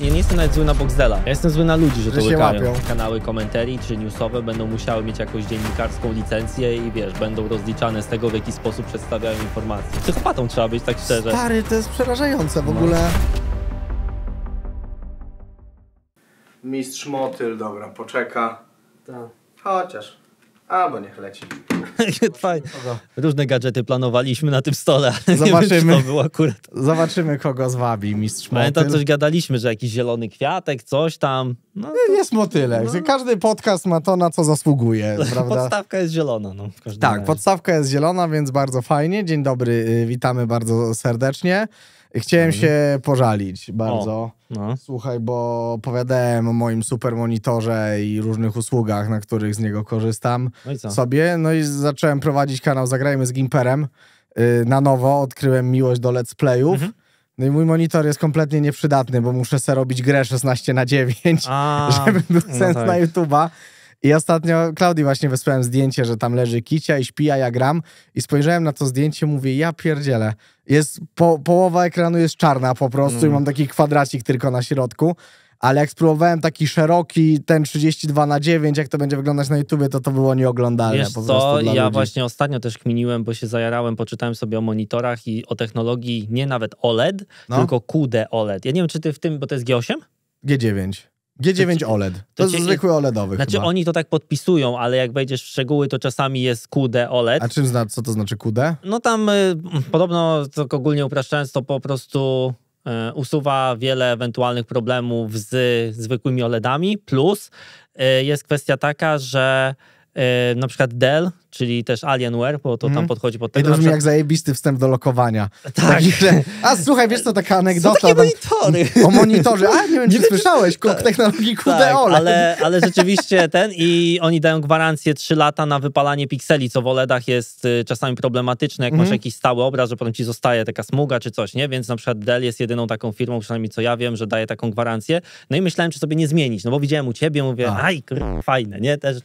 Ja nie jestem nawet zły na Boxdela. Ja jestem zły na ludzi, że, że to łykają. Łapią. Kanały komentarii czy newsowe będą musiały mieć jakąś dziennikarską licencję i wiesz, będą rozliczane z tego, w jaki sposób przedstawiają informacje. Psychopatą trzeba być, tak szczerze. Stary, to jest przerażające w no. ogóle. Mistrz Motyl, dobra, poczeka. Tak. Chociaż. Albo niech leci. Fajnie. Różne gadżety planowaliśmy na tym stole, ale zobaczymy, nie wiem, akurat. Zobaczymy, kogo zwabi mistrz Pamiętam, coś gadaliśmy, że jakiś zielony kwiatek, coś tam. No, to... Jest motylek. No. Każdy podcast ma to, na co zasługuje. Prawda? Podstawka jest zielona. No, tak, razie. podstawka jest zielona, więc bardzo fajnie. Dzień dobry, y, witamy bardzo serdecznie. Chciałem mhm. się pożalić bardzo. O, no. Słuchaj, bo opowiadałem o moim super monitorze i różnych usługach, na których z niego korzystam no sobie. No i zacząłem prowadzić kanał Zagrajmy z Gimperem. Y, na nowo odkryłem miłość do let's playów. Mhm. No i mój monitor jest kompletnie nieprzydatny, bo muszę sobie robić grę 16 na 9, A, żeby był no sens no tak. na YouTube'a. I ostatnio Klaudii właśnie wysłałem zdjęcie, że tam leży kicia i śpi, a ja gram. I spojrzałem na to zdjęcie, mówię, ja pierdzielę. Jest, po, połowa ekranu jest czarna po prostu mm. i mam taki kwadracik tylko na środku. Ale jak spróbowałem taki szeroki, ten 32 na 9 jak to będzie wyglądać na YouTubie, to to było nieoglądalne. Wiesz po co, ja ludzi. właśnie ostatnio też kminiłem, bo się zajarałem, poczytałem sobie o monitorach i o technologii nie nawet OLED, no. tylko QD OLED. Ja nie wiem, czy ty w tym, bo to jest G8? G9. G9 znaczy- OLED. To, to znaczy jest zwykły OLEDowy. Znaczy chyba. oni to tak podpisują, ale jak wejdziesz w szczegóły, to czasami jest QD OLED. A czym zna, co to znaczy QD? No tam y, podobno, to ogólnie upraszczając, to po prostu y, usuwa wiele ewentualnych problemów z zwykłymi OLEDami. Plus y, jest kwestia taka, że y, na przykład Dell czyli też Alienware, bo to mm. tam mhm. podchodzi pod tego. I to brzmi przykład... jak zajebisty wstęp do lokowania. Tak. Że... a słuchaj, wiesz co, taka anegdota. Są takie monitory. Tam, o monitorze, a nie wiem, czy słyszałeś, tak. technologii QD tak, ale, ale rzeczywiście ten i oni dają gwarancję 3 lata na wypalanie pikseli, co w OLEDach jest y, czasami problematyczne, jak mm. masz mhm. jakiś stały obraz, że potem ci zostaje taka smuga czy coś, nie? Więc na przykład Dell jest jedyną taką firmą, przynajmniej co ja wiem, że daje taką gwarancję. No i myślałem, czy sobie nie zmienić, no bo widziałem u ciebie, mówię, a. Tak. aj, kur, fajne, nie? Też,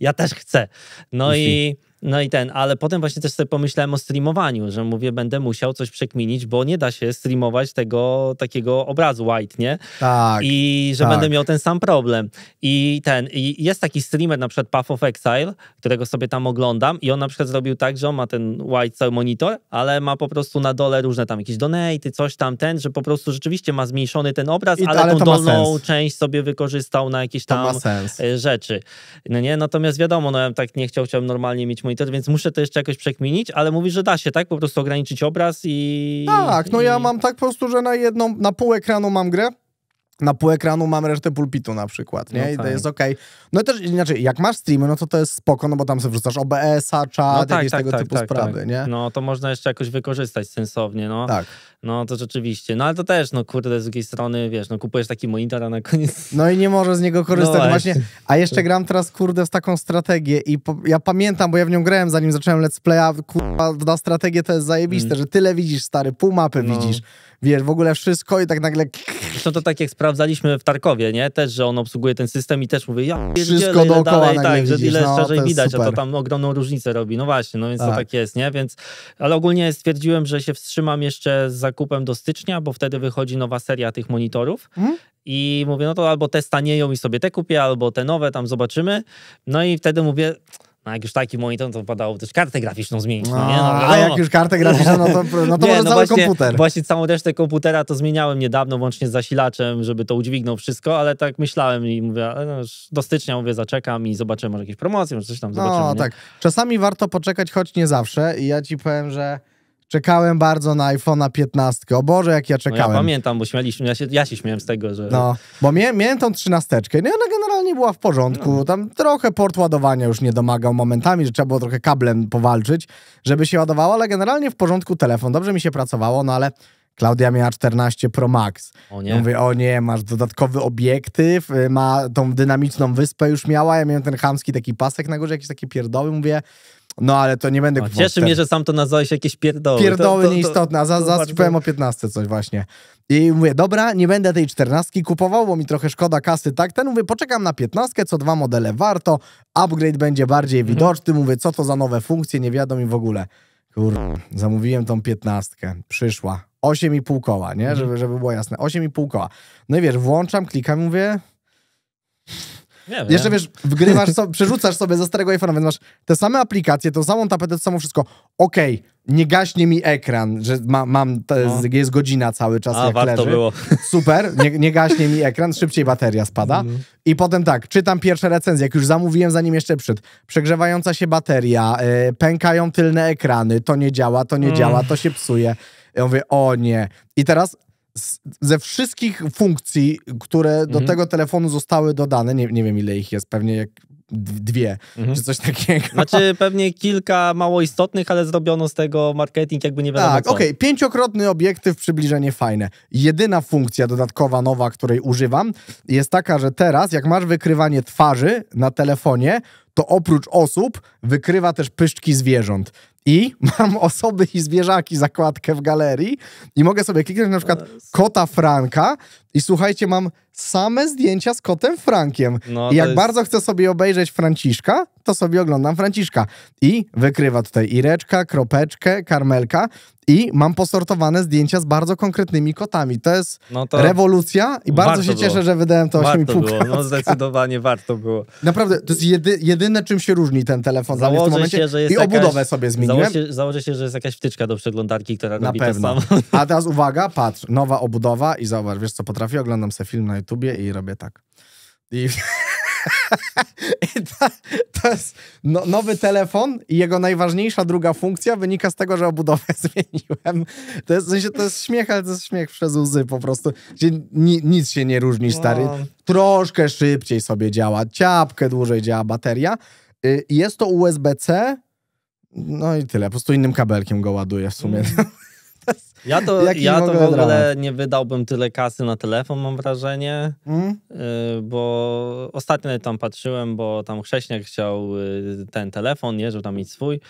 ja też chcę. No i no i ten, ale potem właśnie też sobie pomyślałem o streamowaniu, że mówię, będę musiał coś przekminić, bo nie da się streamować tego takiego obrazu white, nie? Tak. I że tak. będę miał ten sam problem. I ten, i jest taki streamer na przykład Path of Exile, którego sobie tam oglądam i on na przykład zrobił tak, że on ma ten white cały monitor, ale ma po prostu na dole różne tam jakieś donaty, coś tam ten, że po prostu rzeczywiście ma zmniejszony ten obraz, I, ale, ale tą dolną część sobie wykorzystał na jakieś tam y, rzeczy. No nie? Natomiast wiadomo, no ja tak nie chciał, chciałem normalnie mieć monitor, więc muszę to jeszcze jakoś przekminić, ale mówisz, że da się, tak? Po prostu ograniczyć obraz i... Tak, no i... ja mam tak po prostu, że na jedną, na pół ekranu mam grę, na pół ekranu mam resztę pulpitu na przykład, nie? No I tak. to jest okej. Okay. No też inaczej, jak masz streamy, no to to jest spoko, no bo tam sobie wrzucasz OBS-a, czat, no tak, jakieś tak, tak tego tak, typu tak, sprawy, nie? No to można jeszcze jakoś wykorzystać sensownie, no. Tak. No to rzeczywiście. No ale to też, no kurde, z drugiej strony, wiesz, no kupujesz taki monitor, a na koniec... No i nie możesz z niego korzystać no, no właśnie. A jeszcze gram teraz, kurde, w taką strategię i po... ja pamiętam, bo ja w nią grałem zanim zacząłem Let's Playa, kurwa, na strategię to jest zajebiste, mm. że tyle widzisz, stary, pół mapy no. widzisz wiesz, w ogóle wszystko i tak nagle... Zresztą no to tak jak sprawdzaliśmy w Tarkowie, nie? Też, że on obsługuje ten system i też mówi, ja wszystko dookoła dalej, tak, widzisz, że ile no, szerzej widać, super. a to tam ogromną różnicę robi. No właśnie, no więc tak. to tak jest, nie? Więc, ale ogólnie stwierdziłem, że się wstrzymam jeszcze z zakupem do stycznia, bo wtedy wychodzi nowa seria tych monitorów. Hmm? I mówię, no to albo te stanieją i sobie te kupię, albo te nowe, tam zobaczymy. No i wtedy mówię, jak już taki monitor, to padało też kartę graficzną zmienić. No, no, no, a jak już kartę graficzną, no to, no to nie, może no cały właśnie, komputer. Właśnie całą resztę komputera to zmieniałem niedawno, łącznie z zasilaczem, żeby to udźwignął wszystko, ale tak myślałem i mówię, no, do stycznia mówię, zaczekam i zobaczymy może jakieś promocje, może coś tam no, zobaczymy. No nie? tak, czasami warto poczekać, choć nie zawsze i ja ci powiem, że Czekałem bardzo na iPhone'a 15. O Boże, jak ja czekałem. No ja pamiętam, bo śmialiśmy, ja się, ja się śmiałem z tego, że... No, bo miałem, miałem tą trzynasteczkę, no ona generalnie była w porządku, no. tam trochę port ładowania już nie domagał momentami, że trzeba było trochę kablem powalczyć, żeby się ładowała, ale generalnie w porządku telefon, dobrze mi się pracowało, no ale Klaudia miała 14 Pro Max. O nie. Ja mówię, o nie, masz dodatkowy obiektyw, y, ma tą dynamiczną wyspę już miała, ja miałem ten chamski taki pasek na górze, jakiś taki pierdoły, mówię, no ale to nie będę no, kupował. Cieszy mnie, że sam to nazwałeś jakieś pierdoły. Pierdoły to, to, nieistotne, a za, zaraz bardzo... powiem o 15 coś właśnie. I mówię, dobra, nie będę tej 14 kupował, bo mi trochę szkoda kasy, tak? Ten mówię, poczekam na 15, co dwa modele warto, upgrade będzie bardziej mhm. widoczny, mówię, co to za nowe funkcje, nie wiadomo mi w ogóle. Kurwa, zamówiłem tą 15, przyszła, 8,5 koła, nie? Mhm. Żeby, żeby było jasne, 8,5 koła. No i wiesz, włączam, klikam, mówię... Nie Jeszcze wiesz, wgrywasz, so, przerzucasz sobie ze starego iPhone'a, więc masz te same aplikacje, tą samą tapetę, to samo wszystko. Okej, okay, nie gaśnie mi ekran, że ma, mam, no. jest godzina cały czas, A, jak warto leży. było. Super, nie, nie gaśnie mi ekran, szybciej bateria spada. Mm. I potem tak, czytam pierwsze recenzje, jak już zamówiłem, zanim jeszcze przed. Przegrzewająca się bateria, y, pękają tylne ekrany, to nie działa, to nie mm. działa, to się psuje. Ja mówię, o nie. I teraz ze wszystkich funkcji, które mhm. do tego telefonu zostały dodane, nie, nie wiem ile ich jest, pewnie jak dwie, mhm. czy coś takiego. Znaczy pewnie kilka mało istotnych, ale zrobiono z tego marketing jakby nie wiadomo Tak, okej, okay. pięciokrotny obiektyw, przybliżenie fajne. Jedyna funkcja dodatkowa, nowa, której używam, jest taka, że teraz jak masz wykrywanie twarzy na telefonie, to oprócz osób wykrywa też pyszczki zwierząt i mam osoby i zwierzaki zakładkę w galerii i mogę sobie kliknąć na przykład kota Franka i słuchajcie, mam same zdjęcia z kotem Frankiem. No, I jak jest... bardzo chcę sobie obejrzeć Franciszka, to sobie oglądam Franciszka. I wykrywa tutaj Ireczka, Kropeczkę, Karmelka i mam posortowane zdjęcia z bardzo konkretnymi kotami. To jest no to rewolucja i bardzo się było. cieszę, że wydałem to 8,5 było, no zdecydowanie warto było. Naprawdę, to jest jedy, jedyne, czym się różni ten telefon Założę dla w tym momencie się, że jest i obudowę jakaś... sobie zmieniłem założę się, założę się, że jest jakaś wtyczka do przeglądarki, która na robi pewno. to samo. A teraz uwaga, patrz, nowa obudowa i zobacz, wiesz co potrafię? Oglądam sobie film na YouTubie i robię tak. I... I to, to jest no, nowy telefon i jego najważniejsza druga funkcja wynika z tego, że obudowę zmieniłem. To jest, w sensie, to jest śmiech, ale to jest śmiech przez łzy po prostu. Ni, nic się nie różni, no. stary. Troszkę szybciej sobie działa, ciapkę dłużej działa bateria. Y, jest to USB-C, no i tyle. Po prostu innym kabelkiem go ładuję w sumie. Mm. Ja to, ja to w ogóle nie wydałbym tyle kasy na telefon, mam wrażenie, mm? Y, bo ostatnio tam patrzyłem, bo tam Chrześniak chciał y, ten telefon, nie, żeby tam mieć swój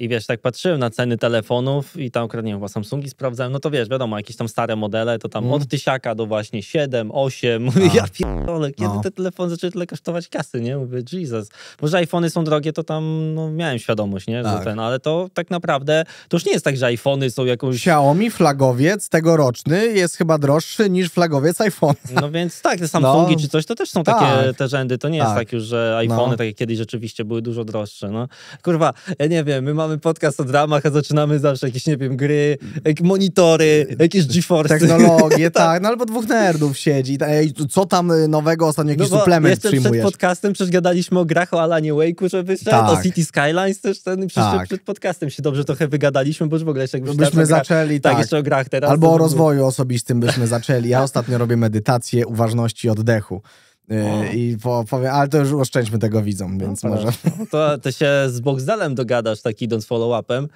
i wiesz, tak patrzyłem na ceny telefonów i tam akurat, nie wiem, chyba Samsungi sprawdzałem, no to wiesz, wiadomo, jakieś tam stare modele, to tam mm. od tysiaka do właśnie 7, 8, A. ja pierdolę, kiedy no. te telefony zaczęły tyle kosztować kasy, nie? Mówię, Jesus. Może iPhony są drogie, to tam no, miałem świadomość, nie? Tak. Że ten, ale to tak naprawdę, to już nie jest tak, że iPhony są jakąś... Xiaomi flagowiec tegoroczny jest chyba droższy niż flagowiec iPhone. No więc tak, te no. Samsungi no. czy coś, to też są tak. takie te rzędy, to nie tak. jest tak już, że iPhony no. takie kiedyś rzeczywiście były dużo droższe, no. Kurwa, ja nie wiem, my mamy mamy podcast o dramach, a zaczynamy zawsze jakieś, nie wiem, gry, jakieś monitory, jakieś GeForce. Technologie, tak. No albo dwóch nerdów siedzi. Ej, co tam y, nowego ostatnio, jakiś no suplement jeszcze przyjmujesz? przed podcastem przecież gadaliśmy o grach o Alanie Wake'u, że wyszedł, tak. o City Skylines też ten, przecież tak. przed podcastem się dobrze trochę wygadaliśmy, bo już w ogóle jeszcze jakbyśmy Byśmy zaczęli, tak, tak. jeszcze o grach teraz. Albo o rozwoju osobistym byśmy zaczęli. Ja ostatnio robię medytację uważności oddechu. E, I po, powiem, ale to już oszczędźmy tego widzom, no, więc no, może. to się z Boxdelem dogadasz, tak idąc follow-upem,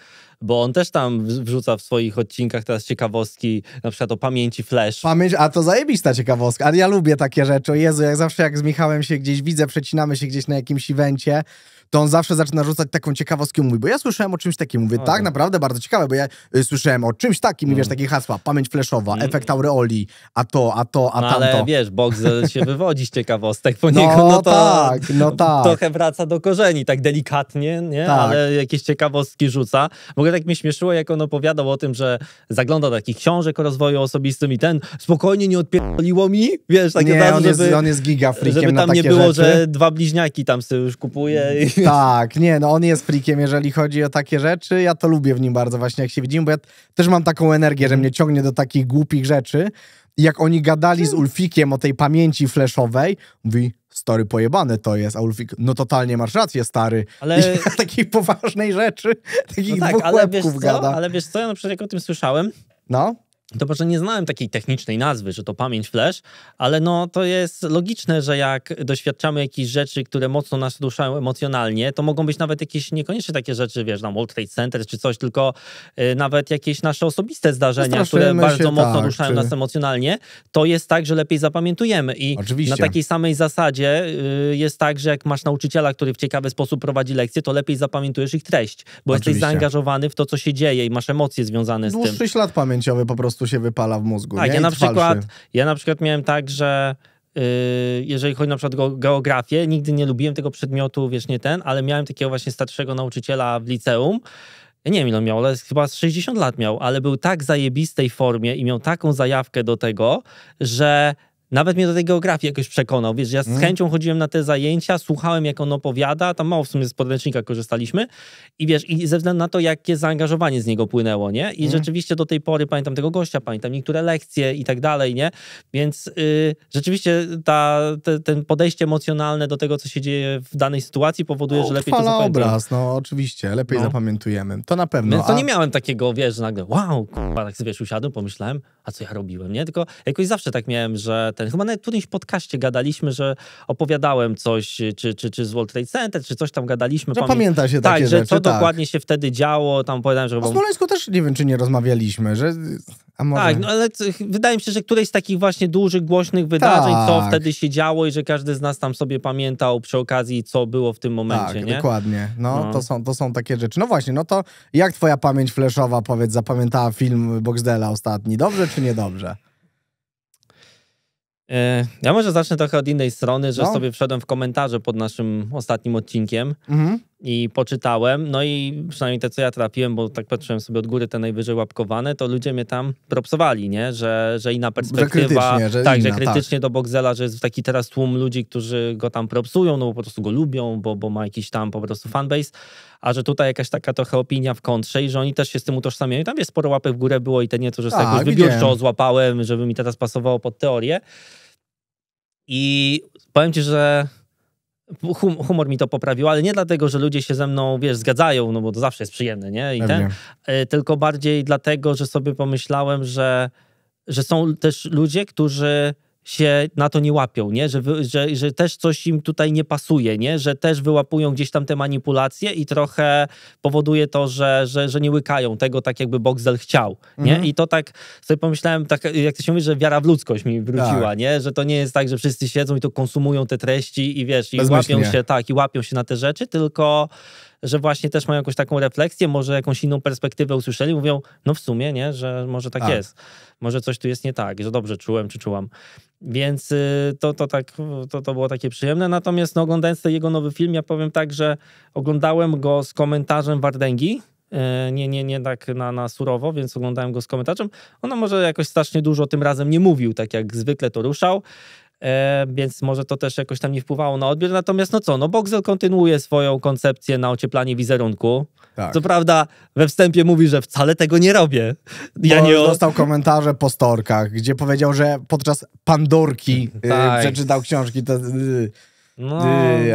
bo on też tam wrzuca w swoich odcinkach teraz ciekawostki, na przykład o pamięci Flash. Pamięć, a to zajebista ciekawostka, ale ja lubię takie rzeczy. O Jezu, jak zawsze jak z Michałem się gdzieś widzę, przecinamy się gdzieś na jakimś evencie, to on zawsze zaczyna rzucać taką ciekawostkę, mówi, bo ja słyszałem o czymś takim, mówię, tak, no. naprawdę bardzo ciekawe, bo ja y, słyszałem o czymś takim, mm. wiesz, takie hasła, pamięć fleszowa, mm. efekt aureoli, a to, a to, a no, tamto. Ale wiesz, że się wywodzi z ciekawostek po no, niego, no to tak, no tak. trochę wraca do korzeni, tak delikatnie, nie? Tak. Ale jakieś ciekawostki rzuca. Mogę tak mnie śmieszyło, jak on opowiadał o tym, że zagląda do takich książek o rozwoju osobistym i ten spokojnie nie odpierdoliło mi, wiesz, takie nie, tam, on żeby, jest, on jest gigafrikiem Żeby tam nie było, rzeczy. że dwa bliźniaki tam sobie już kupuje. I... Tak, nie, no on jest frikiem, jeżeli chodzi o takie rzeczy. Ja to lubię w nim bardzo właśnie, jak się widzimy, bo ja też mam taką energię, że mhm. mnie ciągnie do takich głupich rzeczy. I jak oni gadali z Ulfikiem o tej pamięci fleszowej, mówi, story, pojebane to jest. A Ulfik, no totalnie masz rację, stary. Ale... takiej poważnej rzeczy, no takich no tak, dwóch ale wiesz co? Ale wiesz co, ja na przykład jak o tym słyszałem, no? No to może nie znałem takiej technicznej nazwy, że to pamięć flash, ale no to jest logiczne, że jak doświadczamy jakichś rzeczy, które mocno nas ruszają emocjonalnie, to mogą być nawet jakieś niekoniecznie takie rzeczy, wiesz, na World Trade Center czy coś, tylko y, nawet jakieś nasze osobiste zdarzenia, które bardzo się, mocno tak, ruszają czy... nas emocjonalnie, to jest tak, że lepiej zapamiętujemy i Oczywiście. na takiej samej zasadzie y, jest tak, że jak masz nauczyciela, który w ciekawy sposób prowadzi lekcje, to lepiej zapamiętujesz ich treść, bo Oczywiście. jesteś zaangażowany w to, co się dzieje i masz emocje związane Dłuższy z tym. Dłuższy ślad pamięciowy po prostu prostu się wypala w mózgu. Tak, nie? ja na, przykład, ja na przykład miałem tak, że yy, jeżeli chodzi na przykład o geografię, nigdy nie lubiłem tego przedmiotu, wiesz, nie ten, ale miałem takiego właśnie starszego nauczyciela w liceum, ja nie wiem ile miał, ale chyba 60 lat miał, ale był tak zajebistej formie i miał taką zajawkę do tego, że nawet mnie do tej geografii jakoś przekonał. Wiesz, ja z mhm. chęcią chodziłem na te zajęcia, słuchałem, jak on opowiada, tam mało w sumie z podręcznika korzystaliśmy i wiesz, i ze względu na to, jakie zaangażowanie z niego płynęło, nie? I mhm. rzeczywiście do tej pory pamiętam tego gościa, pamiętam niektóre lekcje i tak dalej, nie? Więc y, rzeczywiście ta, te, ten podejście emocjonalne do tego, co się dzieje w danej sytuacji powoduje, że lepiej to zapamiętujemy. obraz, no oczywiście, lepiej no. zapamiętujemy. To na pewno. Więc to a... nie miałem takiego, wiesz, nagle wow, kurwa, tak sobie wiesz, usiadłem, pomyślałem, a co ja robiłem, nie? Tylko jakoś zawsze tak miałem, że ten Manhattan. Chyba nawet w którymś podcaście gadaliśmy, że opowiadałem coś, czy, czy, czy z World Trade Center, czy coś tam gadaliśmy. Że pamię pamięta się tak, takie że rzeczy, co tak. dokładnie się wtedy działo, tam opowiadałem, że... O Smoleńsku też nie wiem, czy nie rozmawialiśmy, że... Tak, no ale wydaje mi się, że któreś z takich właśnie dużych, głośnych wydarzeń, tak. co wtedy się działo i że każdy z nas tam sobie pamiętał przy okazji, co było w tym momencie, tak, nie? dokładnie. No, no, To, są, to są takie rzeczy. No właśnie, no to jak twoja pamięć fleszowa, powiedz, zapamiętała film Boxdela ostatni? Dobrze czy niedobrze? E, ja może zacznę trochę od innej strony, że no. sobie wszedłem w komentarze pod naszym ostatnim odcinkiem. Mhm i poczytałem, no i przynajmniej te, co ja trafiłem, bo tak patrzyłem sobie od góry, te najwyżej łapkowane, to ludzie mnie tam propsowali, nie? Że, że inna perspektywa. Że krytycznie, że tak, inna, że tak. krytycznie tak. do Bogzela, że jest taki teraz tłum ludzi, którzy go tam propsują, no bo po prostu go lubią, bo, bo ma jakiś tam po prostu fanbase, a że tutaj jakaś taka trochę opinia w kontrze i że oni też się z tym utożsamiają. I tam jest sporo łapek w górę było i te nieco, że sobie jakoś wybiórczo złapałem, żeby mi teraz pasowało pod teorię. I powiem ci, że Hum, humor mi to poprawił, ale nie dlatego, że ludzie się ze mną, wiesz, zgadzają, no bo to zawsze jest przyjemne, nie? I ten, e, tylko bardziej dlatego, że sobie pomyślałem, że, że są też ludzie, którzy się na to nie łapią, nie? Że, wy, że, że też coś im tutaj nie pasuje, nie? że też wyłapują gdzieś tam te manipulacje i trochę powoduje to, że, że, że nie łykają tego tak, jakby Boxel chciał. Nie? Mhm. I to tak sobie pomyślałem, tak, jak to się mówi, że wiara w ludzkość mi wróciła, tak. nie? że to nie jest tak, że wszyscy siedzą i to konsumują te treści i wiesz, i łapią się, tak, i łapią się na te rzeczy, tylko że właśnie też mają jakąś taką refleksję, może jakąś inną perspektywę usłyszeli, mówią, no w sumie, nie, że może tak A. Tak. jest, może coś tu jest nie tak, że dobrze czułem czy czułam. Więc y, to, to, tak, to, to było takie przyjemne. Natomiast no, oglądając ten jego nowy film, ja powiem tak, że oglądałem go z komentarzem Wardęgi, y, nie, nie, nie tak na, na surowo, więc oglądałem go z komentarzem. Ono może jakoś strasznie dużo tym razem nie mówił, tak jak zwykle to ruszał. E, więc może to też jakoś tam nie wpływało na odbiór. Natomiast no co, no Boxel kontynuuje swoją koncepcję na ocieplanie wizerunku. Tak. Co prawda we wstępie mówi, że wcale tego nie robię. Ja nie... dostał komentarze po storkach, gdzie powiedział, że podczas pandorki y, tak. przeczytał książki. To, no,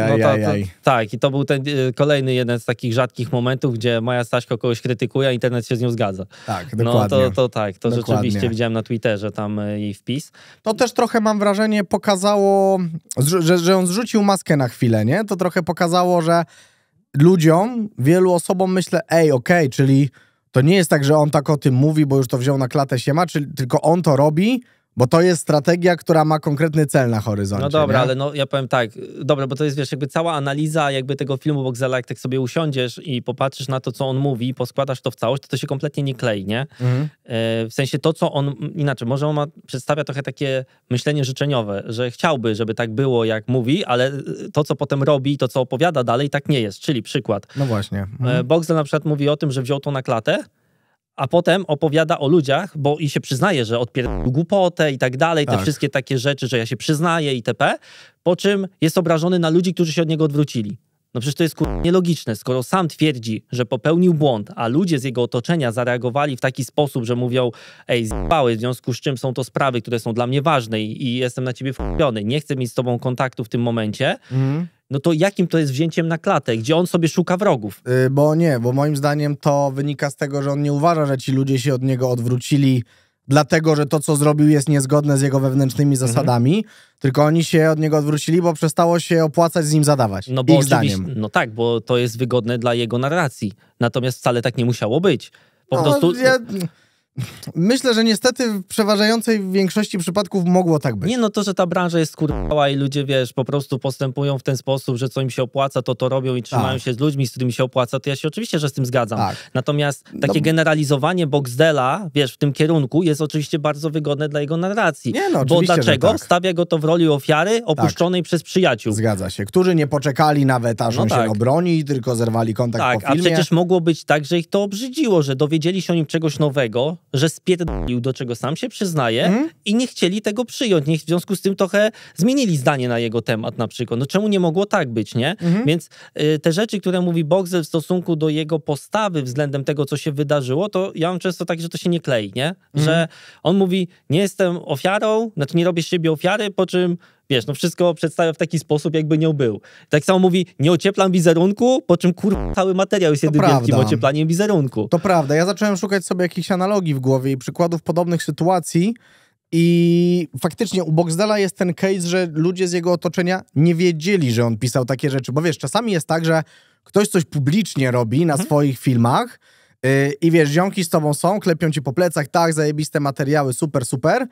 no to, tak, i to był ten e, kolejny jeden z takich rzadkich momentów, gdzie Maja Staśko kogoś krytykuje, a internet się z nią zgadza. Tak, dokładnie. No to, to tak, to dokładnie. rzeczywiście widziałem na Twitterze tam e, jej wpis. To też trochę mam wrażenie pokazało, że, że on zrzucił maskę na chwilę, nie? To trochę pokazało, że ludziom, wielu osobom myślę, ej, okej, okay, czyli to nie jest tak, że on tak o tym mówi, bo już to wziął na klatę siema, czyli tylko on to robi, bo to jest strategia, która ma konkretny cel na horyzoncie. No dobra, nie? ale no, ja powiem tak, dobra, bo to jest wiesz, jakby cała analiza jakby tego filmu Boxela, jak tak sobie usiądziesz i popatrzysz na to, co on mówi, poskładasz to w całość, to to się kompletnie nie klei, nie? Mhm. E, w sensie to, co on, inaczej, może on ma, przedstawia trochę takie myślenie życzeniowe, że chciałby, żeby tak było, jak mówi, ale to, co potem robi, to, co opowiada dalej, tak nie jest. Czyli przykład. No właśnie. E, mhm. E, Boxel na przykład mówi o tym, że wziął to na klatę, a potem opowiada o ludziach, bo i się przyznaje, że odpierdolił głupotę i tak dalej, te tak. wszystkie takie rzeczy, że ja się przyznaję itp., po czym jest obrażony na ludzi, którzy się od niego odwrócili. No przecież to jest kur... nielogiczne, skoro sam twierdzi, że popełnił błąd, a ludzie z jego otoczenia zareagowali w taki sposób, że mówią ej, zbały, w związku z czym są to sprawy, które są dla mnie ważne i, i jestem na ciebie wkupiony, nie chcę mieć z tobą kontaktu w tym momencie, mm no to jakim to jest wzięciem na klatę, gdzie on sobie szuka wrogów? Yy, bo nie, bo moim zdaniem to wynika z tego, że on nie uważa, że ci ludzie się od niego odwrócili, dlatego że to, co zrobił, jest niezgodne z jego wewnętrznymi mhm. zasadami, mhm. tylko oni się od niego odwrócili, bo przestało się opłacać z nim zadawać. No bo ich zdaniem. No tak, bo to jest wygodne dla jego narracji. Natomiast wcale tak nie musiało być. Po no, prostu. Ja Myślę, że niestety w przeważającej większości przypadków mogło tak być. Nie, no to, że ta branża jest skurwała i ludzie, wiesz, po prostu postępują w ten sposób, że co im się opłaca, to to robią i trzymają tak. się z ludźmi, z którymi się opłaca, to ja się oczywiście, że z tym zgadzam. Tak. Natomiast takie no... generalizowanie Boxdela, wiesz, w tym kierunku jest oczywiście bardzo wygodne dla jego narracji. Nie, no, bo dlaczego? Tak. Stawia go to w roli ofiary tak. opuszczonej przez przyjaciół. Zgadza się, którzy nie poczekali nawet, aż no on się tak. obroni, tylko zerwali kontakt tak, po filmie. A przecież mogło być tak, że ich to obrzydziło, że dowiedzieli się o nim czegoś nowego, że spierdolił, do czego sam się przyznaje mm? i nie chcieli tego przyjąć. Niech w związku z tym trochę zmienili zdanie na jego temat na przykład. No czemu nie mogło tak być, nie? Mm -hmm. Więc y, te rzeczy, które mówi Boxer w stosunku do jego postawy względem tego, co się wydarzyło, to ja mam często tak, że to się nie klei, nie? Mm -hmm. Że on mówi, nie jestem ofiarą, znaczy nie robię z siebie ofiary, po czym wiesz, no wszystko przedstawia w taki sposób, jakby nią był. Tak samo mówi, nie ocieplam wizerunku, po czym kur... cały materiał jest jedynym wielkim ocieplaniem wizerunku. To prawda, ja zacząłem szukać sobie jakichś analogii w głowie i przykładów podobnych sytuacji, i faktycznie u Boxdela jest ten case, że ludzie z jego otoczenia nie wiedzieli, że on pisał takie rzeczy. Bo wiesz, czasami jest tak, że ktoś coś publicznie robi na mhm. swoich filmach yy, i wiesz, ziomki z tobą są, klepią ci po plecach, tak, zajebiste materiały, super, super.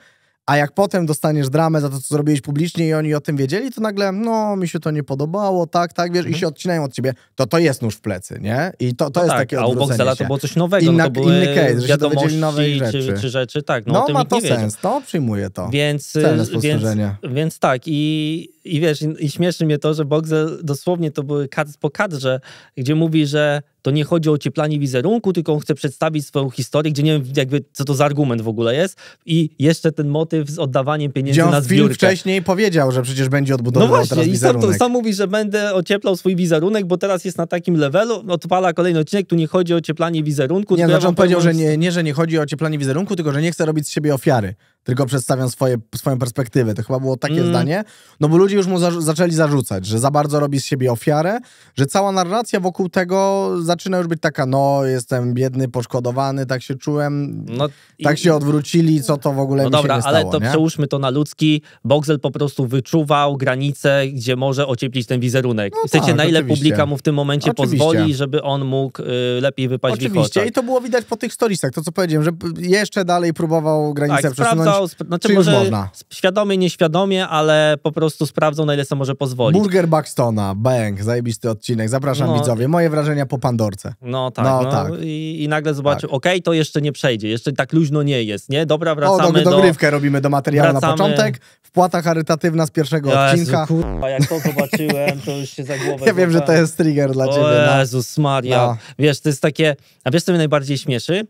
A jak potem dostaniesz dramę za to, co zrobiłeś publicznie i oni o tym wiedzieli, to nagle, no, mi się to nie podobało, tak, tak, wiesz, mhm. i się odcinają od ciebie, to to jest nóż w plecy, nie? I to, to no jest tak, takie odwrócenie A u Boxela to było coś nowego, Inna, no to były inny case, że się dowiedzieli nowej rzeczy. Czy, czy rzeczy, tak. No, no ma to sens, wiedział. to przyjmuję to. Więc, więc, więc tak i i wiesz, i śmieszy mnie to, że Boxer dosłownie to były kadr po kadrze, gdzie mówi, że to nie chodzi o ocieplanie wizerunku, tylko on chce przedstawić swoją historię, gdzie nie wiem jakby co to za argument w ogóle jest i jeszcze ten motyw z oddawaniem pieniędzy gdzie na zbiórkę. film wcześniej powiedział, że przecież będzie odbudowywał no właśnie, teraz i wizerunek. Sam, sam mówi, że będę ocieplał swój wizerunek, bo teraz jest na takim levelu, odpala kolejny odcinek, tu nie chodzi o ocieplanie wizerunku. Nie, znaczy ja on powiedział, że nie, nie, że nie chodzi o ocieplanie wizerunku, tylko że nie chce robić z siebie ofiary tylko przedstawiam swoje, swoją perspektywę. To chyba było takie mm. zdanie. No bo ludzie już mu za zaczęli zarzucać, że za bardzo robi z siebie ofiarę, że cała narracja wokół tego zaczyna już być taka, no jestem biedny, poszkodowany, tak się czułem, no, tak i... się odwrócili, co to w ogóle no mi dobra, się nie stało. ale to nie? przełóżmy to na ludzki. Boxel po prostu wyczuwał granice, gdzie może ocieplić ten wizerunek. No w tak, na ile publika mu w tym momencie oczywiście. pozwoli, żeby on mógł y, lepiej wypaść oczywiście. w Oczywiście, i to było widać po tych storiesach, to co powiedziałem, że jeszcze dalej próbował granice tak, przesunąć sprawdzał, sp znaczy Czy może można? świadomie, nieświadomie, ale po prostu sprawdzą na ile sobie może pozwolić. Burger Buxtona, bang, zajebisty odcinek, zapraszam no, widzowie, moje wrażenia po Pandorce. No tak, no, no, tak. I, I, nagle zobaczył, tak. okej, okay, to jeszcze nie przejdzie, jeszcze tak luźno nie jest, nie? Dobra, wracamy o, do... dogrywkę robimy do materiału wracamy. na początek, wpłata charytatywna z pierwszego Jezu, odcinka. Kurwa, jak to zobaczyłem, to już się za głowę... Ja wiem, że to jest trigger dla o ciebie. No. Jezus Maria, no. wiesz, to jest takie... A wiesz, co mnie najbardziej śmieszy?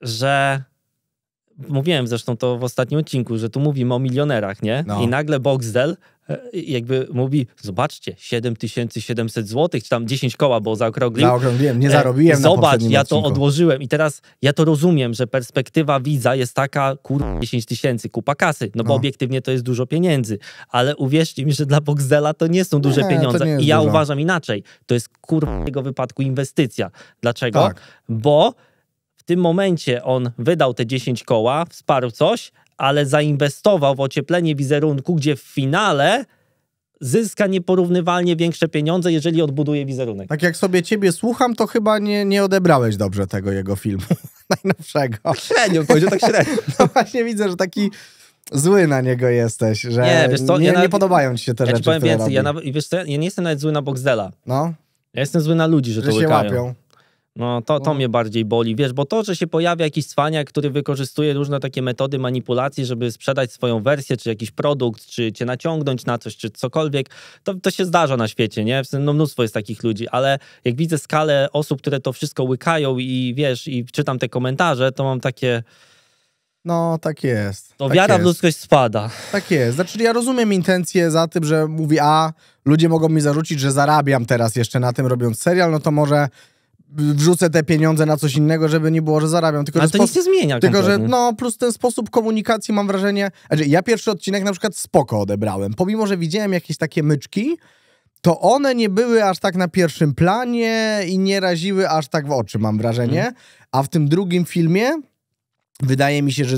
Że mówiłem zresztą to w ostatnim odcinku, że tu mówimy o milionerach, nie? No. I nagle Boxdel e, jakby mówi, zobaczcie, 7700 zł, czy tam 10 koła, bo zaokrągliłem. Zaokrągliłem, nie e, zarobiłem Zobacz, ja to odcinku. odłożyłem i teraz ja to rozumiem, że perspektywa widza jest taka, kur*** 10 tysięcy, kupa kasy, no, no, bo obiektywnie to jest dużo pieniędzy, ale uwierzcie mi, że dla Boxdela to nie są duże nie, pieniądze i ja dużo. uważam inaczej. To jest kur*** w tego wypadku inwestycja. Dlaczego? Tak. Bo tym momencie on wydał te 10 koła, wsparł coś, ale zainwestował w ocieplenie wizerunku, gdzie w finale zyska nieporównywalnie większe pieniądze, jeżeli odbuduje wizerunek. Tak jak sobie ciebie słucham, to chyba nie, nie odebrałeś dobrze tego jego filmu najnowszego. Średnio, powiedział tak średnio. no właśnie widzę, że taki zły na niego jesteś, że nie, wiesz co, nie, ja nie podobają ci się te ja rzeczy, powiem więcej, ja, nawet, wiesz co, ja nie jestem nawet zły na Boxdela. No. Ja jestem zły na ludzi, że, że to się łykają. łapią. No to, to mnie bardziej boli, wiesz, bo to, że się pojawia jakiś cwaniak, który wykorzystuje różne takie metody manipulacji, żeby sprzedać swoją wersję, czy jakiś produkt, czy cię naciągnąć na coś, czy cokolwiek, to, to się zdarza na świecie, nie? No mnóstwo jest takich ludzi, ale jak widzę skalę osób, które to wszystko łykają i wiesz, i czytam te komentarze, to mam takie... No, tak jest. To tak wiara jest. w ludzkość spada. Tak jest. Znaczy, ja rozumiem intencję za tym, że mówi, a ludzie mogą mi zarzucić, że zarabiam teraz jeszcze na tym robiąc serial, no to może wrzucę te pieniądze na coś innego, żeby nie było, że zarabiam. Tylko, Ale że to nic nie zmienia. Tylko, kompletnie. że no, plus ten sposób komunikacji mam wrażenie... Znaczy, ja pierwszy odcinek na przykład spoko odebrałem. Pomimo, że widziałem jakieś takie myczki, to one nie były aż tak na pierwszym planie i nie raziły aż tak w oczy, mam wrażenie. Mhm. A w tym drugim filmie wydaje mi się, że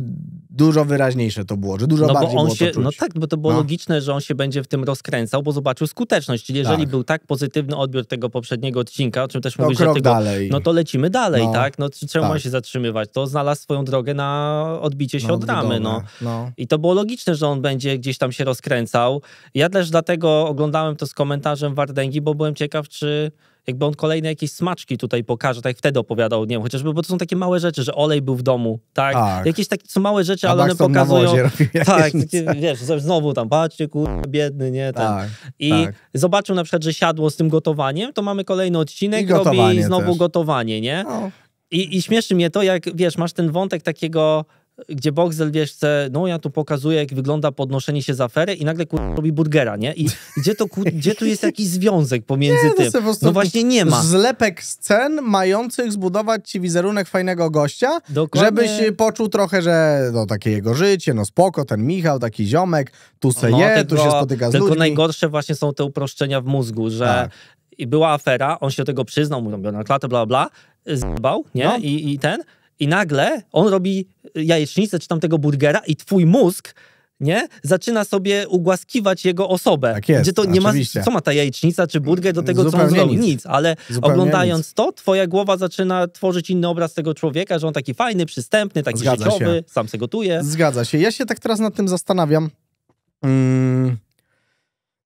dużo wyraźniejsze to było, że dużo no bardziej bo on było się, to czuć. No tak, bo to było no. logiczne, że on się będzie w tym rozkręcał, bo zobaczył skuteczność. Czyli jeżeli tak. był tak pozytywny odbiór tego poprzedniego odcinka, o czym też no mówisz, że dalej. no to lecimy dalej, no. tak? No czemu tak. się zatrzymywać? To znalazł swoją drogę na odbicie się no, od ramy, no. no. I to było logiczne, że on będzie gdzieś tam się rozkręcał. Ja też dlatego oglądałem to z komentarzem Wardęgi, bo byłem ciekaw, czy jakby on kolejne jakieś smaczki tutaj pokaże, tak jak wtedy opowiadał, nie wiem, chociażby, bo to są takie małe rzeczy, że olej był w domu, tak? tak. Jakieś takie są małe rzeczy, A ale one tak pokazują... Tak, wiesz, znowu tam, patrzcie, kur... biedny, nie? Tak, I tak. zobaczył na przykład, że siadło z tym gotowaniem, to mamy kolejny odcinek, I robi znowu też. gotowanie, nie? No. I, I śmieszy mnie to, jak wiesz, masz ten wątek takiego gdzie Boxel, wiesz, chce, no ja tu pokazuję, jak wygląda podnoszenie się z afery i nagle kur... robi burgera, nie? I gdzie, to, kur... gdzie tu jest jakiś związek pomiędzy nie, no tym? No, właśnie nie ma. Zlepek scen mających zbudować ci wizerunek fajnego gościa, Dokładnie. żebyś poczuł trochę, że no takie jego życie, no spoko, ten Michał, taki ziomek, tu se no, je, tu się spotyka z tylko ludźmi. Tylko najgorsze właśnie są te uproszczenia w mózgu, że tak. była afera, on się do tego przyznał, mówią, na klatę, bla, bla, zbał, nie? No. I, I ten... I nagle on robi jajecznicę czy tamtego burgera i twój mózg nie? Zaczyna sobie ugłaskiwać jego osobę. Tak jest, gdzie to nie oczywiście. ma, co ma ta jajecznica czy burger do tego, Zupełnie co on zrobił? Nic, nic ale Zupełnie oglądając nic. to, twoja głowa zaczyna tworzyć inny obraz tego człowieka, że on taki fajny, przystępny, taki Zgadza życiowy, się. sam se gotuje. Zgadza się. Ja się tak teraz nad tym zastanawiam. Mm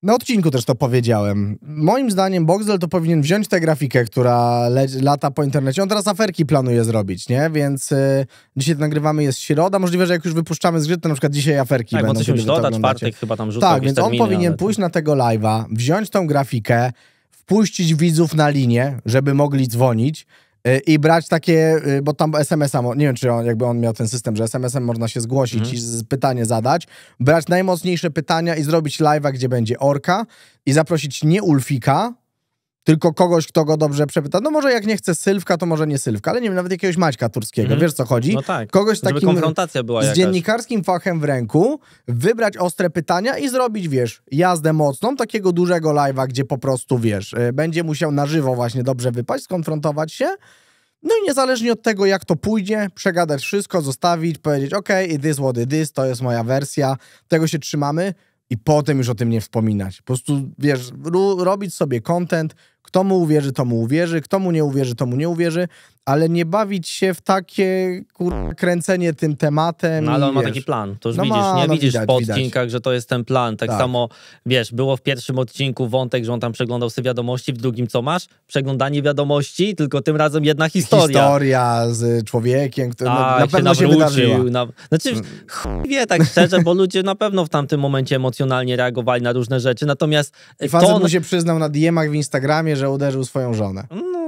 na odcinku też to powiedziałem. Moim zdaniem Boxel to powinien wziąć tę grafikę, która lata po internecie. On teraz aferki planuje zrobić, nie? Więc y, dzisiaj to nagrywamy, jest środa. Możliwe, że jak już wypuszczamy z gry, to na przykład dzisiaj aferki tak, będą. Tak, bo coś doda, czwartek chyba tam rzucał Tak, więc on powinien pójść na tego live'a, wziąć tą grafikę, wpuścić widzów na linię, żeby mogli dzwonić E, i brać takie, e, bo tam SMS-a, nie wiem czy on, jakby on miał ten system, że SMS-em można się zgłosić mhm. i z, pytanie zadać, brać najmocniejsze pytania i zrobić live'a, gdzie będzie Orka i zaprosić nie Ulfika, tylko kogoś, kto go dobrze przepyta. No może jak nie chce Sylwka, to może nie Sylwka, ale nie wiem, nawet jakiegoś Maćka Turskiego, mm. wiesz co chodzi? No tak, kogoś takim konfrontacja była z dziennikarskim fachem w ręku, wybrać ostre pytania i zrobić, wiesz, jazdę mocną, takiego dużego live'a, gdzie po prostu, wiesz, e, będzie musiał na żywo właśnie dobrze wypaść, skonfrontować się, no i niezależnie od tego, jak to pójdzie, przegadać wszystko, zostawić, powiedzieć, ok, it is what it is, to jest moja wersja, tego się trzymamy i potem już o tym nie wspominać. Po prostu, wiesz, robić sobie content, kto mu uwierzy, to mu uwierzy, kto mu nie uwierzy, to mu nie uwierzy ale nie bawić się w takie kręcenie tym tematem. No, ale on wiesz. ma taki plan, to już no widzisz, ma, nie no widzisz widać, po odcinkach, że to jest ten plan. Tak, tak, samo, wiesz, było w pierwszym odcinku wątek, że on tam przeglądał sobie wiadomości, w drugim co masz? Przeglądanie wiadomości, tylko tym razem jedna historia. Historia z y, człowiekiem, który no, A, na pewno się, się Na... Znaczy, mm. chuj wie tak szczerze, bo ludzie na pewno w tamtym momencie emocjonalnie reagowali na różne rzeczy, natomiast... I facet ton... mu się przyznał na DM-ach w Instagramie, że uderzył swoją żonę. No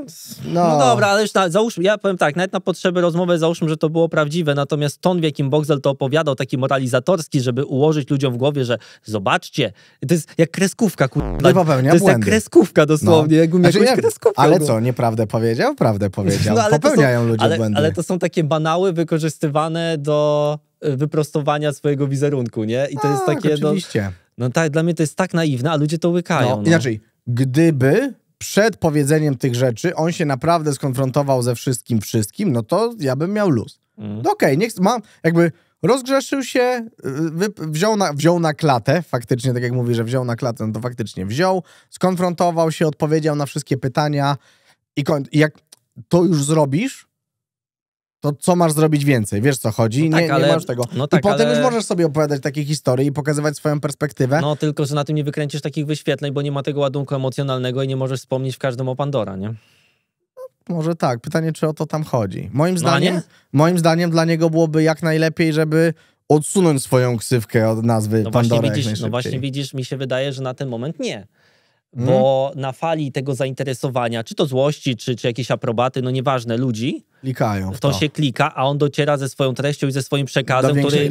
no. no, dobra, ale już na, tak, załóżmy, ja powiem tak, nawet na potrzeby rozmowy załóżmy, że to było prawdziwe, natomiast ton, w jakim Boxel to opowiadał, taki moralizatorski, żeby ułożyć ludziom w głowie, że zobaczcie, to jest jak kreskówka, kurwa. No to jest błędy. jak kreskówka dosłownie, no. jakbym znaczy, kreskówkę. Ale co, nieprawdę powiedział? Prawdę powiedział. No, ale Popełniają są, ludzie ale, błędy. Ale to są takie banały wykorzystywane do e, wyprostowania swojego wizerunku, nie? I to jest tak, takie... No- oczywiście. No, no tak, dla mnie to jest tak naiwne, a ludzie to łykają. No, no. Inaczej, gdyby przed powiedzeniem tych rzeczy on się naprawdę skonfrontował ze wszystkim, wszystkim, no to ja bym miał luz. Mm. No okej, okay, niech mam, jakby rozgrzeszył się, y, wziął na, wziął na klatę, faktycznie, tak jak mówi, że wziął na klatę, no to faktycznie wziął, skonfrontował się, odpowiedział na wszystkie pytania i, koń, i jak to już zrobisz, to co masz zrobić więcej? Wiesz co chodzi? No tak, nie, nie ale, masz tego. No tak, I potem ale... już możesz sobie opowiadać takie historie i pokazywać swoją perspektywę. No tylko, że na tym nie wykręcisz takich wyświetleń, bo nie ma tego ładunku emocjonalnego i nie możesz wspomnieć w każdym o Pandora, nie? No, może tak. Pytanie, czy o to tam chodzi. Moim no, zdaniem, moim zdaniem dla niego byłoby jak najlepiej, żeby odsunąć swoją ksywkę od nazwy no Pandora właśnie widzisz, No właśnie widzisz, mi się wydaje, że na ten moment nie mhm. bo hmm. na fali tego zainteresowania, czy to złości, czy, czy jakieś aprobaty, no nieważne, ludzi, Klikają w to. to. się klika, a on dociera ze swoją treścią i ze swoim przekazem, który,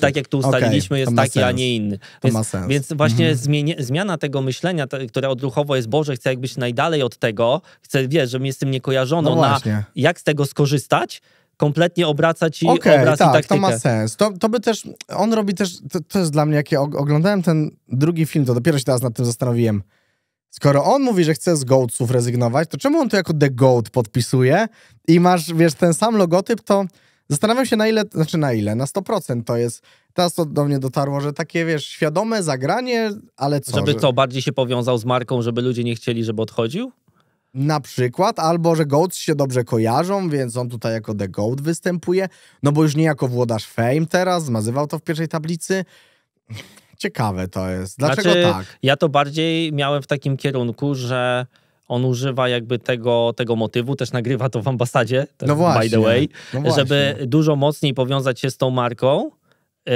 tak jak tu ustaliliśmy, okay, jest taki, sens. a nie inny. Więc, ma sens. więc właśnie mhm. zmiana tego myślenia, te, które odruchowo jest, Boże, chcę jakbyś najdalej od tego, chcę, wiesz, że mi z tym nie kojarzono, no na jak z tego skorzystać, kompletnie obracać i okay, obraz tak, i taktykę. to ma sens. To, to by też, on robi też, to, to jest dla mnie, jak ja oglądałem ten drugi film, to dopiero się teraz nad tym zastanowiłem, Skoro on mówi, że chce z Goatsów rezygnować, to czemu on to jako The Goat podpisuje i masz, wiesz, ten sam logotyp, to zastanawiam się na ile, znaczy na ile, na 100% to jest teraz to do mnie dotarło, że takie, wiesz, świadome zagranie, ale co? Żeby co, bardziej się powiązał z marką, żeby ludzie nie chcieli, żeby odchodził? Na przykład, albo że Goats się dobrze kojarzą, więc on tutaj jako The Goat występuje, no bo już nie jako włodarz Fame teraz, zmazywał to w pierwszej tablicy. Ciekawe to jest. Dlaczego znaczy, tak? Ja to bardziej miałem w takim kierunku, że on używa jakby tego, tego motywu, też nagrywa to w ambasadzie, no, no właśnie, by the way, no żeby dużo mocniej powiązać się z tą marką. Yy,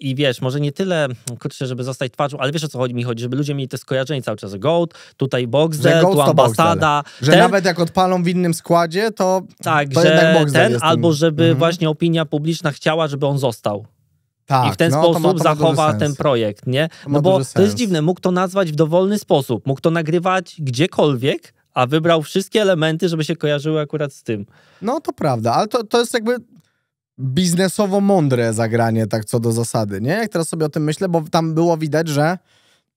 I wiesz, może nie tyle, kurczę, żeby zostać twarzą, ale wiesz o co chodzi, mi chodzi, żeby ludzie mieli te skojarzenie cały czas. Goat, tutaj Boxdel, tu ambasada. Boxdel. Że ten... nawet jak odpalą w innym składzie, to, tak, to że jednak ten, albo żeby mhm. właśnie opinia publiczna chciała, żeby on został. Tak, I w ten no, sposób zachowa ten projekt, nie? No bo to jest dziwne, mógł to nazwać w dowolny sposób, mógł to nagrywać gdziekolwiek, a wybrał wszystkie elementy, żeby się kojarzyły akurat z tym. No to prawda, ale to, to jest jakby biznesowo mądre zagranie, tak co do zasady, nie? Jak teraz sobie o tym myślę, bo tam było widać, że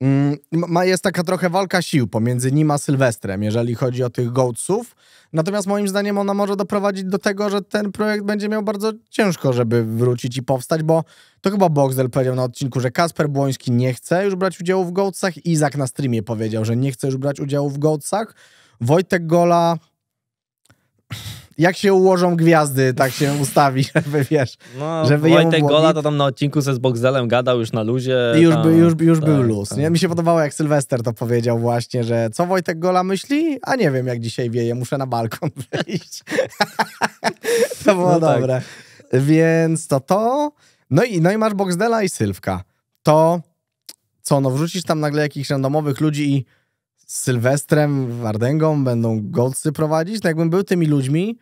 Mm, jest taka trochę walka sił pomiędzy nim a Sylwestrem, jeżeli chodzi o tych Goatsów. Natomiast moim zdaniem ona może doprowadzić do tego, że ten projekt będzie miał bardzo ciężko, żeby wrócić i powstać, bo to chyba Boxdel powiedział na odcinku, że Kasper Błoński nie chce już brać udziału w Goatsach. Izak na streamie powiedział, że nie chce już brać udziału w Goatsach. Wojtek Gola jak się ułożą gwiazdy, tak się ustawi, żeby wiesz. No, żeby Wojtek było... Gola to tam na odcinku ze Zboxelem gadał już na luzie. I już, tam, by, już, już tak, był luz. Tak. Nie? Mi się podobało, jak Sylwester to powiedział właśnie, że co Wojtek Gola myśli? A nie wiem, jak dzisiaj wieje, muszę na balkon wyjść. to było no tak. dobre. Tak. Więc to to. No i, no i masz Boxdela i Sylwka. To co, no wrzucisz tam nagle jakichś randomowych ludzi i z Sylwestrem, Wardęgą będą Goldsy prowadzić, no jakbym był tymi ludźmi,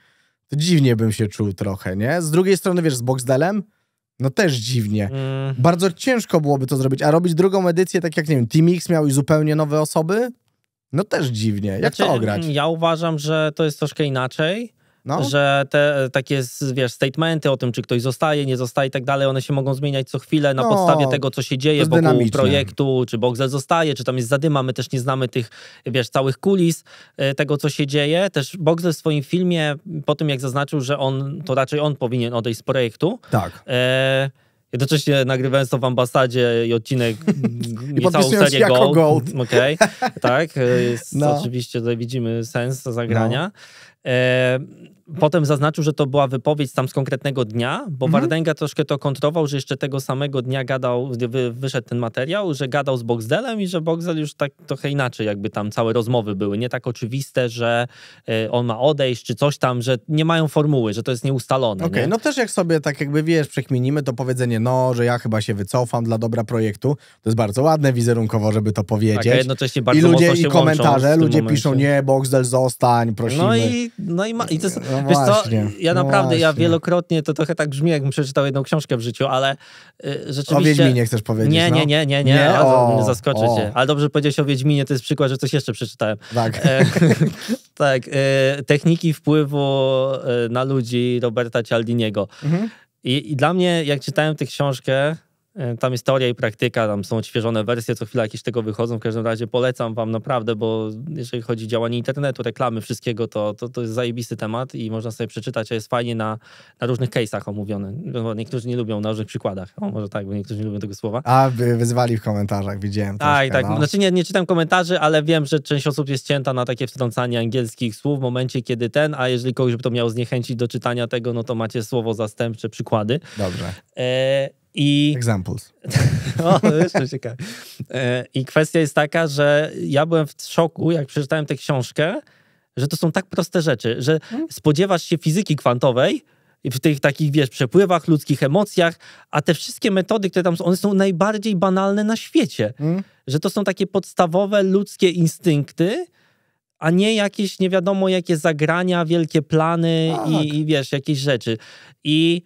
to dziwnie bym się czuł trochę, nie? Z drugiej strony, wiesz, z Boxdelem, no też dziwnie. Mm. Bardzo ciężko byłoby to zrobić, a robić drugą edycję, tak jak, nie wiem, Team X miał i zupełnie nowe osoby, no też dziwnie. Jak znaczy, to ograć? Ja uważam, że to jest troszkę inaczej, no. że te takie, wiesz, statementy o tym, czy ktoś zostaje, nie zostaje i tak dalej, one się mogą zmieniać co chwilę na no, podstawie tego, co się dzieje wokół dynamiczne. projektu, czy Boxer zostaje, czy tam jest zadyma, my też nie znamy tych, wiesz, całych kulis e, tego, co się dzieje. Też Boxer w swoim filmie, po tym jak zaznaczył, że on, to raczej on powinien odejść z projektu. Tak. E Jednocześnie nagrywając to w ambasadzie i odcinek I całą serię jako Gold. gold. Okej, okay. tak. E, jest, no. Oczywiście tutaj widzimy sens zagrania. No. E, Mhm. Potem zaznaczył, że to była wypowiedź tam z konkretnego dnia, bo mhm. Wardęga troszkę to kontrował, że jeszcze tego samego dnia gadał, wy, wyszedł ten materiał, że gadał z Boxdelem i że Boxdel już tak trochę inaczej, jakby tam całe rozmowy były. Nie tak oczywiste, że y, on ma odejść czy coś tam, że nie mają formuły, że to jest nieustalone. Okej, okay, nie? no też jak sobie tak jakby wiesz, przekminimy to powiedzenie, no, że ja chyba się wycofam dla dobra projektu, to jest bardzo ładne wizerunkowo, żeby to powiedzieć. Tak, jednocześnie bardzo I ludzie, i komentarze, ludzie momencie. piszą, nie, Boxdel zostań, prosimy. No i, no i, ma, i to jest, no Wiesz co, ja no naprawdę, no ja wielokrotnie, to trochę tak brzmi, jakbym przeczytał jedną książkę w życiu, ale y, rzeczywiście... O Wiedźminie chcesz powiedzieć, Nie, no? nie, nie, nie, nie, nie? O, zaskoczy cię. Ale dobrze powiedziałeś o Wiedźminie, to jest przykład, że coś jeszcze przeczytałem. Tak. E, tak, e, techniki wpływu e, na ludzi Roberta Cialdiniego. Mhm. I, I dla mnie, jak czytałem tę książkę, E, tam jest teoria i praktyka, tam są odświeżone wersje, co chwila jakieś tego wychodzą. W każdym razie polecam wam naprawdę, bo jeżeli chodzi o działanie internetu, reklamy, wszystkiego, to, to, to jest zajebisty temat i można sobie przeczytać, a jest fajnie na, na różnych case'ach omówiony. No, niektórzy nie lubią na różnych przykładach, o, może tak, bo niektórzy nie lubią tego słowa. A, wyzwali w komentarzach, widziałem. Tak, tak. No. Znaczy nie, nie czytam komentarzy, ale wiem, że część osób jest cięta na takie wtrącanie angielskich słów w momencie, kiedy ten, a jeżeli kogoś by to miało zniechęcić do czytania tego, no to macie słowo zastępcze, przykłady. Dobrze. E i, Examples. o, jeszcze ciekawe. E, I kwestia jest taka, że ja byłem w szoku, jak przeczytałem tę książkę, że to są tak proste rzeczy, że mhm. spodziewasz się fizyki kwantowej, w tych takich, wiesz, przepływach, ludzkich emocjach, a te wszystkie metody, które tam są, one są najbardziej banalne na świecie. Mhm. Że to są takie podstawowe ludzkie instynkty, a nie jakieś nie wiadomo jakie zagrania, wielkie plany tak. i, i, wiesz, jakieś rzeczy. I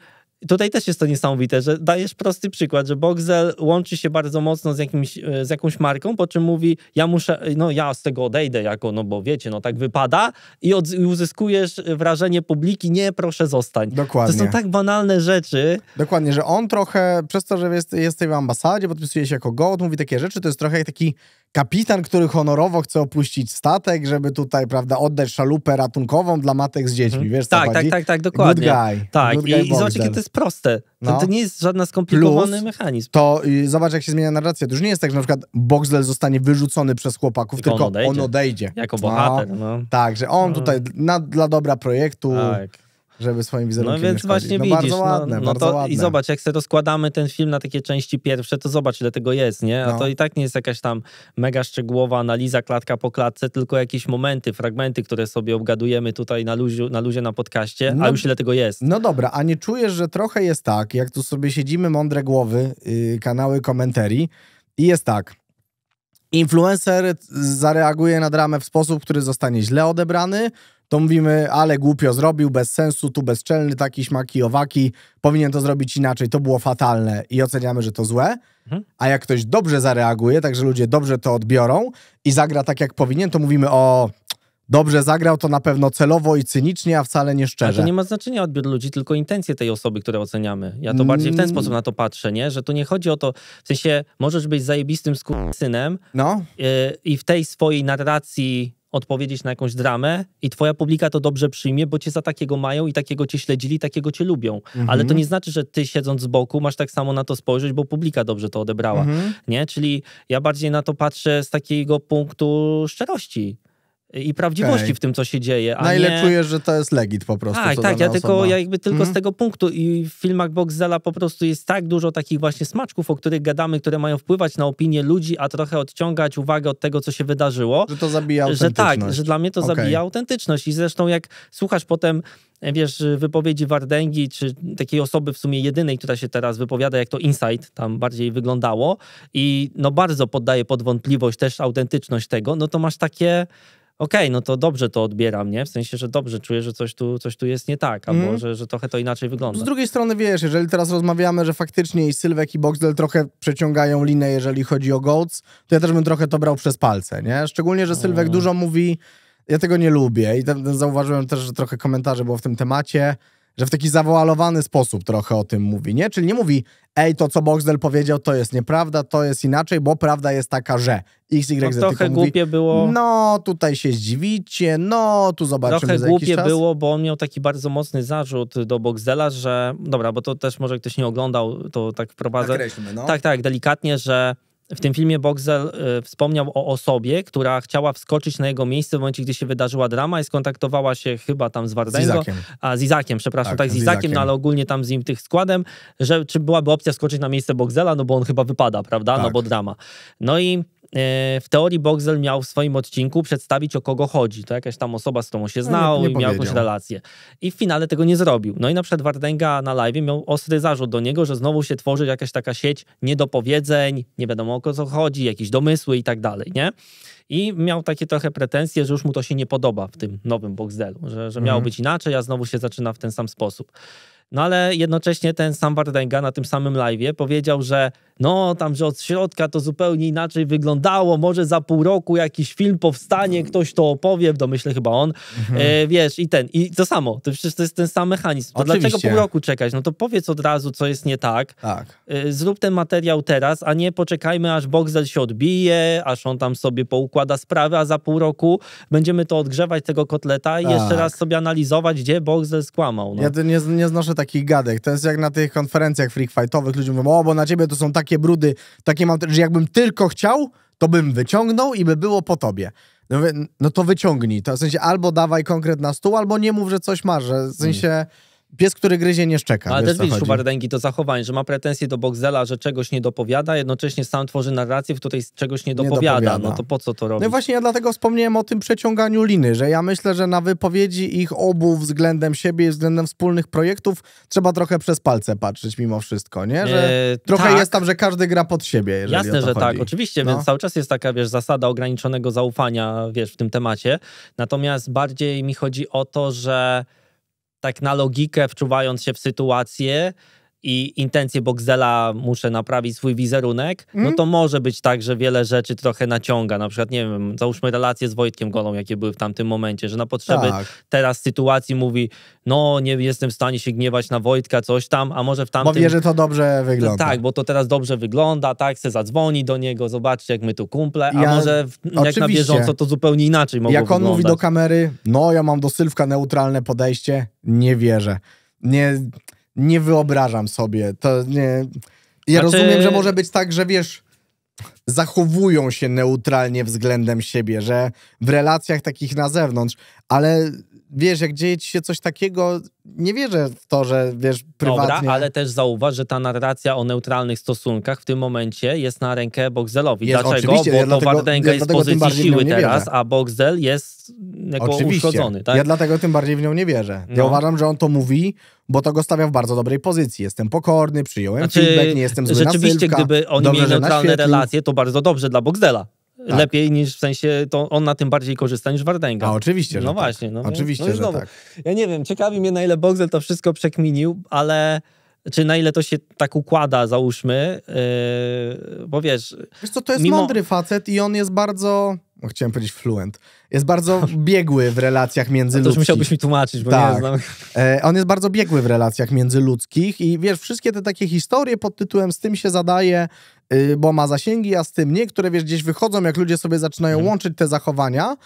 Tutaj też jest to niesamowite, że dajesz prosty przykład, że Boxel łączy się bardzo mocno z, jakimś, e, z jakąś marką, po czym mówi, ja muszę, no ja z tego odejdę jako, no bo wiecie, no tak wypada i, od, uzyskujesz wrażenie publiki, nie, proszę zostań. Dokładnie. To są tak banalne rzeczy. Dokładnie, że on trochę, przez to, że jest, jest w ambasadzie, podpisuje się jako gołd, mówi takie rzeczy, to jest trochę jak taki kapitan, który honorowo chce opuścić statek, żeby tutaj, prawda, oddać szalupę ratunkową dla matek z dziećmi, mhm. wiesz tak, co tak, Tak, tak, tak, dokładnie. Good guy. Tak, Good guy i, i zobacz, jakie to jest proste. No. To, to, nie jest żaden skomplikowany Plus, mechanizm. To i, y, zobacz, jak się zmienia narracja. To już nie jest tak, że na przykład Boxdel zostanie wyrzucony przez chłopaków, tylko, tylko on, odejdzie. on, odejdzie. Jako bohater, no. no. Tak, że on no. tutaj na, dla dobra projektu... Tak żeby swoim wizerunkiem No więc właśnie no, widzisz. Bardzo no, ładne, no, bardzo to, ładne. I zobacz, jak sobie rozkładamy ten film na takie części pierwsze, to zobacz, ile tego jest, nie? A no. to i tak nie jest jakaś tam mega szczegółowa analiza klatka po klatce, tylko jakieś momenty, fragmenty, które sobie obgadujemy tutaj na, luziu, na luzie, na podcaście, a no już ile tego jest. No dobra, a nie czujesz, że trochę jest tak, jak tu sobie siedzimy mądre głowy, yy, kanały komentarii i jest tak, influencer zareaguje na dramę w sposób, który zostanie źle odebrany, to mówimy, ale głupio zrobił, bez sensu, tu bezczelny, taki śmaki, owaki, powinien to zrobić inaczej, to było fatalne i oceniamy, że to złe. Mhm. A jak ktoś dobrze zareaguje, także ludzie dobrze to odbiorą i zagra tak, jak powinien, to mówimy o dobrze zagrał, to na pewno celowo i cynicznie, a wcale nie szczerze. Ale to nie ma znaczenia odbiór ludzi, tylko intencje tej osoby, które oceniamy. Ja to bardziej w ten mm. sposób na to patrzę, nie? Że tu nie chodzi o to, w sensie możesz być zajebistym synem no. Y, i w tej swojej narracji odpowiedzieć na jakąś dramę i twoja publika to dobrze przyjmie, bo cię za takiego mają i takiego cię śledzili, takiego cię lubią. Mhm. Ale to nie znaczy, że ty siedząc z boku masz tak samo na to spojrzeć, bo publika dobrze to odebrała. Mhm. Nie? Czyli ja bardziej na to patrzę z takiego punktu szczerości i prawdziwości okay. w tym, co się dzieje. A Na nie... czujesz, że to jest legit po prostu. Tak, tak, ja, tylko, ja jakby tylko mm z mhm. tego punktu i w filmach Boxdela po prostu jest tak dużo takich właśnie smaczków, o których gadamy, które mają wpływać na opinię ludzi, a trochę odciągać uwagę od tego, co się wydarzyło. Że to zabija autentyczność. Że tak, że dla mnie to okay. zabija autentyczność i zresztą jak słuchasz potem wiesz, wypowiedzi Wardęgi, czy takiej osoby w sumie jedynej, która się teraz wypowiada, jak to Insight tam bardziej wyglądało i no bardzo poddaje pod wątpliwość też autentyczność tego, no to masz takie okej, okay, no to dobrze to odbieram, nie? W sensie, że dobrze czuję, że coś tu, coś tu jest nie tak, albo mm. że, że trochę to inaczej wygląda. Z drugiej strony, wiesz, jeżeli teraz rozmawiamy, że faktycznie i Sylwek i Boxdel trochę przeciągają linę, jeżeli chodzi o Goats, to ja też bym trochę to brał przez palce, nie? Szczególnie, że Sylwek mm. dużo mówi, ja tego nie lubię i ten, zauważyłem też, że trochę komentarzy było w tym temacie, że w taki zawoalowany sposób trochę o tym mówi, nie? Czyli nie mówi, ej, to co Boxdel powiedział, to jest nieprawda, to jest inaczej, bo prawda jest taka, że. XYZ. No, trochę głupie mówi, było. No, tutaj się zdziwicie, no, tu zobaczymy Trochę za głupie czas. było, bo on miał taki bardzo mocny zarzut do Boxdela, że, dobra, bo to też może ktoś nie oglądał, to tak wprowadzę. Nakreślmy, no. Tak, tak, delikatnie, że w tym filmie Boxel y, wspomniał o osobie, która chciała wskoczyć na jego miejsce w momencie, gdy się wydarzyła drama i skontaktowała się chyba tam z Wardengo. Z Izakiem. przepraszam, tak, tak z, Izakiem, Izakiem, no ale ogólnie tam z nim tych składem, że czy byłaby opcja skoczyć na miejsce Boxela, no bo on chyba wypada, prawda, no tak. no bo drama. No i E, w teorii Boxel miał w swoim odcinku przedstawić o kogo chodzi. To jakaś tam osoba, z którą się no, znał no, i miał jakąś relację. I w finale tego nie zrobił. No i na przykład Wardęga na live miał ostry zarzut do niego, że znowu się tworzy jakaś taka sieć niedopowiedzeń, nie wiadomo o co chodzi, jakieś domysły i tak dalej, nie? I miał takie trochę pretensje, że już mu to się nie podoba w tym nowym Boxelu, że, że miało mhm. być inaczej, a znowu się zaczyna w ten sam sposób. No ale jednocześnie ten sam Wardęga na tym samym live'ie powiedział, że no tam, że od środka to zupełnie inaczej wyglądało, może za pół roku jakiś film powstanie, ktoś to opowie, w domyśle chyba on, mhm. e, wiesz, i ten, i to samo, to przecież to jest ten sam mechanizm. To dlaczego pół roku czekać? No to powiedz od razu, co jest nie tak, tak. E, zrób ten materiał teraz, a nie poczekajmy, aż Boxel się odbije, aż on tam sobie poukłada sprawy, a za pół roku będziemy to odgrzewać, tego kotleta i tak. jeszcze raz sobie analizować, gdzie Boxel skłamał. No. Ja nie, nie znoszę takich gadek. To jest jak na tych konferencjach free fightowych. Ludzie mówią, o, bo na ciebie to są takie brudy, takie mam, że jakbym tylko chciał, to bym wyciągnął i by było po tobie. No, no to wyciągnij. To w sensie albo dawaj konkret na stół, albo nie mów, że coś masz. Że w mm. sensie... Hmm Pies, który gryzie, nie szczeka. Ale też widzisz u to zachowanie, że ma pretensje do Boxela, że czegoś nie dopowiada, jednocześnie sam tworzy narrację, w której czegoś nie dopowiada. nie dopowiada. No to po co to robi? No i właśnie ja dlatego wspomniałem o tym przeciąganiu liny, że ja myślę, że na wypowiedzi ich obu względem siebie i względem wspólnych projektów trzeba trochę przez palce patrzeć mimo wszystko, nie? Że eee, trochę tak. jest tam, że każdy gra pod siebie, Jasne, że tak, chodzi. tak, oczywiście, no. więc cały czas jest taka, wiesz, zasada ograniczonego zaufania, wiesz, w tym temacie. Natomiast bardziej mi chodzi o to, że tak na logikę, wczuwając się w sytuację, i intencje Boxdela muszę naprawić swój wizerunek, mm. no mhm. to może być tak, że wiele rzeczy trochę naciąga. Na przykład, nie wiem, załóżmy relacje z Wojtkiem Golą, jakie były w tamtym momencie, że na potrzeby tak. teraz sytuacji mówi, no nie jestem w stanie się gniewać na Wojtka, coś tam, a może w tamtym... Bo wie, że to dobrze wygląda. Tak, bo to teraz dobrze wygląda, tak, se zadzwoni do niego, zobaczcie, jak my tu kumple, a ja... może w, jak na bieżąco to zupełnie inaczej mogło Jak on wyglądać. mówi do kamery, no ja mam do Sylwka neutralne podejście, nie wierzę. Nie nie wyobrażam sobie. To nie... Ja znaczy... rozumiem, że może być tak, że wiesz, zachowują się neutralnie względem siebie, że w relacjach takich na zewnątrz, ale wiesz, jak dzieje ci się coś takiego, nie wierzę w to, że wiesz, prywatnie... Dobra, ale też zauważ, że ta narracja o neutralnych stosunkach w tym momencie jest na rękę Boxelowi. Jest, Dlaczego? Bo ja to dlatego, jest w pozycji siły teraz, a Boxel jest jako oczywiście. uszkodzony. Tak? Ja dlatego tym bardziej w nią nie wierzę. Ja no. uważam, że on to mówi, bo to go stawia w bardzo dobrej pozycji. Jestem pokorny, przyjąłem znaczy, feedback, nie jestem zły Rzeczywiście, na Sylwka, gdyby oni mieli neutralne relacje, to bardzo dobrze dla Bokzela tak. lepiej niż w sensie, to on na tym bardziej korzysta niż Wardęga. A oczywiście, No tak. właśnie. Tak. No, oczywiście, no, znowu. Tak. Ja nie wiem, ciekawi mnie na ile Boxel to wszystko przekminił, ale czy na ile to się tak układa, załóżmy, yy, bo wiesz... Wiesz co, to jest mimo... mądry facet i on jest bardzo no, chciałem powiedzieć fluent, jest bardzo biegły w relacjach międzyludzkich. No to już musiałbyś mi tłumaczyć, bo tak. nie znam. E, on jest bardzo biegły w relacjach międzyludzkich i wiesz, wszystkie te takie historie pod tytułem z tym się zadaje, y, bo ma zasięgi, a z tym nie, które wiesz, gdzieś wychodzą, jak ludzie sobie zaczynają hmm. łączyć te zachowania,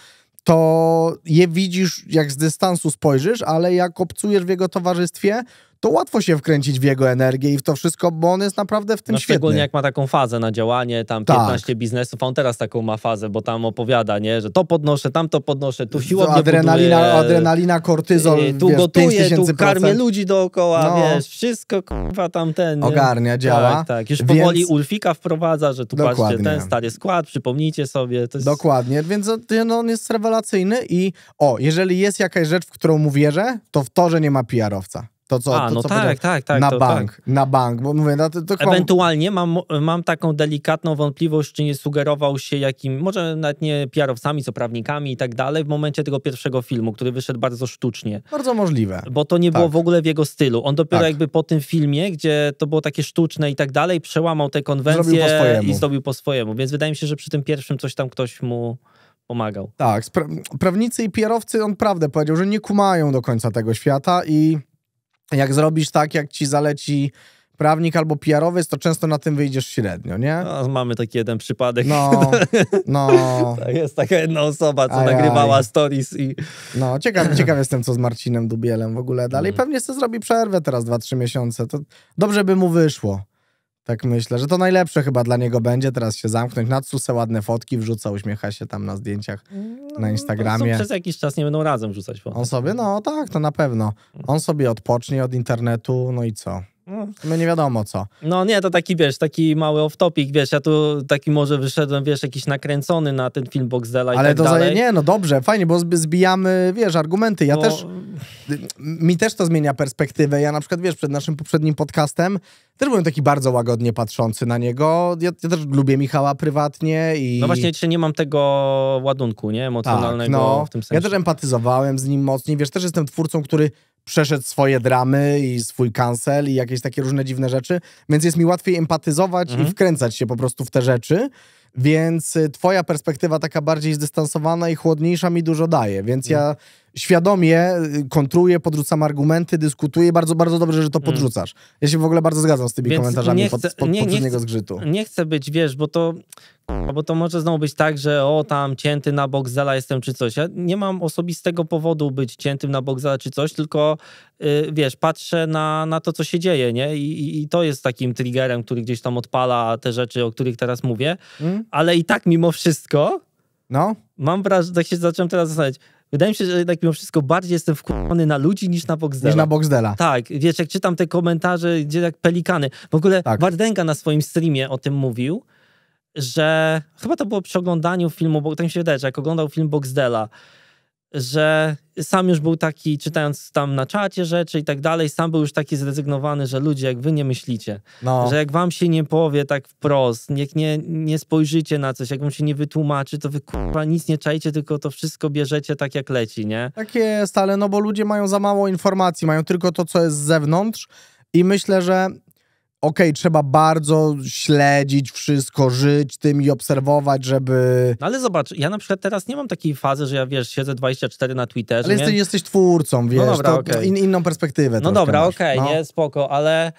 to je widzisz, jak z dystansu spojrzysz, ale jak obcujesz w jego towarzystwie, to łatwo się wkręcić w jego energię i w to wszystko, bo on jest naprawdę w tym no, świetny. Szczególnie jak ma taką fazę na działanie, tam 15 tak. biznesów, a on teraz taką ma fazę, bo tam opowiada, nie, że to podnoszę, tam to podnoszę, tu siłownię adrenalina, buduje, adrenalina, kortyzol, i, tu wiesz, gotuję, tu karmię ludzi dookoła, no. wiesz, wszystko kurwa tam ten. Ogarnia, działa. Tak, tak. Już więc... powoli Ulfika wprowadza, że tu Dokładnie. patrzcie ten stary skład, przypomnijcie sobie. Jest... Dokładnie, więc no, on jest rewelacyjny i o, jeżeli jest jakaś rzecz, w którą mu wierzę, to w to, że nie ma PR-owca. To, co, A, to, no co tak, tak, tak. Na to, bank, tak. na bank, bo mówię, na no to, to Ewentualnie mam, mam taką delikatną wątpliwość, czy nie sugerował się jakim, może nawet nie PR-owcami, co prawnikami i tak dalej, w momencie tego pierwszego filmu, który wyszedł bardzo sztucznie. Bardzo możliwe. Bo to nie tak. było w ogóle w jego stylu. On dopiero tak. jakby po tym filmie, gdzie to było takie sztuczne i tak dalej, przełamał te konwencje zrobił i zrobił po swojemu. Więc wydaje mi się, że przy tym pierwszym coś tam ktoś mu pomagał. Tak, pra prawnicy i pierowcy, on prawdę powiedział, że nie kumają do końca tego świata i jak zrobisz tak, jak ci zaleci prawnik albo PR-owiec, to często na tym wyjdziesz średnio, nie? No, mamy taki jeden przypadek. No, no. jest taka jedna osoba, co nagrywała stories i... No, ciekaw, ciekaw jestem, co z Marcinem Dubielem w ogóle dalej. Mm. Pewnie sobie zrobi przerwę teraz 2-3 miesiące. To dobrze by mu wyszło. Tak myślę, że to najlepsze chyba dla niego będzie teraz się zamknąć. Natsuse ładne fotki wrzuca, uśmiecha się tam na zdjęciach mm, no, na Instagramie. No, przez jakiś czas nie będą razem wrzucać fotki. On sobie, no tak, to na pewno. On sobie odpocznie od internetu, no i co? No. no nie wiadomo co. No nie, to taki, wiesz, taki mały off-topic, wiesz, ja tu taki może wyszedłem, wiesz, jakiś nakręcony na ten film Boxdela i Ale tak to dalej. nie, no dobrze, fajnie, bo zbijamy, wiesz, argumenty. Ja bo... No. też, mi też to zmienia perspektywę. Ja na przykład, wiesz, przed naszym poprzednim podcastem też byłem taki bardzo łagodnie patrzący na niego. Ja, ja też lubię Michała prywatnie i... No właśnie, jeszcze nie mam tego ładunku, nie, tak, emocjonalnego tak, no, w tym sensie. Ja też empatyzowałem z nim mocniej, wiesz, też jestem twórcą, który przeszedł swoje dramy i swój cancel i jakieś takie różne dziwne rzeczy, więc jest mi łatwiej empatyzować mhm. i wkręcać się po prostu w te rzeczy. Więc y, twoja perspektywa taka bardziej zdystansowana i chłodniejsza mi dużo daje, więc mm. ja świadomie y, kontruję, podrzucam argumenty, dyskutuję. Bardzo, bardzo dobrze, że to mm. podrzucasz. Ja się w ogóle bardzo zgadzam z tymi Więc komentarzami nie chcę, pod, pod, nie, nie chcę, zgrzytu. Nie chcę być, wiesz, bo to, bo to może znowu być tak, że o, tam cięty na zala jestem czy coś. Ja nie mam osobistego powodu być ciętym na zala czy coś, tylko Y, wiesz, patrzę na, na to, co się dzieje, nie? I, I, to jest takim triggerem, który gdzieś tam odpala te rzeczy, o których teraz mówię. Mm. Ale i tak mimo wszystko no. mam wrażenie, tak się zacząłem teraz zastanawiać, Wydaje mi się, że jednak mimo wszystko bardziej jestem wkurzony na ludzi niż na Boxdela. Niż na Boxdela. Tak, wiesz, jak czytam te komentarze, gdzie jak pelikany. W ogóle tak. na swoim streamie o tym mówił, że chyba to było przy oglądaniu filmu, bo tak mi się wydaje, że jak oglądał film Boxdela, że sam już był taki, czytając tam na czacie rzeczy i tak dalej, sam był już taki zrezygnowany, że ludzie, jak wy nie myślicie, no. że jak wam się nie powie tak wprost, jak nie, nie spojrzycie na coś, jak wam się nie wytłumaczy, to wy kurwa nic nie czajcie, tylko to wszystko bierzecie tak jak leci, nie? Tak jest, ale no bo ludzie mają za mało informacji, mają tylko to, co jest z zewnątrz i myślę, że okej, okay, trzeba bardzo śledzić wszystko, żyć tym i obserwować, żeby... No ale zobacz, ja na przykład teraz nie mam takiej fazy, że ja, wiesz, siedzę 24 na Twitterze, Ale jesteś, jesteś twórcą, no wiesz, no dobra, okay. in, inną perspektywę No dobra, okej, okay, no. nie, spoko, ale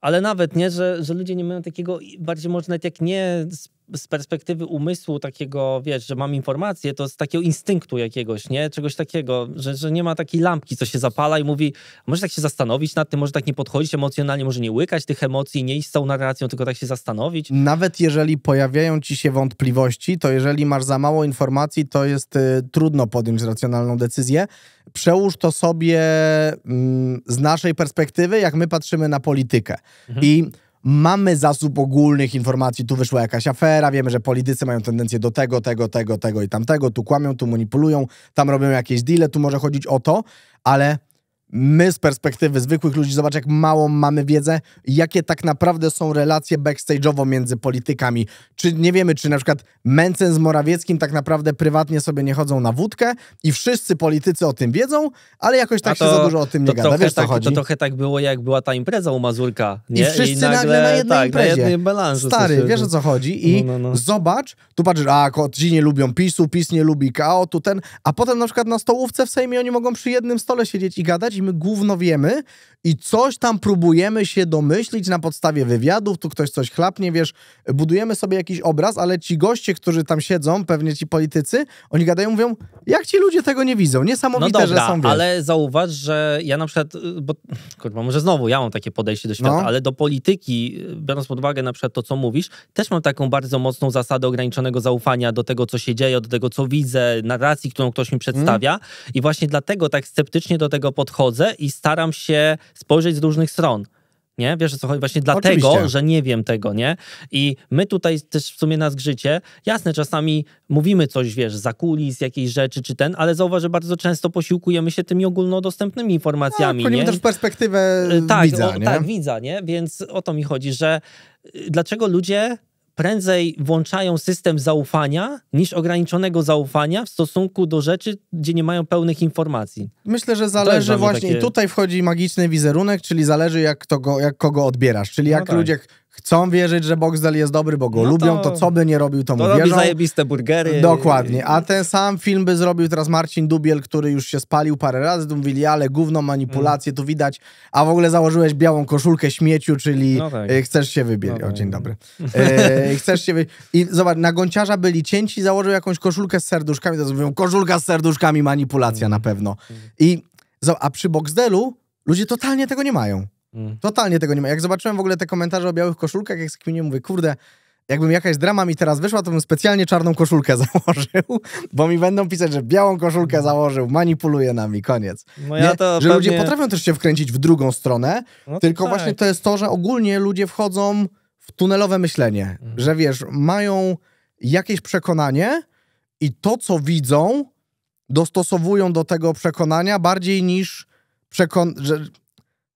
ale nawet nie, że, że ludzie nie mają takiego, bardziej może nawet jak nie z perspektywy umysłu takiego, wiesz, że mam informację, to z takiego instynktu jakiegoś, nie? Czegoś takiego, że, że nie ma takiej lampki, co się zapala i mówi, może tak się zastanowić nad tym, może tak nie podchodzić emocjonalnie, może nie łykać tych emocji, nie iść z tą narracją, tylko tak się zastanowić. Nawet jeżeli pojawiają ci się wątpliwości, to jeżeli masz za mało informacji, to jest y, trudno podjąć racjonalną decyzję. Przełóż to sobie y, z naszej perspektywy, jak my patrzymy na politykę. Mhm. I mamy zasób ogólnych informacji, tu wyszła jakaś afera, wiemy, że politycy mają tendencję do tego, tego, tego, tego i tamtego, tu kłamią, tu manipulują, tam robią jakieś deale, tu może chodzić o to, ale my z perspektywy zwykłych ludzi, zobacz jak małą mamy wiedzę, jakie tak naprawdę są relacje backstage'owo między politykami. Czy nie wiemy, czy na przykład Mencen z Morawieckim tak naprawdę prywatnie sobie nie chodzą na wódkę i wszyscy politycy o tym wiedzą, ale jakoś tak to, się za dużo o tym nie tak- to, gada. Wiesz, tak, chodzi? To trochę tak było, jak była ta impreza u Mazurka. Nie? I wszyscy I nagle, nagle, na jednej tak, imprezie. Na Stary, wiesz o co chodzi no, i no, no, no. zobacz, tu patrzysz, a ci nie lubią PiSu, PiS nie lubi KO, tu ten, a potem na przykład na stołówce w Sejmie oni mogą przy jednym stole siedzieć i gadać i jesteśmy, gówno wiemy i coś tam próbujemy się domyślić na podstawie wywiadów, tu ktoś coś chlapnie, wiesz, budujemy sobie jakiś obraz, ale ci goście, którzy tam siedzą, pewnie ci politycy, oni gadają, mówią, jak ci ludzie tego nie widzą, niesamowite, no dobra, że są, wiesz. ale zauważ, że ja na przykład, bo kurwa, może znowu ja mam takie podejście do świata, no. ale do polityki, biorąc pod uwagę na przykład to, co mówisz, też mam taką bardzo mocną zasadę ograniczonego zaufania do tego, co się dzieje, do tego, co widzę, narracji, którą ktoś mi przedstawia mm. i właśnie dlatego tak sceptycznie do tego podchodzę, podchodzę i staram się spojrzeć z różnych stron. Nie? Wiesz, co chodzi? Właśnie dlatego, Oczywiście. że nie wiem tego, nie? I my tutaj też w sumie na zgrzycie, jasne, czasami mówimy coś, wiesz, za kulis, jakiejś rzeczy czy ten, ale zauważ, że bardzo często posiłkujemy się tymi ogólnodostępnymi informacjami, no, nie? też perspektywę tak, widza, o, tak, nie? Tak, widza, nie? Więc o to mi chodzi, że y, dlaczego ludzie prędzej włączają system zaufania niż ograniczonego zaufania w stosunku do rzeczy, gdzie nie mają pełnych informacji. Myślę, że zależy właśnie, takie... tutaj wchodzi magiczny wizerunek, czyli zależy jak, to go, jak kogo odbierasz, czyli no jak no tak. ludzie chcą wierzyć, że Boxdel jest dobry, bo go no lubią, to, to co by nie robił, to, to mu robi wierzą. zajebiste burgery. Dokładnie. A ten sam film by zrobił teraz Marcin Dubiel, który już się spalił parę razy, tu mówili, ale gówno, manipulacje, mm. tu widać, a w ogóle założyłeś białą koszulkę śmieciu, czyli no tak. E, chcesz się wybielić. No O, tak. dzień dobry. E, chcesz się wy... I zobacz, na Gąciarza byli cięci, założył jakąś koszulkę z serduszkami, to mówią, koszulka z serduszkami, manipulacja mm. na pewno. Mm. I, a przy Boxdelu ludzie totalnie tego nie mają. Mm. Totalnie tego nie ma. Jak zobaczyłem w ogóle te komentarze o białych koszulkach, jak z skminiłem, mówię, kurde, jakbym jakaś drama mi teraz wyszła, to bym specjalnie czarną koszulkę założył, bo mi będą pisać, że białą koszulkę mm. założył, manipuluje nami, koniec. No ja że pewnie... ludzie potrafią też się wkręcić w drugą stronę, no tylko tak. właśnie to jest to, że ogólnie ludzie wchodzą w tunelowe myślenie, mhm. że wiesz, mają jakieś przekonanie i to, co widzą, dostosowują do tego przekonania bardziej niż przekon... Że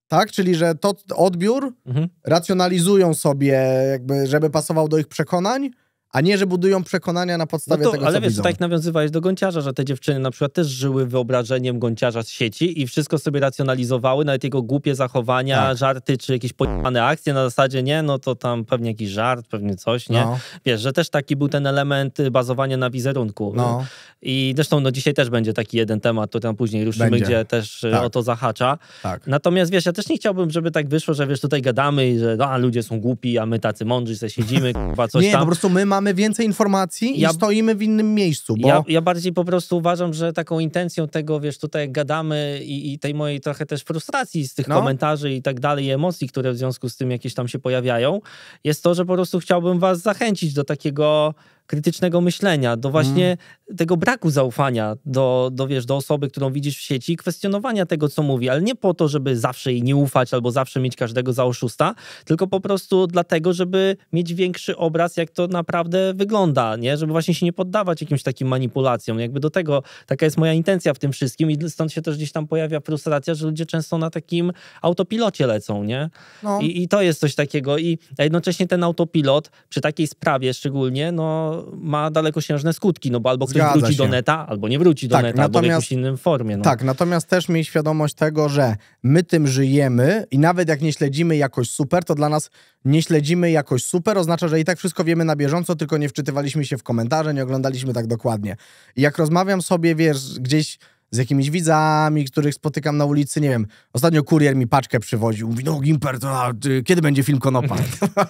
tak, czyli że to odbiór mhm. racjonalizują sobie, jakby, żeby pasował do ich przekonań, a nie, że budują przekonania na podstawie no to, tego, ale co wiesz, widzą. tak nawiązywałeś do Gonciarza, że te dziewczyny na przykład też żyły wyobrażeniem Gonciarza z sieci i wszystko sobie racjonalizowały, nawet jego głupie zachowania, tak. żarty czy jakieś pojebane akcje na zasadzie, nie, no to tam pewnie jakiś żart, pewnie coś, nie? No. Wiesz, że też taki był ten element y, bazowania na wizerunku. No. I zresztą no dzisiaj też będzie taki jeden temat, to tam później ruszymy, będzie. gdzie też y, tak. o to zahacza. Tak. Natomiast wiesz, ja też nie chciałbym, żeby tak wyszło, że wiesz, tutaj gadamy, że no, a, ludzie są głupi, a my tacy mądrzy, se siedzimy, chyba coś nie, tam. po prostu my mamy mamy więcej informacji ja, i stoimy w innym miejscu. Bo... Ja, ja, bardziej po prostu uważam, że taką intencją tego, wiesz, tutaj gadamy i, i tej mojej trochę też frustracji z tych no. komentarzy i tak dalej, emocji, które w związku z tym jakieś tam się pojawiają, jest to, że po prostu chciałbym was zachęcić do takiego krytycznego myślenia, do mm. właśnie mm. tego braku zaufania do, do, wiesz, do osoby, którą widzisz w sieci i kwestionowania tego, co mówi, ale nie po to, żeby zawsze jej nie ufać albo zawsze mieć każdego za oszusta, tylko po prostu dlatego, żeby mieć większy obraz, jak to naprawdę wygląda, nie? Żeby właśnie się nie poddawać jakimś takim manipulacjom. Jakby do tego taka jest moja intencja w tym wszystkim i stąd się też gdzieś tam pojawia frustracja, że ludzie często na takim autopilocie lecą, nie? No. I, I to jest coś takiego i jednocześnie ten autopilot przy takiej sprawie szczególnie, no ma dalekosiężne skutki, no bo albo ktoś Zgadza wróci się. do neta, albo nie wróci do tak, neta, albo w jakiejś innym formie. No. Tak, natomiast też miej świadomość tego, że my tym żyjemy i nawet jak nie śledzimy jakoś super, to dla nas nie śledzimy jakoś super oznacza, że i tak wszystko wiemy na bieżąco, tylko nie wczytywaliśmy się w komentarze, nie oglądaliśmy tak dokładnie. I jak rozmawiam sobie, wiesz, gdzieś z jakimiś widzami, których spotykam na ulicy, nie wiem, ostatnio kurier mi paczkę przywoził, mówi, no Gimper, to, a, kiedy będzie film Konopa?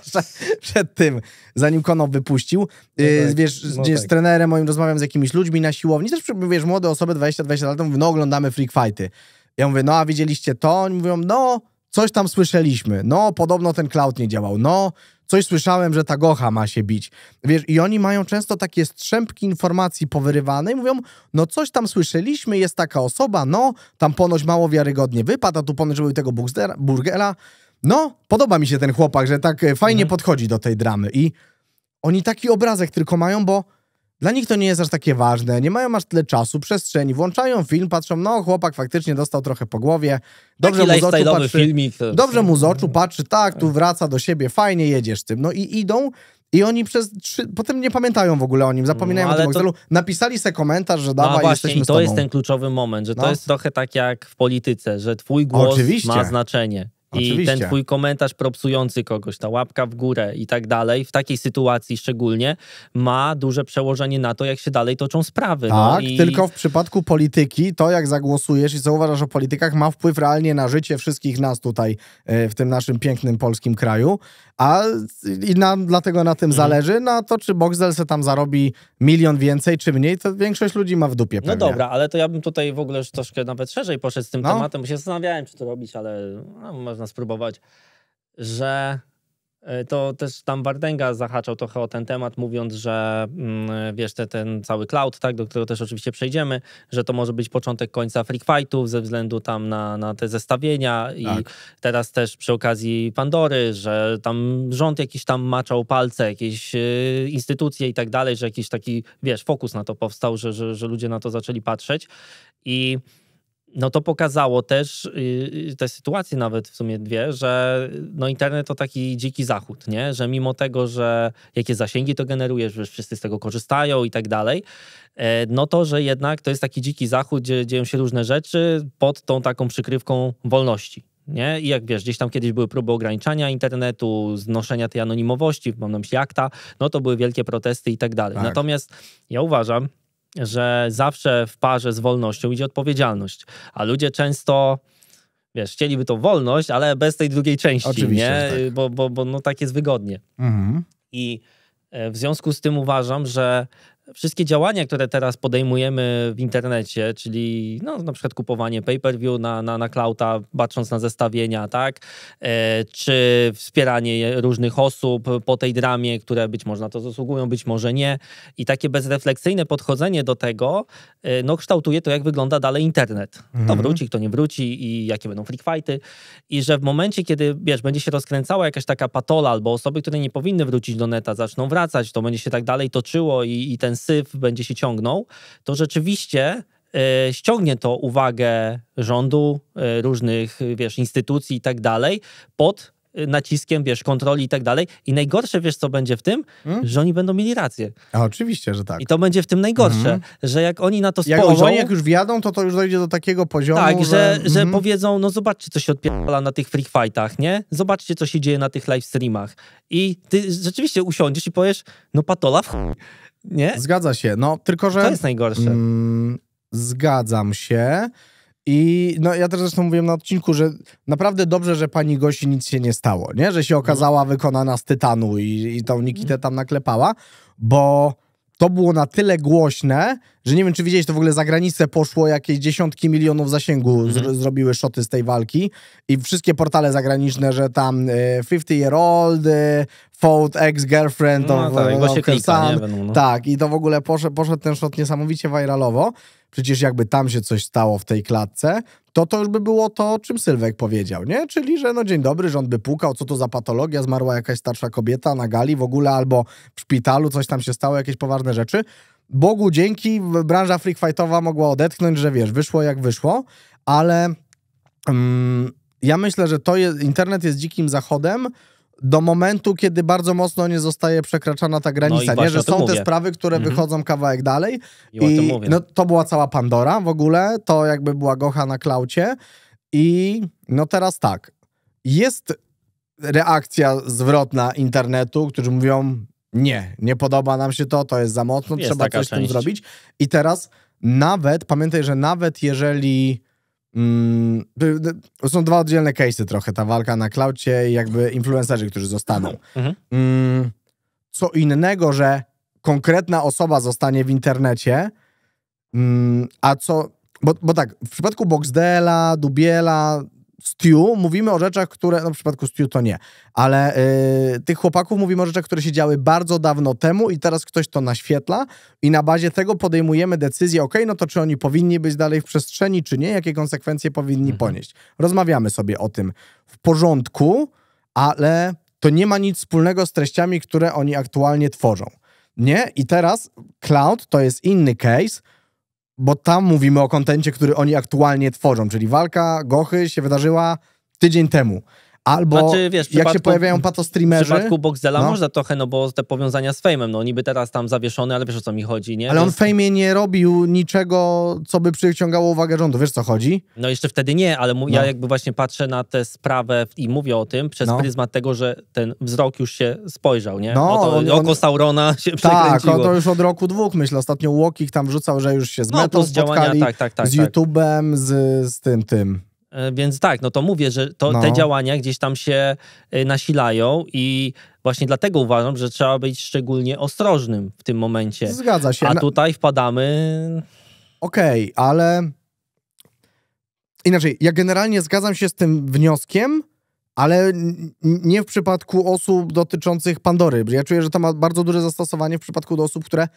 Przed tym, zanim Konop wypuścił, no y, tak, wiesz, no tak. z trenerem moim rozmawiam z jakimiś ludźmi na siłowni, też, wiesz, młode osoby, 20-20 lat, mówią, no oglądamy freak fighty. Ja mówię, no a widzieliście to? Oni mówią, no, coś tam słyszeliśmy, no, podobno ten cloud nie działał, no, coś słyszałem, że ta gocha ma się bić. Wiesz, i oni mają często takie strzępki informacji powyrywanej. mówią, no coś tam słyszeliśmy, jest taka osoba, no, tam ponoć mało wiarygodnie wypada, tu ponoć był tego Burgera. No, podoba mi się ten chłopak, że tak e, fajnie mhm. podchodzi do tej dramy i oni taki obrazek tylko mają, bo dla nich to nie jest aż takie ważne, nie mają aż tyle czasu, przestrzeni, włączają film, patrzą, no chłopak faktycznie dostał trochę po głowie, dobrze mu z oczu patrzy, filmik, to... dobrze mu z oczu no. patrzy, tak, tu tak. wraca do siebie, fajnie jedziesz tym, no i idą i oni przez trzy, potem nie pamiętają w ogóle o nim, zapominają no, o tym Excelu. To... Napisali sobie komentarz, że dawaj, no, właśnie, jesteśmy i to jest ten kluczowy moment, że no. to jest trochę tak jak w polityce, że twój głos Oczywiście. ma znaczenie. Oczywiście. I ten twój komentarz propsujący kogoś, ta łapka w górę i tak dalej, w takiej sytuacji szczególnie, ma duże przełożenie na to, jak się dalej toczą sprawy. No tak, no i... tylko w przypadku polityki to, jak zagłosujesz i co uważasz o politykach, ma wpływ realnie na życie wszystkich nas tutaj e, w tym naszym pięknym polskim kraju. A i na, dlatego na tym mhm. zależy, na no to czy Boxdel se tam zarobi milion więcej czy mniej, to większość ludzi ma w dupie no pewnie. No dobra, ale to ja bym tutaj w ogóle już troszkę nawet szerzej poszedł z tym no. tematem, bo się zastanawiałem, czy to robić, ale no, można spróbować, że E, to też tam Wardęga zahaczał trochę o ten temat, mówiąc, że mm, wiesz, te, ten cały cloud, tak, do którego też oczywiście przejdziemy, że to może być początek końca free fightów ze względu tam na, na te zestawienia i tak. teraz też przy okazji Pandory, że tam rząd jakiś tam maczał palce, jakieś e, instytucje i tak dalej, że jakiś taki, wiesz, fokus na to powstał, że, że, że ludzie na to zaczęli patrzeć i no to pokazało też yy, te sytuacje nawet w sumie dwie, że no internet to taki dziki zachód, nie? Że mimo tego, że jakie zasięgi to generujesz, że wszyscy z tego korzystają i tak dalej, e, no to, że jednak to jest taki dziki zachód, gdzie dzieją się różne rzeczy pod tą taką przykrywką wolności. Nie? I jak wiesz, gdzieś tam kiedyś były próby ograniczania internetu, znoszenia tej anonimowości, mam na myśli akta, no to były wielkie protesty i tak dalej. Tak. Natomiast ja uważam, że zawsze w parze z wolnością idzie odpowiedzialność, a ludzie często wiesz, chcieliby tą wolność, ale bez tej drugiej części, Oczywiście, nie? Tak. Bo, bo, bo no tak jest wygodnie. Mhm. I e, w związku z tym uważam, że wszystkie działania, które teraz podejmujemy w internecie, czyli no, na przykład kupowanie pay-per-view na, na, na clouda, batrząc na zestawienia, tak? E, czy wspieranie różnych osób po tej dramie, które być może na to zasługują, być może nie. I takie bezrefleksyjne podchodzenie do tego, e, no, kształtuje to, jak wygląda dalej internet. Mhm. Kto wróci, kto nie wróci i jakie będą free fighty. I że w momencie, kiedy, wiesz, będzie się rozkręcała jakaś taka patola albo osoby, które nie powinny wrócić do neta, zaczną wracać, to będzie się tak dalej toczyło i, i ten syf będzie się ciągnął, to rzeczywiście e, ściągnie to uwagę rządu, e, różnych, e, wiesz, instytucji i tak dalej pod naciskiem, wiesz, kontroli i tak dalej. I najgorsze, wiesz, co będzie w tym? Hmm? Że oni będą mieli rację. A oczywiście, że tak. I to będzie w tym najgorsze, -hmm. że jak oni na to jak spojrzą... Jak oni jak już wjadą, to to już dojdzie do takiego poziomu, Tak, że, że, -hmm. że mhm. powiedzą, no zobaczcie, co się odpierdala na tych free fightach, nie? Zobaczcie, co się dzieje na tych live streamach. I ty rzeczywiście usiądziesz i powiesz, no patola w chuj. Nie? Zgadza się. No, tylko że. To jest najgorsze. Mm, zgadzam się. I no, ja też zresztą mówiłem na odcinku, że naprawdę dobrze, że pani gości nic się nie stało, nie? Że się okazała mhm. wykonana z tytanu i, i tą Nikitę tam naklepała, bo to było na tyle głośne, że nie wiem, czy widzieliście, to w ogóle za granicę poszło jakieś dziesiątki milionów zasięgu, mm -hmm. zrobiły szoty z tej walki i wszystkie portale zagraniczne, że tam e, y, 50 year old, y, e, ex-girlfriend no, of, tak, of, e, no. tak, i to w ogóle poszedł, poszedł ten szot niesamowicie viralowo Przecież jakby tam się coś stało w tej klatce, to to już by było to, o czym Sylwek powiedział, nie? Czyli, że no dzień dobry, rząd by pukał, co to za patologia, zmarła jakaś starsza kobieta na gali w ogóle, albo w szpitalu, coś tam się stało, jakieś poważne rzeczy. Bogu dzięki, branża freakfightowa mogła odetchnąć, że wiesz, wyszło jak wyszło, ale mm, ja myślę, że to jest, internet jest dzikim zachodem, do momentu, kiedy bardzo mocno nie zostaje przekraczana ta granica, no nie? że są te sprawy, które mhm. wychodzą kawałek dalej. I, I No, to była cała Pandora w ogóle, to jakby była gocha na klaucie. I no teraz tak, jest reakcja zwrotna internetu, którzy mówią nie, nie podoba nam się to, to jest za mocno, jest trzeba coś z tym zrobić. I teraz nawet, pamiętaj, że nawet jeżeli Mm, są dwa oddzielne case'y trochę, ta walka na klaucie i jakby influencerzy, którzy zostaną. Mhm. Mm, co innego, że konkretna osoba zostanie w internecie, mm, a co... Bo, bo tak, w przypadku Boxdela, Dubiela, Stu, mówimy o rzeczach, które, no w przypadku Stew to nie, ale y, tych chłopaków mówimy o rzeczach, które się działy bardzo dawno temu i teraz ktoś to naświetla i na bazie tego podejmujemy decyzję, ok, no to czy oni powinni być dalej w przestrzeni, czy nie, jakie konsekwencje powinni mhm. ponieść. Rozmawiamy sobie o tym w porządku, ale to nie ma nic wspólnego z treściami, które oni aktualnie tworzą. Nie? I teraz cloud to jest inny case, bo tam mówimy o kontencie, który oni aktualnie tworzą, czyli walka Gochy się wydarzyła tydzień temu. Albo znaczy, wiesz, jak się pojawiają patostreamerzy... W przypadku Boxdela no. można trochę, no bo te powiązania z Fejmem, no niby teraz tam zawieszony, ale wiesz o co mi chodzi, nie? Ale on w Fejmie nie robił niczego, co by przyciągało uwagę rządu, wiesz co chodzi? No jeszcze wtedy nie, ale no. ja jakby właśnie patrzę na tę sprawę i mówię o tym przez no. pryzmat tego, że ten wzrok już się spojrzał, nie? No, Oto, on, oko Saurona się tak, przekręciło. Tak, to już od roku dwóch, myślę. Ostatnio Łokik tam wrzucał, że już się z no, metą spotkali, tak, tak, tak, z tak. YouTube'em, z, z tym, tym, E, więc tak, no to mówię, że to, no. te działania gdzieś tam się e, nasilają i właśnie dlatego uważam, że trzeba być szczególnie ostrożnym w tym momencie. Zgadza się. A tutaj wpadamy... Okej, okay, ale... Inaczej, ja generalnie zgadzam się z tym wnioskiem, ale nie w przypadku osób dotyczących Pandory. Ja czuję, że to ma bardzo duże zastosowanie w przypadku do osób, które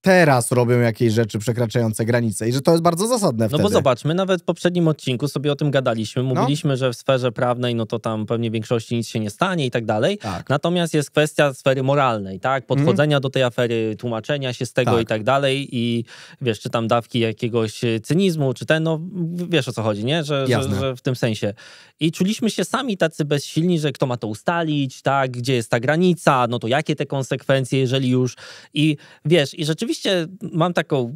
teraz robią jakieś rzeczy przekraczające granice i że to jest bardzo zasadne wtedy. No bo zobaczmy, nawet w poprzednim odcinku sobie o tym gadaliśmy, no. mówiliśmy, no. że w sferze prawnej no to tam pewnie w większości nic się nie stanie i tak dalej, tak. natomiast jest kwestia sfery moralnej, tak, mhm. podchodzenia mm. do tej afery, tłumaczenia się z tego tak. i tak dalej i wiesz, czy tam dawki jakiegoś e, cynizmu, czy ten, no wiesz o co chodzi, nie, że, że, że, w tym sensie. I czuliśmy się sami tacy bezsilni, że kto ma to ustalić, tak, gdzie jest ta granica, no to jakie te konsekwencje, jeżeli już i wiesz, i rzeczywiście Oczywiście mam taką,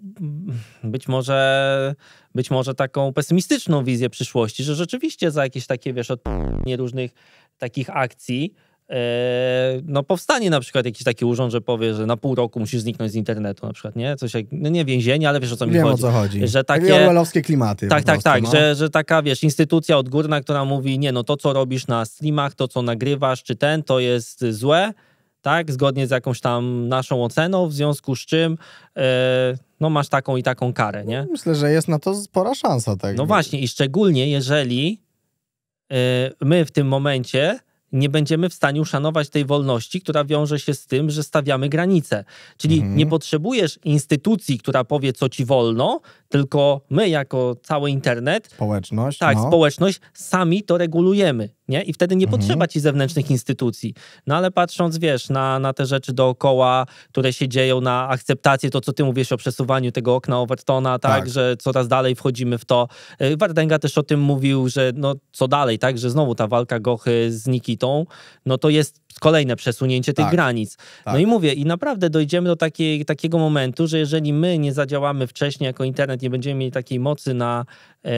być może, być może taką pesymistyczną wizję przyszłości, że rzeczywiście za jakieś takie, wiesz, od różnych takich akcji, e, no powstanie na przykład jakiś taki urząd, że powie, że na pół roku musisz zniknąć z internetu na przykład, nie? Coś jak, no nie więzienie, ale wiesz o co mi Wiem, chodzi. o co chodzi. Że takie... Orwellowskie klimaty. Tak, tak, prostu, tak, no. że, że taka, wiesz, instytucja odgórna, która mówi, nie, no to co robisz na streamach, to co nagrywasz, czy ten, to jest złe, tak, zgodnie z jakąś tam naszą oceną, w związku z czym e, no masz taką i taką karę, nie? Myślę, że jest na to spora szansa. Tak no właśnie i szczególnie jeżeli e, my w tym momencie nie będziemy w stanie uszanować tej wolności, która wiąże się z tym, że stawiamy granice. Czyli mhm. nie potrzebujesz instytucji, która powie, co ci wolno, tylko my jako cały internet, społeczność, tak, no. społeczność, sami to regulujemy, nie? I wtedy nie mhm. potrzeba ci zewnętrznych instytucji. No ale patrząc, wiesz, na, na te rzeczy dookoła, które się dzieją, na akceptację, to co ty mówisz o przesuwaniu tego okna Overtona, tak, tak. że coraz dalej wchodzimy w to. Y, Wardęga też o tym mówił, że no co dalej, tak, że znowu ta walka Gochy z Nikitą, no to jest kolejne przesunięcie tych tak, granic. No tak. No i mówię, i naprawdę dojdziemy do takiej, takiego momentu, że jeżeli my nie zadziałamy wcześniej jako internet, nie będziemy mieli takiej mocy na, e,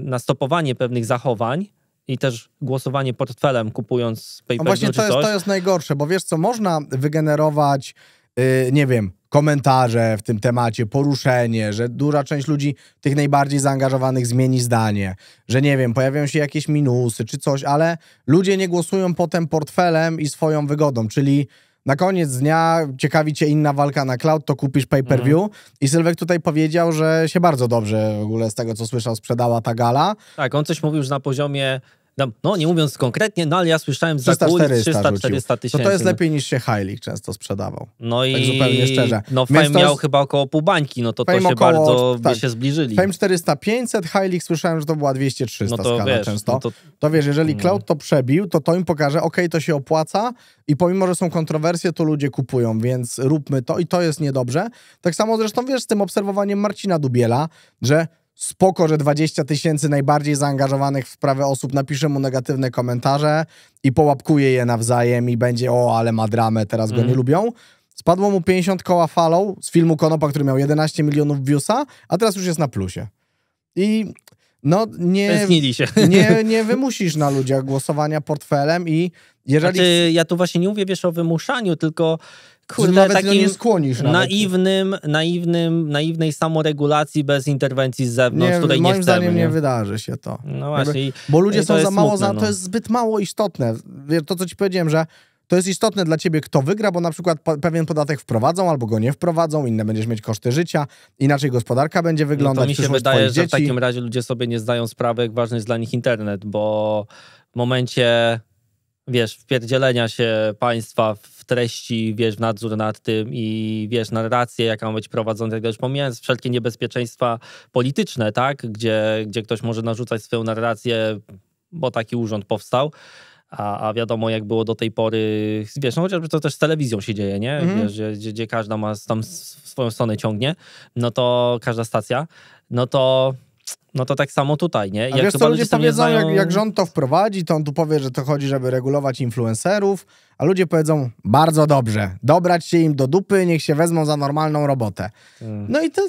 na stopowanie pewnych zachowań, i też głosowanie portfelem kupując PayPal. No właśnie to jest, to jest najgorsze, bo wiesz co, można wygenerować, y, nie wiem, komentarze w tym temacie, poruszenie, że duża część ludzi, tych najbardziej zaangażowanych, zmieni zdanie, że nie wiem, pojawiają się jakieś minusy czy coś, ale ludzie nie głosują potem portfelem i swoją wygodą, czyli na koniec dnia ciekawi cię inna walka na cloud, to kupisz pay-per-view. Mhm. I Sylwek tutaj powiedział, że się bardzo dobrze w ogóle z tego, co słyszał, sprzedała ta gala. Tak, on coś mówił, już na poziomie no, no nie mówiąc konkretnie, no ale ja słyszałem za 300-400 tysięcy. No to jest lepiej niż się Heilig często sprzedawał. No tak i tak zupełnie szczerze. No Fame Więc miał chyba około pół bańki, no to Fame to się około, bardzo tak, by się zbliżyli. Fame 400-500, Heilig słyszałem, że to była 200-300 no to wiesz, często. No to, to wiesz, jeżeli mm. Cloud to przebił, to to im pokaże, ok, to się opłaca i pomimo, że są kontrowersje, to ludzie kupują, więc róbmy to i to jest niedobrze. Tak samo zresztą wiesz z tym obserwowaniem Marcina Dubiela, że spoko, że 20 tysięcy najbardziej zaangażowanych w sprawę osób napisze mu negatywne komentarze i połapkuje je nawzajem i będzie, o, ale ma dramę, teraz mm. go nie mhm. lubią. Spadło mu 50 koła falą z filmu Konopa, który miał 11 milionów viewsa, a teraz już jest na plusie. I no nie, nie, nie wymusisz na ludziach głosowania portfelem i jeżeli... Znaczy, ja tu właśnie nie mówię, wiesz, o wymuszaniu, tylko kurde, nawet takim nie skłonisz nawet. naiwnym, naiwnym, naiwnej samoregulacji bez interwencji z zewnątrz, nie, której nie chcemy. Moim zdaniem nie wydarzy się to. No właśnie. Jakby, bo ludzie są za mało, smutne, za, no. to jest zbyt mało istotne. To, co ci powiedziałem, że to jest istotne dla ciebie, kto wygra, bo na przykład pewien podatek wprowadzą albo go nie wprowadzą, inne będziesz mieć koszty życia, inaczej gospodarka będzie wyglądać. No to mi się wydaje, że dzieci. w takim razie ludzie sobie nie zdają sprawy, jak ważny jest dla nich internet, bo w momencie wiesz, wpierdzielenia się państwa w treści, wiesz, w nadzór nad tym i wiesz, narrację, jaka ma być prowadzona, tak już pomijając wszelkie niebezpieczeństwa polityczne, tak, gdzie, gdzie ktoś może narzucać swoją narrację, bo taki urząd powstał. A, a wiadomo, jak było do tej pory, wiesz, no chociażby to też z telewizją się dzieje, nie? Mhm. Wiesz, gdzie, gdzie każda ma tam swoją stronę ciągnie, no to każda stacja, no to no to tak samo tutaj, nie? A jak wiesz, co ludzie powiedzą, znają... jak, jak rząd to wprowadzi, to on tu powie, że to chodzi, żeby regulować influencerów, a ludzie powiedzą, bardzo dobrze, dobrać się im do dupy, niech się wezmą za normalną robotę. Hmm. No i to,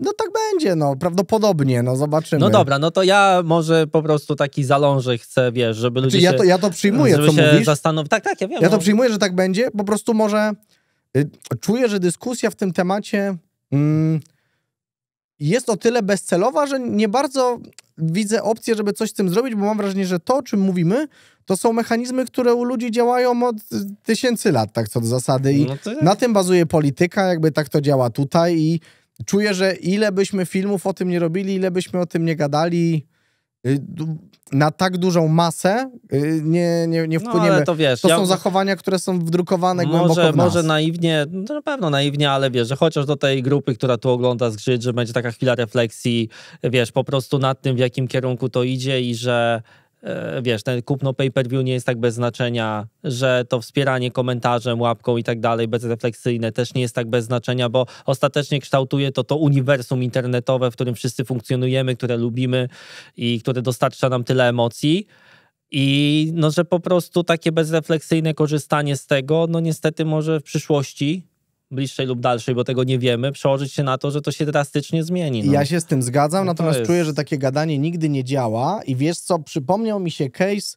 no tak będzie, no, prawdopodobnie, no zobaczymy. No dobra, no to ja może po prostu taki zalążek chcę, wiesz, żeby znaczy, ludzie znaczy, ja to, ja to przyjmuję, żeby co się mówisz. Zastan- tak, tak, ja wiem. Ja to no. przyjmuję, że tak będzie, po prostu może y, czuję, że dyskusja w tym temacie... Mm, jest o tyle bezcelowa, że nie bardzo widzę opcję, żeby coś z tym zrobić, bo mam wrażenie, że to, o czym mówimy, to są mechanizmy, które u ludzi działają od tysięcy lat, tak co do zasady. I no na tym bazuje polityka, jakby tak to działa tutaj. I czuję, że ile byśmy filmów o tym nie robili, ile byśmy o tym nie gadali, Y, na tak dużą masę y, nie, nie, nie no, wpłyniemy. No, ale to wiesz, to ja... są zachowania, które są wdrukowane może, głęboko w nas. Może naiwnie, no na pewno naiwnie, ale wiesz, że chociaż do tej grupy, która tu ogląda zgrzyt, że będzie taka chwila refleksji, wiesz, po prostu nad tym, w jakim kierunku to idzie i że E, wiesz, ten kupno pay-per-view nie jest tak bez znaczenia, że to wspieranie komentarzem, łapką i tak dalej, bezrefleksyjne też nie jest tak bez znaczenia, bo ostatecznie kształtuje to to uniwersum internetowe, w którym wszyscy funkcjonujemy, które lubimy i które dostarcza nam tyle emocji. I no, że po prostu takie bezrefleksyjne korzystanie z tego, no niestety może w przyszłości bliższej lub dalszej, bo tego nie wiemy, przełożyć się na to, że to się drastycznie zmieni. No. Ja się z tym zgadzam, no natomiast jest... czuję, że takie gadanie nigdy nie działa i wiesz co, przypomniał mi się case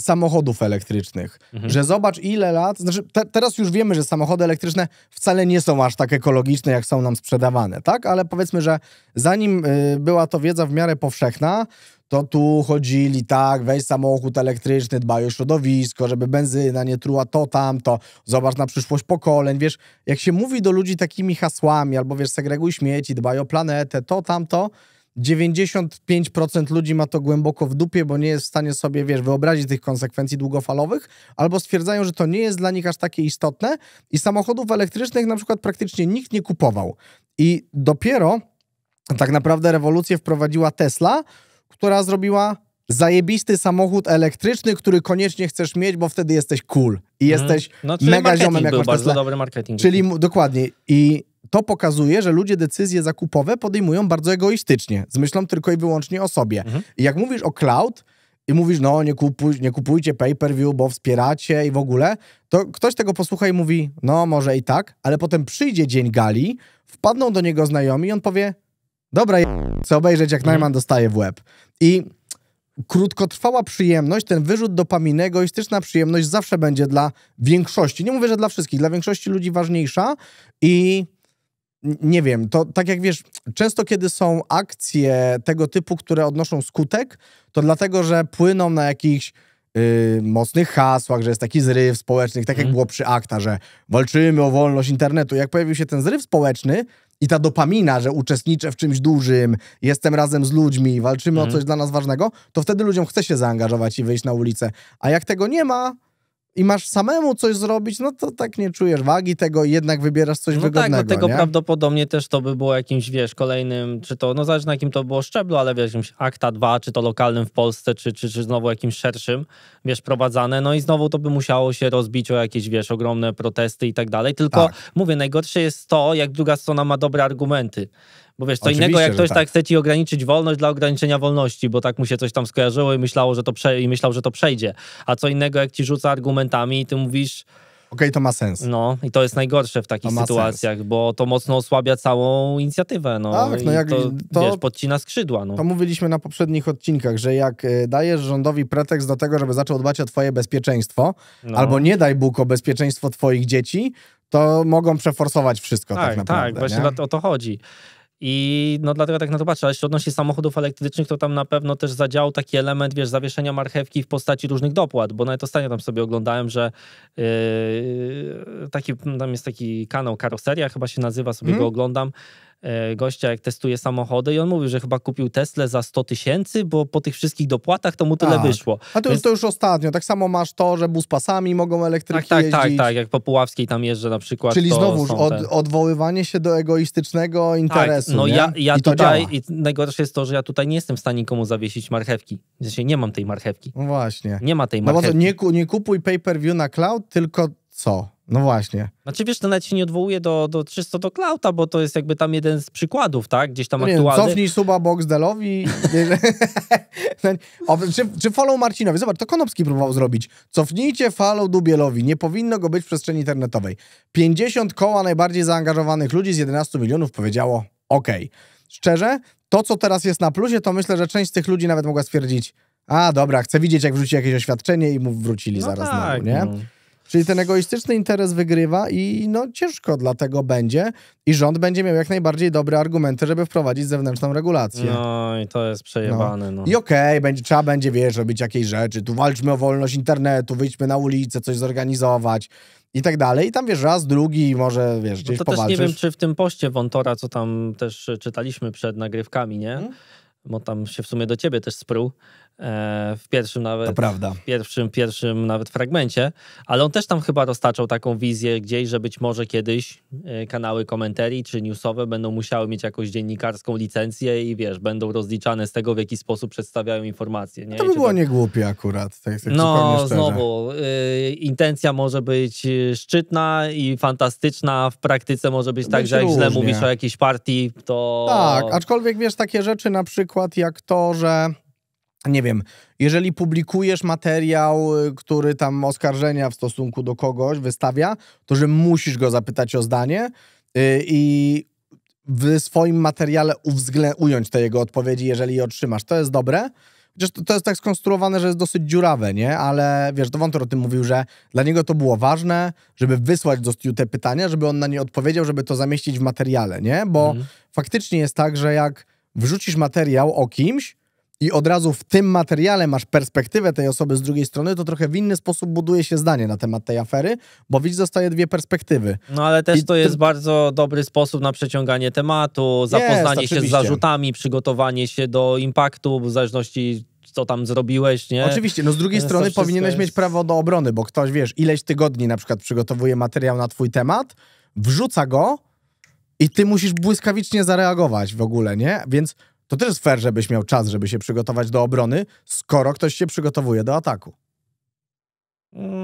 samochodów elektrycznych, mhm. że zobacz ile lat, znaczy te, teraz już wiemy, że samochody elektryczne wcale nie są aż tak ekologiczne, jak są nam sprzedawane, tak? Ale powiedzmy, że zanim y, była to wiedza w miarę powszechna, to tu chodzili, tak, weź samochód elektryczny, dbaj o środowisko, żeby benzyna nie truła to, tamto, zobacz na przyszłość pokoleń, wiesz, jak się mówi do ludzi takimi hasłami, albo wiesz, segreguj śmieci, dbaj o planetę, to, tamto, 95% ludzi ma to głęboko w dupie, bo nie jest w stanie sobie, wiesz, wyobrazić tych konsekwencji długofalowych, albo stwierdzają, że to nie jest dla nich aż takie istotne i samochodów elektrycznych na przykład praktycznie nikt nie kupował. I dopiero tak naprawdę rewolucję wprowadziła Tesla, która zrobiła? Zajebisty samochód elektryczny, który koniecznie chcesz mieć, bo wtedy jesteś cool i mm. jesteś no, mega ziomem. jakoś. bardzo dobry marketing. Czyli dokładnie. I to pokazuje, że ludzie decyzje zakupowe podejmują bardzo egoistycznie, z myślą tylko i wyłącznie o sobie. Mhm. I jak mówisz o cloud i mówisz, no nie, kupuj, nie kupujcie pay-per-view, bo wspieracie i w ogóle, to ktoś tego posłucha i mówi, no może i tak, ale potem przyjdzie dzień gali, wpadną do niego znajomi i on powie, dobra, chcę obejrzeć jak mhm. Najman dostaje w łeb. I krótkotrwała przyjemność, ten wyrzut dopaminy, egoistyczna przyjemność zawsze będzie dla większości, nie mówię, że dla wszystkich, dla większości ludzi ważniejsza i nie wiem, to tak jak wiesz, często kiedy są akcje tego typu, które odnoszą skutek, to dlatego, że płyną na jakichś Yy, mocnych hasłach, że jest taki zryw społeczny, tak jak mm. było przy akta, że walczymy o wolność internetu. Jak pojawił się ten zryw społeczny, i ta dopamina, że uczestniczę w czymś dużym, jestem razem z ludźmi, walczymy o mhm. coś dla nas ważnego, to wtedy ludziom chce się zaangażować i wyjść na ulicę. A jak tego nie ma, i masz samemu coś zrobić, no to tak nie czujesz wagi tego jednak wybierasz coś no, tak, no wygodnego, tak, dlatego nie? prawdopodobnie też to by było jakimś, wiesz, kolejnym, czy to, no zależy na jakim to było szczeblu, ale wiesz, jakimś Akta 2, czy to lokalnym w Polsce, czy, czy, czy znowu jakimś szerszym, wiesz, prowadzane, no i znowu to by musiało się rozbić o jakieś, wiesz, ogromne protesty i tak dalej, tylko tak. mówię, najgorsze jest to, jak druga strona ma dobre argumenty, bo wiesz, co Oczywiście, innego, jak ktoś tak. tak. chce ci ograniczyć wolność dla ograniczenia wolności, bo tak mu się coś tam skojarzyło i, myślało, że to prze... i myślał, że to przejdzie. A co innego, jak ci rzuca argumentami i ty mówisz... Okej, okay, to ma sens. No i to jest najgorsze w takich sytuacjach, sens. bo to mocno osłabia całą inicjatywę. No, tak, no jak to, to wiesz, podcina skrzydła. No. To mówiliśmy na poprzednich odcinkach, że jak e, dajesz rządowi pretekst do tego, żeby zaczął dbać o twoje bezpieczeństwo, no. albo nie daj Bóg o bezpieczeństwo twoich dzieci, to mogą przeforsować wszystko tak, tak, tak naprawdę. Tak, właśnie nie? o to chodzi. I no dlatego tak na to patrzę, ale jeśli odnosi samochodów elektrycznych, to tam na pewno też zadziałał taki element, wiesz, zawieszenia marchewki w postaci różnych dopłat, bo nawet ostatnio tam sobie oglądałem, że yy, taki, tam jest taki kanał Karoseria, chyba się nazywa, sobie mm. go mhm. oglądam, E, gościa, jak testuje samochody i on mówił, że chyba kupił Tesla za 100 tysięcy, bo po tych wszystkich dopłatach to mu tyle tak. wyszło. A to, Więc... to już ostatnio. Tak samo masz to, że bus pasami mogą elektryki tak, tak, Tak, tak, tak. Jak po Puławskiej tam jeżdżę na przykład. Czyli znowuż od, te... odwoływanie się do egoistycznego tak, interesu. Tak, no nie? ja, ja I tutaj, i najgorsze jest to, że ja tutaj nie jestem w stanie komu zawiesić marchewki. W sensie nie mam tej marchewki. No właśnie. Nie ma tej marchewki. No bo nie, nie kupuj pay-per-view na cloud, tylko co? No właśnie. Znaczy wiesz, to nawet się nie odwołuje do, do czysto do Klauta, bo to jest jakby tam jeden z przykładów, tak? Gdzieś tam no nie, aktualny. Cofnij suba Boxdelowi. czy, czy follow Marcinowi? Zobacz, to Konopski próbował zrobić. Cofnijcie follow Dubielowi. Nie powinno go być w przestrzeni internetowej. 50 koła najbardziej zaangażowanych ludzi z 11 milionów powiedziało OK. Szczerze, to co teraz jest na plusie, to myślę, że część z tych ludzi nawet mogła stwierdzić a dobra, chcę widzieć jak wrzuci jakieś oświadczenie i mu wrócili no zaraz tak, na dół, nie? No. Czyli ten egoistyczny interes wygrywa i no ciężko dlatego będzie i rząd będzie miał jak najbardziej dobre argumenty, żeby wprowadzić zewnętrzną regulację. No i to jest przejebane. No. no. I okej, okay, będzie, trzeba będzie, wiesz, robić jakieś rzeczy, tu walczmy o wolność internetu, wyjdźmy na ulicę, coś zorganizować i tak dalej. I tam wiesz, raz, drugi, może wiesz, no gdzieś no to powalczysz. też nie wiem, czy w tym poście Wontora, co tam też czytaliśmy przed nagrywkami, nie? Hmm? Bo tam się w sumie do ciebie też sprył. E, w pierwszym nawet w pierwszym, pierwszym nawet fragmencie, ale on też tam chyba roztaczał taką wizję gdzieś, że być może kiedyś e, kanały komentarii czy newsowe będą musiały mieć jakąś dziennikarską licencję i wiesz, będą rozliczane z tego, w jaki sposób przedstawiają informacje. Nie? No to by było to... nie głupie akurat. Tak, tak no znowu, y, intencja może być y, szczytna i fantastyczna, w praktyce może być, tak, być tak, że jak różnie. źle mówisz o jakiejś partii, to... Tak, aczkolwiek wiesz, takie rzeczy na przykład jak to, że nie wiem, jeżeli publikujesz materiał, y, który tam oskarżenia w stosunku do kogoś wystawia, to że musisz go zapytać o zdanie y, i w swoim materiale ująć te jego odpowiedzi, jeżeli je otrzymasz. To jest dobre. Chociaż to, to, jest tak skonstruowane, że jest dosyć dziurawe, nie? Ale wiesz, to o tym mówił, że dla niego to było ważne, żeby wysłać do Stu te pytania, żeby on na nie odpowiedział, żeby to zamieścić w materiale, nie? Bo mhm. faktycznie jest tak, że jak wrzucisz materiał o kimś, i od razu w tym materiale masz perspektywę tej osoby z drugiej strony, to trochę w inny sposób buduje się zdanie na temat tej afery, bo widz dostaje dwie perspektywy. No ale też I to ty... jest bardzo dobry sposób na przeciąganie tematu, zapoznanie jest, się z zarzutami, przygotowanie się do impaktu, w zależności co tam zrobiłeś, nie? Oczywiście, no z drugiej strony powinieneś jest... mieć prawo do obrony, bo ktoś, wiesz, ileś tygodni na przykład przygotowuje materiał na twój temat, wrzuca go i ty musisz błyskawicznie zareagować w ogóle, nie? Więc to też fair, żebyś miał czas, żeby się przygotować do obrony, skoro ktoś się przygotowuje do ataku.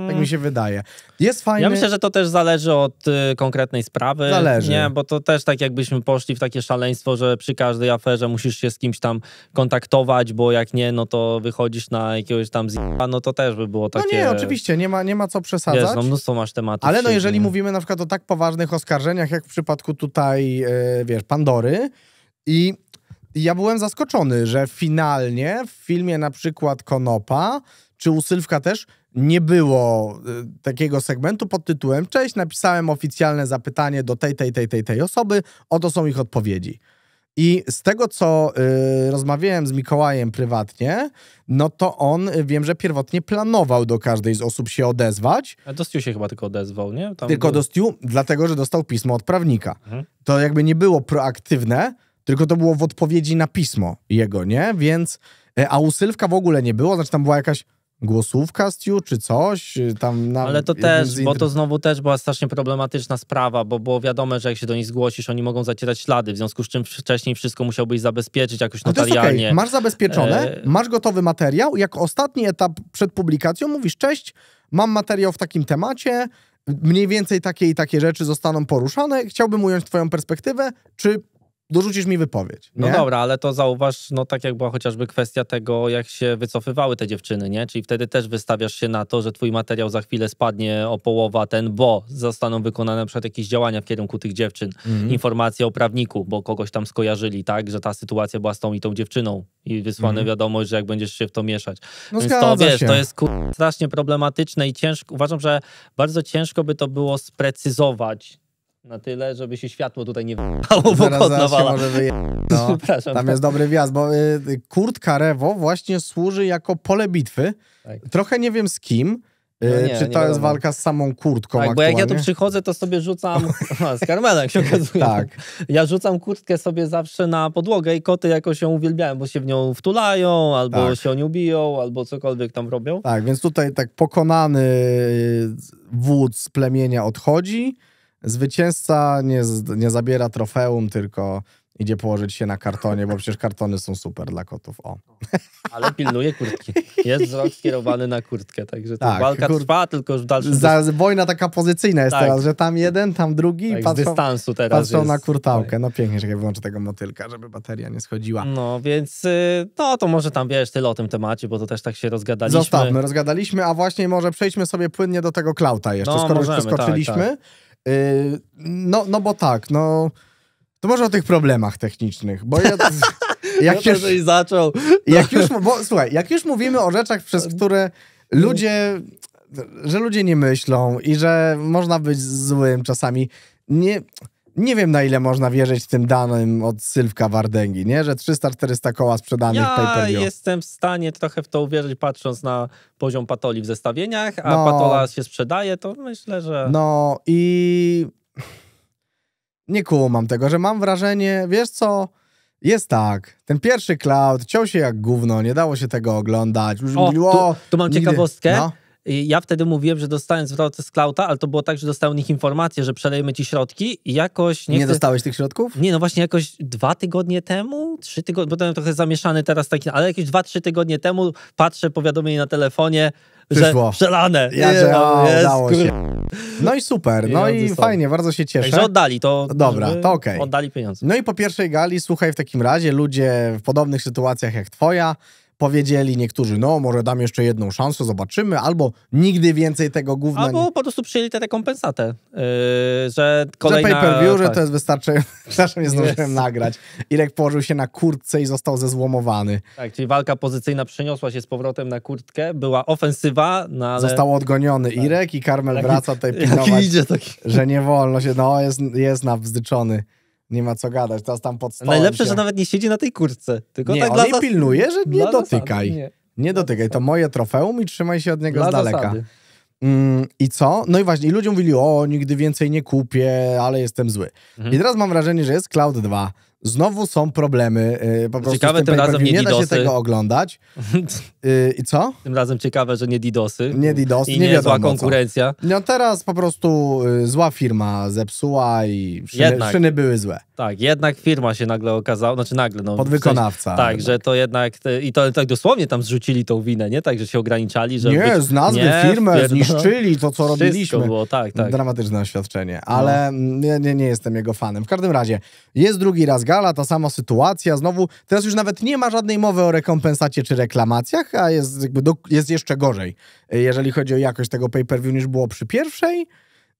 Tak mi się wydaje. Jest fajnie. Ja myślę, że to też zależy od y, konkretnej sprawy. Zależy. Nie, bo to też tak jakbyśmy poszli w takie szaleństwo, że przy każdej aferze musisz się z kimś tam kontaktować, bo jak nie, no to wychodzisz na jakiegoś tam z. no to też by było takie... No nie, oczywiście, nie ma, nie ma co przesadzać. Wiesz, no mnóstwo masz tematów. Ale no jeżeli no. mówimy na przykład o tak poważnych oskarżeniach, jak w przypadku tutaj, y, wiesz, Pandory i ja byłem zaskoczony, że finalnie w filmie na przykład Konopa, czy Usylwka też, nie było y, takiego segmentu pod tytułem Cześć, napisałem oficjalne zapytanie do tej, tej, tej, tej, tej osoby, oto są ich odpowiedzi. I z tego, co y, rozmawiałem z Mikołajem prywatnie, no to on y, wiem, że pierwotnie planował do każdej z osób się odezwać. A Dostiu się chyba tylko odezwał, nie? Tam tylko był... Dostiu, dlatego że dostał pismo od prawnika. Mhm. To jakby nie było proaktywne, tylko to było w odpowiedzi na pismo jego, nie? Więc, e, a u Sylwka w ogóle nie było, znaczy tam była jakaś głosówka Stiu, czy coś y, tam na, Ale to y, też, bo to znowu też była strasznie problematyczna sprawa, bo było wiadomo, że jak się do nich zgłosisz, oni mogą zacierać ślady, w związku z czym wcześniej wszystko musiałbyś zabezpieczyć jakoś notarialnie. Okay. Masz zabezpieczone, e... masz gotowy materiał, jak ostatni etap przed publikacją mówisz, cześć, mam materiał w takim temacie, mniej więcej takie i takie rzeczy zostaną poruszane, chciałbym ująć twoją perspektywę, czy dorzucisz mi wypowiedź. No nie? No dobra, ale to zauważ, no tak jak była chociażby kwestia tego, jak się wycofywały te dziewczyny, nie? Czyli wtedy też wystawiasz się na to, że twój materiał za chwilę spadnie o połowa ten, bo zostaną wykonane na przykład jakieś działania w kierunku tych dziewczyn. Mhm. Informacje o prawniku, bo kogoś tam skojarzyli, tak? Że ta sytuacja była z tą i tą dziewczyną i wysłane mhm. wiadomość, że jak będziesz się w to mieszać. No Więc to, wiesz, się. to jest strasznie problematyczne i ciężko, uważam, że bardzo ciężko by to było sprecyzować na tyle, żeby się światło tutaj nie wyjechało, bo kot nawala. No, tam tak. jest dobry wjazd, bo y, Kurt Karewo właśnie służy jako pole bitwy. Tak. Trochę nie wiem z kim, y, no nie, Czy to jest walka z samą kurtką? Tak, bo jak ja tu przychodzę, to sobie rzucam. z Carmelem się okazuje. Tak. Ja rzucam kurtkę sobie zawsze na podłogę i koty jakoś ją uwielbiają, bo się w nią wtulają, albo tak. się o nią biją, albo cokolwiek tam robią. Tak, więc tutaj tak pokonany y, wódz plemienia odchodzi. Zwycięzca nie, nie zabiera trofeum, tylko idzie położyć się na kartonie, bo przecież kartony są super dla kotów. O. Ale pilnuje kurtki. Jest wzrok skierowany na kurtkę, także ta tak, walka kur... trwa, tylko już w dalszym... Za, wojna taka pozycyjna jest tak. teraz, że tam jeden, tam drugi tak, i patrzą, dystansu teraz patrzą jest. na kurtałkę. Tak. No pięknie, że ja wyłączę tego motylka, żeby bateria nie schodziła. No, więc y, no to może tam wiesz tyle o tym temacie, bo to też tak się rozgadaliśmy. Zostawmy, rozgadaliśmy, a właśnie może przejdźmy sobie płynnie do tego klauta jeszcze, no, skoro możemy, już tak, przeskoczyliśmy. Tak, Y, no, no bo tak, no... To może o tych problemach technicznych, bo ja... Jak już, zaczął. Jak już, bo, słuchaj, jak już mówimy o rzeczach, przez które ludzie... Że ludzie nie myślą i że można być złym czasami, nie, nie wiem na ile można wierzyć tym danym od Sylwka Wardęgi, nie? Że 300-400 koła sprzedanych ja pay per jestem w stanie trochę w to uwierzyć, patrząc na poziom patoli w zestawieniach, a no, patola się sprzedaje, to myślę, że... No i... Nie kumam tego, że mam wrażenie, wiesz co... Jest tak. Ten pierwszy cloud ciął się jak gówno, nie dało się tego oglądać. Już o, tu, tu mam nigdy... ciekawostkę. No ja wtedy mówiłem, że dostałem zwrot z Klauta, ale to było tak, że dostałem nich informację, że przelejemy ci środki i jakoś... Nie, nie chcę... dostałeś tych środków? Nie, no właśnie jakoś dwa tygodnie temu, trzy tygodnie, bo trochę zamieszany teraz taki, ale jakieś dwa, trzy tygodnie temu patrzę powiadomienie na telefonie, Przyszło. że przelane. Ja, że, no, o, jest, udało się. No i super, no i fajnie, bardzo się cieszę. Także oddali to. Dobra, to okej. Okay. Oddali pieniądze. No i po pierwszej gali, słuchaj, w takim razie ludzie w podobnych sytuacjach jak twoja powiedzieli niektórzy, no może dam jeszcze jedną szansę, zobaczymy, albo nigdy więcej tego gówna... Albo nie... po prostu przyjęli tę rekompensatę, yy, że kolejna... Że pay-per-view, tak. że to jest wystarczające, przepraszam, nie zdążyłem yes. nagrać. Irek położył się na kurtce i został zezłomowany. Tak, czyli walka pozycyjna przeniosła się z powrotem na kurtkę, była ofensywa, no ale... Został odgoniony tak. Irek i Karmel wraca tutaj pilnować, idzie, taki... że nie wolno się, no jest, jest nawzdyczony. Nie ma co gadać, teraz tam pod stołem Najlepsze, się... że nawet nie siedzi na tej kurtce. Tylko nie, tak on jej zas... pilnuje, że nie dotykaj. nie. nie. dotykaj, to tak. moje trofeum i trzymaj się od niego dla z daleka. Mm, I co? No i właśnie, i ludzie mówili, o, nigdy więcej nie kupię, ale jestem zły. Mhm. I teraz mam wrażenie, że jest Cloud 2. Znowu są problemy. Y, po prostu ciekawe, tym, razem nie, nie da się tego oglądać. Y, I co? Tym razem ciekawe, że nie Didosy. Nie Didosy, nie, nie wiadomo, zła konkurencja. Co. No teraz po prostu y, zła firma zepsuła i szyny, jednak, szyny były złe. Tak, jednak firma się nagle okazała, znaczy nagle. No, Podwykonawca. W sensie, tak, jednak. że to jednak, te, i to tak dosłownie tam zrzucili tą winę, nie? Tak, że się ograniczali, że... Nie, być, z nazwy nie, firmy zniszczyli to, co robiliśmy. Było, tak, tak. Dramatyczne oświadczenie, no. ale no. nie, nie, nie jestem jego fanem. W każdym razie, jest drugi raz Gala, ta sama sytuacja, znowu teraz już nawet nie ma żadnej mowy o rekompensacie czy reklamacjach, a jest, jakby do, jest jeszcze gorzej, jeżeli chodzi o jakość tego pay-per-view niż było przy pierwszej.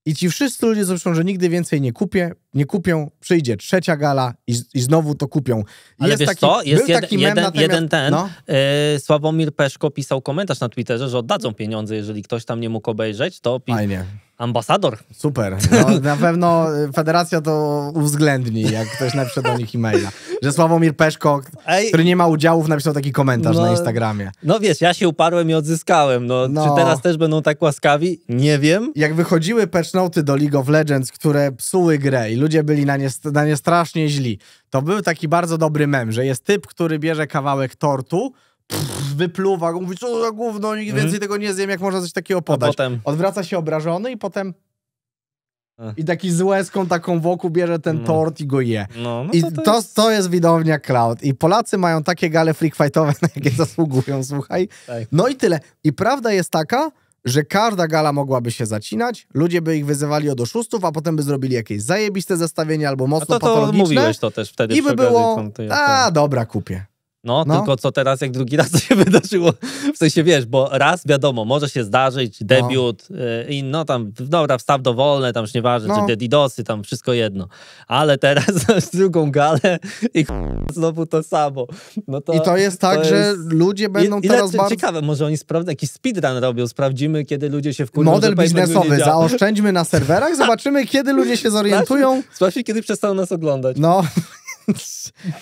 I ci wszyscy ludzie zresztą, że nigdy więcej nie kupię, nie kupią, przyjdzie trzecia gala i, i znowu to kupią. Ale jest wiesz taki, co? Jest jeden, taki jeden, jeden ten, no? yy, Sławomir Peszko pisał komentarz na Twitterze, że oddadzą pieniądze, jeżeli ktoś tam nie mógł obejrzeć, to... Pi- Fajnie. Ambasador. Super. No, na pewno e, federacja to uwzględni, jak ktoś napisze do nich e-maila. Że Sławomir Peszko, Ej. który nie ma udziałów, napisał taki komentarz no, na Instagramie. No wiesz, ja się uparłem i odzyskałem. No, no, Czy teraz też będą tak łaskawi? Nie wiem. Jak wychodziły patchnoty do League of Legends, które psuły grę i ludzie byli na nie, na nie strasznie źli. To był taki bardzo dobry mem, że jest typ, który bierze kawałek tortu, pff, wypluwa go, mówi, co za gówno, nikt więcej mhm. tego nie zjem, jak można coś takiego podać. potem... Odwraca się obrażony i potem... I taki z łezką taką wokół bierze ten no. tort i go je. No, no I to, to, jest... to jest widownia cloud. I Polacy mają takie gale freakfightowe, na jakie zasługują, słuchaj. Tak. No i tyle. I prawda jest taka, że każda gala mogłaby się zacinać, ludzie by ich wyzywali od oszustów, a potem by zrobili jakieś zajebiste zestawienie albo mocno a to, to patologiczne. mówiłeś to też wtedy. I by było, a dobra, kupię. No, no, tylko co teraz, jak drugi raz się wydarzyło. W sensie, wiesz, bo raz, wiadomo, może się zdarzyć, no. debiut, no, i no tam, dobra, wstaw dowolne, tam już nie ważne, no. czy didosy, tam wszystko jedno. Ale teraz masz drugą galę i znowu to samo. No to, I to jest tak, że ludzie będą I, teraz bardzo... Ciekawe, może oni sprawdzą, jakiś speedrun robią, sprawdzimy, kiedy ludzie się wkurzą. Model biznesowy, zaoszczędźmy na serwerach, zobaczymy, kiedy ludzie się zorientują. Sprawdźmy, kiedy przestaną nas oglądać. No.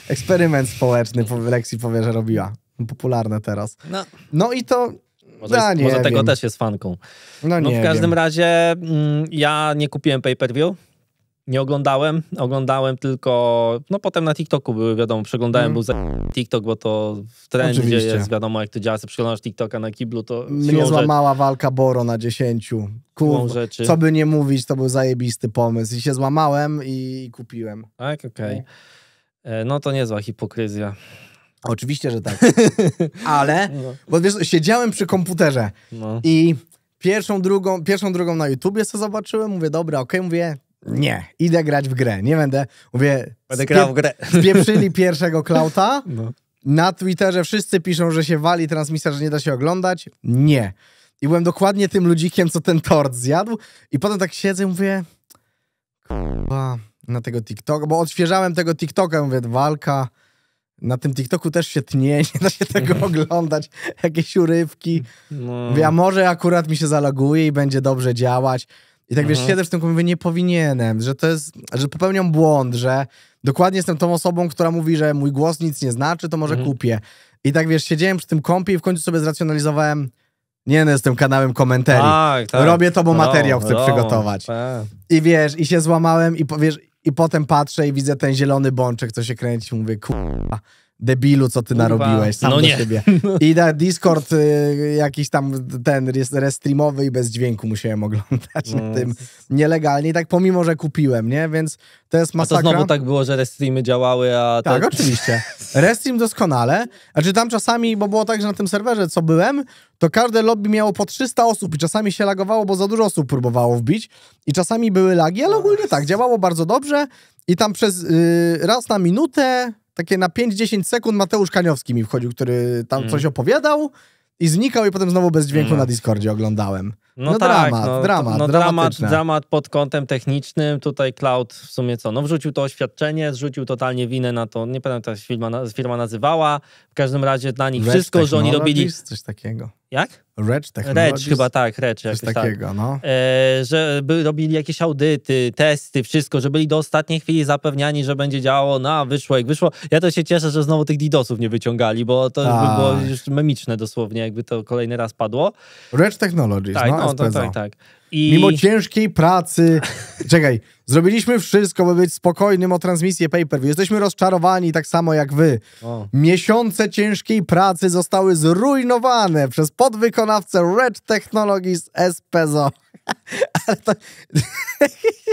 Eksperyment społeczny po Lexi powie, że robiła. Popularne teraz. No, no i to... Może, no, jest, może tego też jest fanką. No, no w każdym wiem. razie mm, ja nie kupiłem pay-per-view. Nie oglądałem, oglądałem tylko, no potem na TikToku były, wiadomo, przeglądałem, mm. był za TikTok, bo to w trendzie Oczywiście. jest, wiadomo, jak działa, sobie przeglądasz TikToka na kiblu, to Mnie złamała rzecz... walka Boro na 10. Kurwa, co by nie mówić, to był zajebisty pomysł i się złamałem i kupiłem. Tak, okej. Okay. No. E, no to niezła hipokryzja. Oczywiście, że tak. Ale, no. bo wiesz, siedziałem przy komputerze no. i pierwszą drugą, pierwszą drugą na YouTubie co zobaczyłem, mówię, dobra, okej, okay. mówię, nie, idę grać w grę, nie będę, mówię... Będę grał w grę. Spieprzyli pierwszego klauta, no. na Twitterze wszyscy piszą, że się wali transmisja, że nie da się oglądać, nie. I byłem dokładnie tym ludzikiem, co ten tort zjadł i potem tak siedzę i mówię, kurwa na tego TikToka, bo odświeżałem tego TikToka, mówię, walka. Na tym TikToku też się tnie, nie da się tego oglądać, jakieś urywki. No. może akurat mi się zaloguje i będzie dobrze działać. I tak wiesz, siedzę w tym, mówię, nie powinienem, że to jest, że popełniam błąd, że dokładnie jestem tą osobą, która mówi, że mój głos nic nie znaczy, to może mhm. kupię. I tak wiesz, siedziałem przy tym kompie i w końcu sobie zracjonalizowałem, nie no, jestem kanałem komentarzy. Tak, tak. Robię to, bo no, materiał chcę no, przygotować. Tak. I wiesz, i się złamałem i wiesz, i potem patrzę i widzę ten zielony bączek, co się kręci. Mówię, kurwa, debilu, co ty narobiłeś sam no do nie. siebie. No. I da Discord y, jakiś tam ten jest restreamowy i bez dźwięku musiałem oglądać na no. tym nielegalnie. I tak pomimo, że kupiłem, nie? Więc to jest masakra. A to znowu tak było, że restreamy działały, a... Tak, to... Tak? oczywiście. Restream doskonale. Znaczy tam czasami, bo było tak, że na tym serwerze, co byłem, to każde lobby miało po 300 osób i czasami się lagowało, bo za dużo osób próbowało wbić i czasami były lagi, ale ogólnie tak, działało bardzo dobrze i tam przez y, raz na minutę takie na 5-10 sekund Mateusz Kaniowski mi wchodził, który tam mm. coś opowiadał i znikał i potem znowu bez dźwięku no. na Discordzie oglądałem. No, no tak, dramat, no, dramat, no, dramat, dramat pod kątem technicznym, tutaj Cloud w sumie co, no wrzucił to oświadczenie, zrzucił totalnie winę na to, nie pamiętam jak ta firma, firma nazywała, w każdym razie dla nich wszystko, że oni robili... coś takiego. Jak? Recz Technologies? chyba, tak, Recz. Coś tak. takiego, tak. no. E, że by robili jakieś audyty, testy, wszystko, że byli do ostatniej chwili zapewniani, że będzie działało, no, wyszło jak wyszło. Ja to się cieszę, że znowu tych DDoSów nie wyciągali, bo to tak. by było już memiczne dosłownie, jakby to kolejny raz padło. Recz Technologies, tak, no, no tak, tak. I... Mimo ciężkiej pracy. Czekaj, zrobiliśmy wszystko, by być spokojnym o transmisję pay-per-view. Jesteśmy rozczarowani tak samo jak wy. O. Miesiące ciężkiej pracy zostały zrujnowane przez podwykonawcę Red Technologies SPZO. Ale to...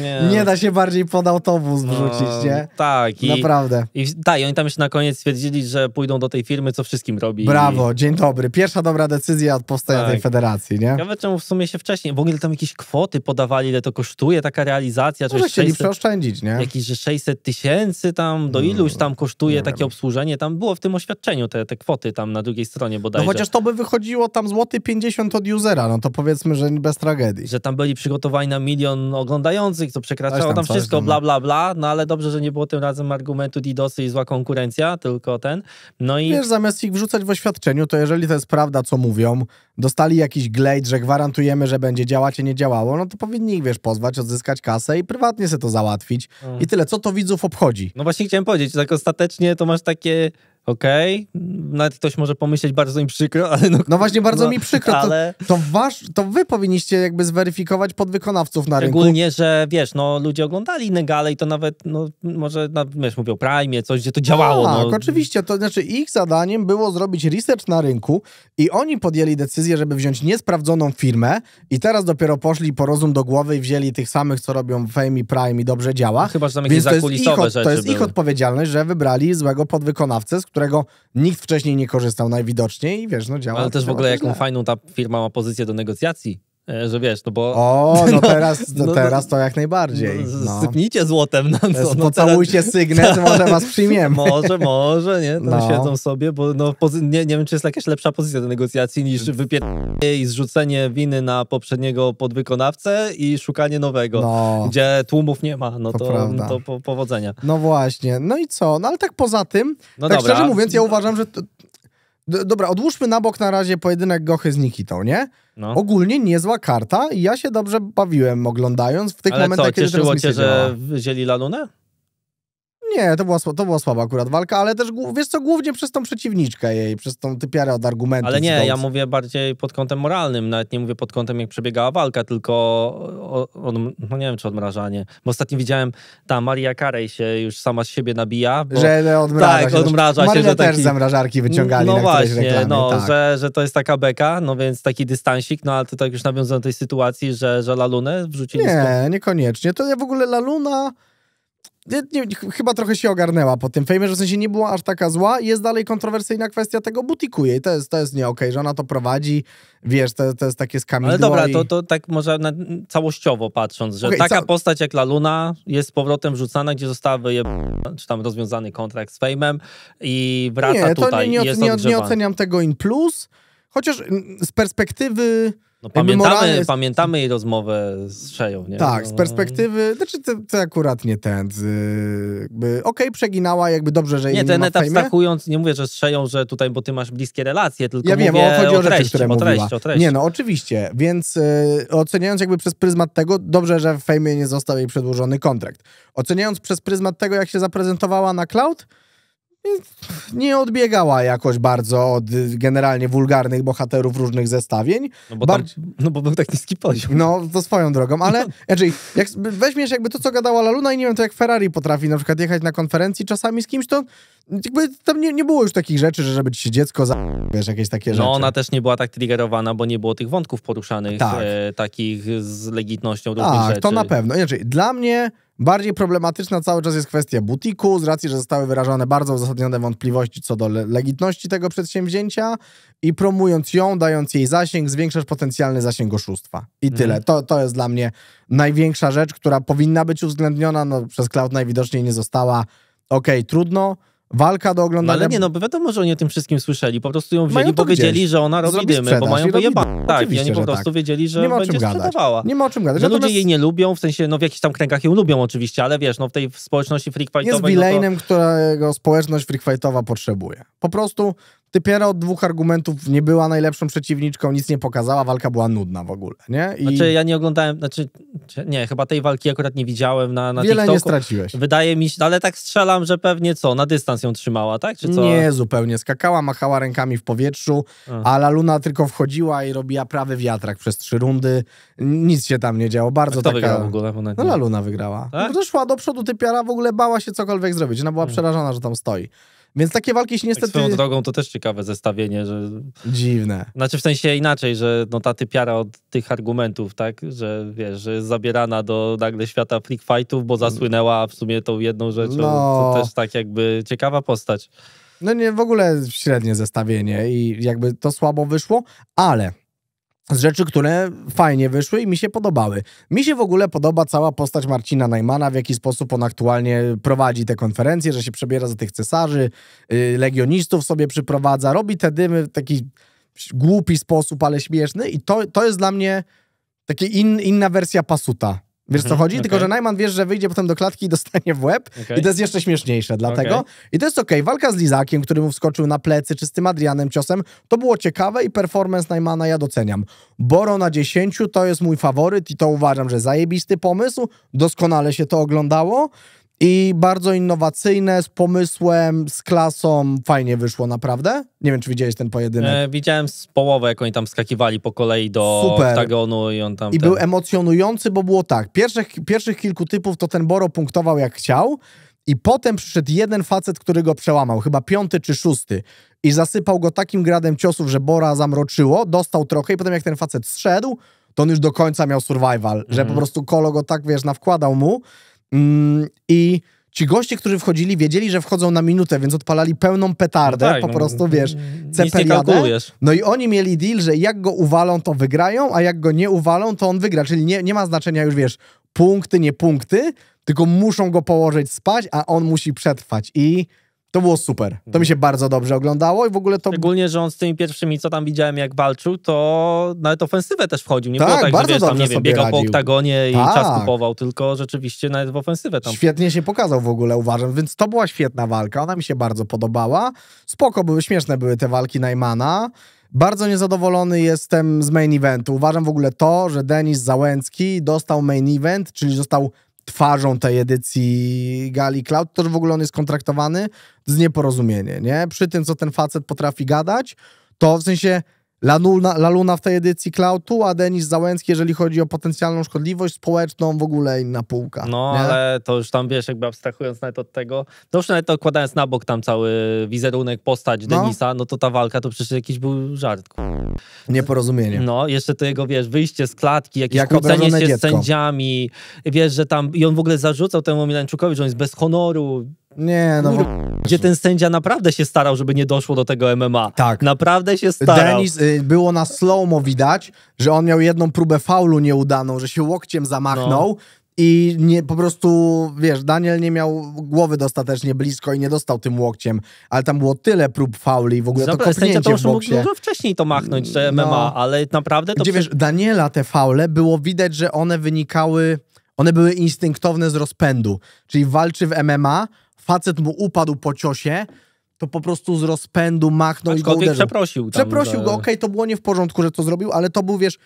Nie. nie da się bardziej pod autobus no, wrzucić, no, nie? Tak. I, Naprawdę. I, tak, i oni tam jeszcze na koniec stwierdzili, że pójdą do tej firmy, co wszystkim robi. Brawo, i... dzień dobry. Pierwsza dobra decyzja od powstania tak. tej federacji, nie? Ja czemu w sumie się wcześniej, w ogóle tam jakieś kwoty podawali, ile to kosztuje taka realizacja. Może chcieli 600, przeoszczędzić, nie? Jakieś, że 600 tysięcy tam, do hmm, iluś tam kosztuje takie wiem. obsłużenie. Tam było w tym oświadczeniu te, te kwoty tam na drugiej stronie no bodajże. No chociaż to by wychodziło tam złoty 50 od usera, no to powiedzmy, że bez tragedii. Że tam byli przygotowani na milion oglądających, język to przekraczało, tam, tam wszystko, tam. bla, no. bla, bla, no ale dobrze, że nie było tym razem argumentu DDoSy i zła konkurencja, tylko ten, no i... Wiesz, zamiast ich wrzucać w oświadczeniu, to jeżeli to jest prawda, co mówią, dostali jakiś glejt, że gwarantujemy, że będzie działać, a nie działało, no to powinni ich, wiesz, pozwać, odzyskać kasę i prywatnie sobie to załatwić. Mm. I tyle, co to widzów obchodzi? No właśnie chciałem powiedzieć, tak ostatecznie to masz takie okej, okay. nawet ktoś może pomyśleć, bardzo mi przykro, ale... No, no właśnie, bardzo no, mi przykro, ale... to, wasz, to wy powinniście jakby zweryfikować podwykonawców na rynku. Szczególnie, że wiesz, no ludzie oglądali inne gale i to nawet, no może, no, wiesz, mówią Prime, coś, gdzie to działało. Tak, no. oczywiście, to znaczy ich zadaniem było zrobić research na rynku i oni podjęli decyzję, żeby wziąć niesprawdzoną firmę i teraz dopiero poszli po rozum do głowy i wzięli tych samych, co robią Fame i Prime i dobrze działa. No, chyba, że tam jakieś Więc to jest, ich, to jest ich odpowiedzialność, że wybrali złego podwykonawcę, z którego nikt wcześniej nie korzystał najwidoczniej i wiesz, no działa. Ale też w ogóle jaką fajną ta firma ma pozycję do negocjacji E, że wiesz, no bo... O, no, teraz, no, no, no, teraz to jak najbardziej. No. no. Sypnijcie złotem na co. No, Pocałujcie teraz... sygnet, może was przyjmiemy. Może, może, nie? Tam no. siedzą sobie, bo no, nie, nie wiem, czy jest jakaś lepsza pozycja do negocjacji niż wypierdanie i zrzucenie winy na poprzedniego podwykonawcę i szukanie nowego, no. gdzie tłumów nie ma. No to, to, to po, powodzenia. No właśnie. No i co? No ale tak poza tym, no tak dobra. szczerze mówiąc, ja uważam, że D dobra, odłóżmy na bok na razie pojedynek Gochy z Nikitą, nie? No. Ogólnie niezła karta i ja się dobrze bawiłem oglądając w tych Ale momentach, co, kiedy cieszyło cię, że wzięli Lalunę? Nie, to była, to była słaba akurat walka, ale też, wiesz co, głównie przez tą przeciwniczkę jej, przez tą typiarę od argumentów. Ale nie, ja mówię bardziej pod kątem moralnym, nawet nie mówię pod kątem jak przebiegała walka, tylko, o, o, no nie wiem, czy odmrażanie. Bo ostatnio widziałem, ta Maria Karej się już sama z siebie nabija. Bo... Że odmraża tak, się. odmraża Maria się. Że taki... zamrażarki wyciągali no na właśnie, reklamie. No tak. że, że to jest taka beka, no więc taki dystansik, no ale to tak już nawiązuję do tej sytuacji, że, że Lalunę wrzucili. Nie, niekoniecznie. To ja w ogóle Laluna nie, nie, chyba trochę się ogarnęła po tym fejmie, że w sensie nie była aż taka zła. Jest dalej kontrowersyjna kwestia tego butiku jej. To jest, to jest nie okej, okay, że ona to prowadzi. Wiesz, to, to jest takie skamidło. Ale dobra, i... to, to tak może na, całościowo patrząc, że okay, taka ca... postać jak Laluna jest z powrotem rzucana, gdzie została wyjeb... czy tam rozwiązany kontrakt z fejmem i wraca nie, tutaj. Nie, nie, nie, nie oceniam tego in plus, chociaż mm, z perspektywy no, pamiętamy, pamiętamy jej rozmowę z Szeją, nie? Tak, z no. perspektywy, znaczy to, to akurat nie ten, okej, okay, przeginała, jakby dobrze, że jej nie, nie ten etap tak Stachując, nie mówię, że z Szeją, że tutaj, bo ty masz bliskie relacje, tylko Ja wiem, o, chodzi o, o treść, rzeczy, które o treść, mówiła. O treść. Nie, no oczywiście, więc y, oceniając jakby przez pryzmat tego, dobrze, że w Fejmie nie został jej przedłużony kontrakt. Oceniając przez pryzmat tego, jak się zaprezentowała na Cloud, nie odbiegała jakoś bardzo od generalnie wulgarnych bohaterów różnych zestawień. No bo, tam, Bar no bo był tak niski poziom. No, to swoją drogą, ale raczej, no. jak weźmiesz jakby to, co gadała Laluna i nie wiem, to jak Ferrari potrafi na przykład jechać na konferencji czasami z kimś, to jakby tam nie, nie było już takich rzeczy, że żeby ci się dziecko za... wiesz, jakieś takie no, rzeczy. No, ona też nie była tak triggerowana, bo nie było tych wątków poruszanych tak. e, takich z legitnością różnych tak, rzeczy. to na pewno. Znaczy, dla mnie Bardziej problematyczna cały czas jest kwestia butiku, z racji, że zostały wyrażone bardzo uzasadnione wątpliwości co do legitności tego przedsięwzięcia i promując ją, dając jej zasięg, zwiększasz potencjalny zasięg oszustwa. I mm. tyle. To, to jest dla mnie największa rzecz, która powinna być uwzględniona, no, przez Cloud najwidoczniej nie została. Okej, okay, trudno, Walka do oglądania. No ale nie, no wiadomo, że oni o tym wszystkim słyszeli. Po prostu ją wzięli, bo wiedzieli, że ona robi dymy, bo mają wyjeba. Tak, Oczywiście, i oni po prostu tak. wiedzieli, że nie ma będzie gadać. sprzedawała. Nie ma o czym gadać. Że no, Natomiast... ludzie jej nie lubią, w sensie, no w jakichś tam kręgach ją lubią oczywiście, ale wiesz, no w tej społeczności freakfightowej... Jest no to... którego społeczność freakfightowa potrzebuje. Po prostu Typiera od dwóch argumentów nie była najlepszą przeciwniczką, nic nie pokazała, walka była nudna w ogóle, nie? I... Znaczy ja nie oglądałem, znaczy nie, chyba tej walki akurat nie widziałem na, na Wiele TikToku. nie straciłeś. Wydaje mi się, no, ale tak strzelam, że pewnie co, na dystans ją trzymała, tak? Czy co? Nie, zupełnie. Skakała, machała rękami w powietrzu, a, a Luna tylko wchodziła i robiła prawy wiatrak przez trzy rundy. Nic się tam nie działo. Bardzo kto taka... w ogóle? No La Luna wygrała. Tak? No, szła do przodu, Typiara w ogóle bała się cokolwiek zrobić. Ona była hmm. przerażona, że tam stoi. Więc takie walki się tak niestety... Tak swoją drogą to też ciekawe zestawienie, że... Dziwne. Znaczy w sensie inaczej, że no ta typiara od tych argumentów, tak, że wiesz, że jest zabierana do nagle świata freak fightów, bo zasłynęła w sumie tą jedną rzeczą. No. To też tak jakby ciekawa postać. No nie, w ogóle średnie zestawienie i jakby to słabo wyszło, ale z rzeczy, które fajnie wyszły i mi się podobały. Mi się w ogóle podoba cała postać Marcina Najmana, w jaki sposób on aktualnie prowadzi te konferencje, że się przebiera za tych cesarzy, y, legionistów sobie przyprowadza, robi te dymy w taki głupi sposób, ale śmieszny i to, to jest dla mnie taka in, inna wersja Pasuta. Wiesz, co mhm, chodzi? Okay. Tylko, że Najman wiesz, że wyjdzie potem do klatki i dostanie w łeb. Okay. I to jest jeszcze śmieszniejsze dlatego. Okay. I to jest okej. Okay. Walka z Lizakiem, który mu wskoczył na plecy, czy z tym Adrianem ciosem, to było ciekawe i performance Najmana ja doceniam. Boro na 10 to jest mój faworyt i to uważam, że zajebisty pomysł. Doskonale się to oglądało i bardzo innowacyjne, z pomysłem, z klasą. Fajnie wyszło, naprawdę. Nie wiem, czy widziałeś ten pojedynek. E, widziałem z połowy jak oni tam skakiwali po kolei do Super. i on tam... I ten... był emocjonujący, bo było tak. Pierwszych, pierwszych kilku typów to ten Boro punktował jak chciał i potem przyszedł jeden facet, który go przełamał, chyba piąty czy szósty i zasypał go takim gradem ciosów, że Bora zamroczyło, dostał trochę i potem jak ten facet zszedł, to on już do końca miał survival, mm. że mhm. po prostu Kolo go tak, wiesz, nawkładał mu, Mm, I ci goście, którzy wchodzili, wiedzieli, że wchodzą na minutę, więc odpalali pełną petardę, no tak, po no, prostu, no, wiesz, cepeliadę. No i oni mieli deal, że jak go uwalą, to wygrają, a jak go nie uwalą, to on wygra. Czyli nie, nie ma znaczenia już, wiesz, punkty, nie punkty, tylko muszą go położyć spać, a on musi przetrwać. I to było super. To mi się mhm. bardzo dobrze oglądało i w ogóle to... Szczególnie, że on z tymi pierwszymi, co tam widziałem, jak walczył, to nawet ofensywę też wchodził. Nie tak, było tak, tak bardzo że wiesz, tam, nie wiem, biegał radził. po oktagonie i tak. czas kupował, tylko rzeczywiście nawet w ofensywę tam... Świetnie się pokazał w ogóle, uważam, więc to była świetna walka. Ona mi się bardzo podobała. Spoko były, śmieszne były te walki Najmana. Bardzo niezadowolony jestem z main eventu. Uważam w ogóle to, że Denis Załęcki dostał main event, czyli został twarzą tej edycji Gali Cloud, to że w ogóle on jest kontraktowany, z nieporozumienie, nie? Przy tym, co ten facet potrafi gadać, to w sensie Lanuna, Laluna w tej edycji Klautu, a Denis Załęcki, jeżeli chodzi o potencjalną szkodliwość społeczną, w ogóle inna półka. No, nie? ale to już tam, wiesz, jakby abstrahując nawet od tego, no już nawet odkładając na bok tam cały wizerunek, postać no. Denisa, no, no to ta walka to przecież jakiś był żart. Nieporozumienie. No, jeszcze to jego, wiesz, wyjście z klatki, jakieś Jak kłócenie się dziecko. z sędziami, wiesz, że tam, i on w ogóle zarzucał temu Milanczukowi, że on jest bez honoru, nie, no. Bo... gdzie ten sędzia naprawdę się starał, żeby nie doszło do tego MMA. Tak. Naprawdę się starał. Denis, y, było na slow-mo widać, że on miał jedną próbę faulu nieudaną, że się łokciem zamachnął. No. I nie, po prostu, wiesz, Daniel nie miał głowy dostatecznie blisko i nie dostał tym łokciem, ale tam było tyle prób fauli i w ogóle Dobra, to kopnięcie to już w boksie. wcześniej to machnąć, te MMA, no. ale naprawdę to... Gdzie, wiesz, Daniela te faule było widać, że one wynikały... One były instynktowne z rozpędu. Czyli walczy w MMA, facet mu upadł po ciosie, to po prostu z rozpędu machnął Aczkolwiek i go uderzył. przeprosił. Tam, przeprosił go, okej, okay, to było nie w porządku, że to zrobił, ale to był, wiesz,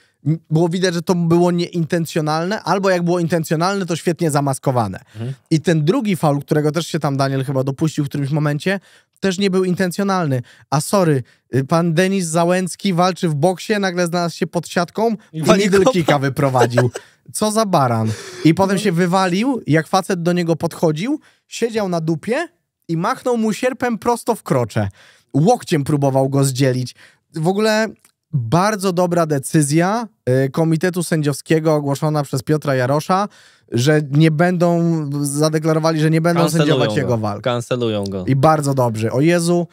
było widać, że to było nieintencjonalne, albo jak było intencjonalne, to świetnie zamaskowane. Mhm. I ten drugi faul, którego też się tam Daniel chyba dopuścił w którymś momencie, też nie był intencjonalny. A sorry, y, pan Denis Załęcki walczy w boksie, nagle znalazł się pod siatką i, nidelkika wyprowadził. Co za baran. I potem się wywalił, jak facet do niego podchodził, siedział na dupie i machnął mu sierpem prosto w krocze. Łokciem próbował go zdzielić. W ogóle bardzo dobra decyzja y, Komitetu Sędziowskiego ogłoszona przez Piotra Jarosza, że nie będą, zadeklarowali, że nie będą Kancelują sędziować go. jego walk. Kancelują go. I bardzo dobrze. O Jezu,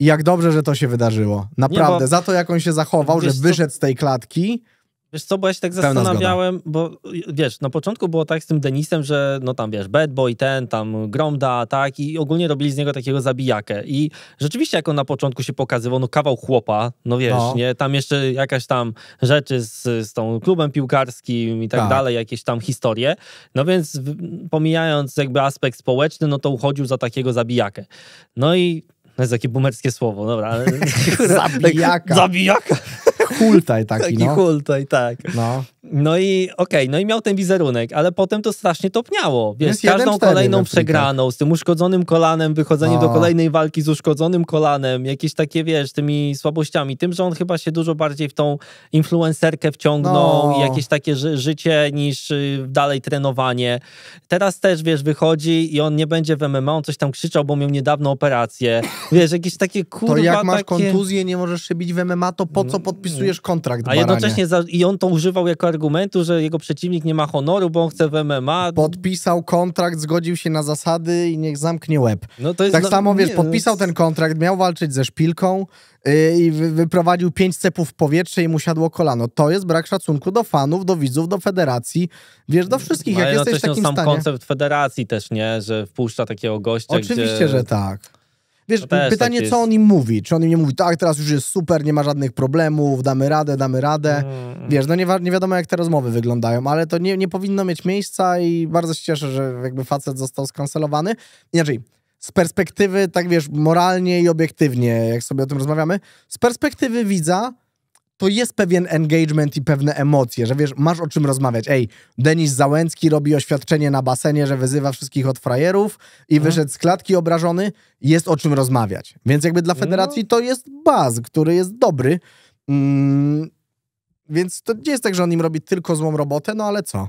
jak dobrze, że to się wydarzyło. Naprawdę, nie, bo... za to jak on się zachował, Wiesz, że wyszedł z tej klatki Wiesz co, bo ja się tak zastanawiałem, bo wiesz, na początku było tak z tym Denisem, że no tam wiesz, Bad Boy ten, tam Gromda, tak i ogólnie robili z niego takiego zabijakę i rzeczywiście jak on na początku się pokazywał, no kawał chłopa, no wiesz, no. nie, tam jeszcze jakaś tam rzeczy z, z tą klubem piłkarskim i tak, tak, dalej, jakieś tam historie, no więc pomijając jakby aspekt społeczny, no to uchodził za takiego zabijakę. No i, to no jest takie boomerskie słowo, dobra. Ale, zabijaka. zabijaka hultaj taki, taki no. hultaj, tak. No, no i okej, okay, no i miał ten wizerunek, ale potem to strasznie topniało. Wiesz, Jest każdą kolejną przegraną, z tym uszkodzonym kolanem, wychodzenie do no. kolejnej walki z uszkodzonym kolanem, jakieś takie, wiesz, tymi słabościami. Tym, że on chyba się dużo bardziej w tą influencerkę wciągnął no. jakieś takie ży życie niż y, dalej trenowanie. Teraz też, wiesz, wychodzi i on nie będzie w MMA, on coś tam krzyczał, bo miał niedawno operację. Wiesz, jakieś takie kurwa To jak masz takie... kontuzję, nie możesz się bić w MMA, to po co mm. podpisujesz psujesz kontrakt, A jednocześnie, za, i on to używał jako argumentu, że jego przeciwnik nie ma honoru, bo on chce w MMA. Podpisał kontrakt, zgodził się na zasady i niech zamknie łeb. No to jest, tak no, samo, wiesz, nie, podpisał ten kontrakt, miał walczyć ze szpilką, y, i wyprowadził pięć cepów w powietrze i mu siadło kolano. To jest brak szacunku do fanów, do widzów, do federacji, wiesz, do wszystkich, no jak Ale jesteś w takim sam stanie. koncept federacji też, nie? Że wpuszcza takiego gościa, Oczywiście, gdzie... że tak. Wiesz, tak pytanie, co on im mówi? Czy on im nie mówi, tak, teraz już jest super, nie ma żadnych problemów, damy radę, damy radę. Mm. mm. Wiesz, no nie, nie wiadomo, jak te rozmowy wyglądają, ale to nie, nie powinno mieć miejsca i bardzo się cieszę, że jakby facet został skancelowany. Inaczej, z perspektywy, tak wiesz, moralnie i obiektywnie, jak sobie o tym rozmawiamy, z perspektywy widza, to jest pewien engagement i pewne emocje, że wiesz, masz o czym rozmawiać. Ej, Denis Załęcki robi oświadczenie na basenie, że wyzywa wszystkich od frajerów i mhm. wyszedł z klatki obrażony, jest o czym rozmawiać. Więc jakby dla no. federacji to jest baz, który jest dobry. Mm, więc to nie jest tak, że on im robi tylko złą robotę, no ale co?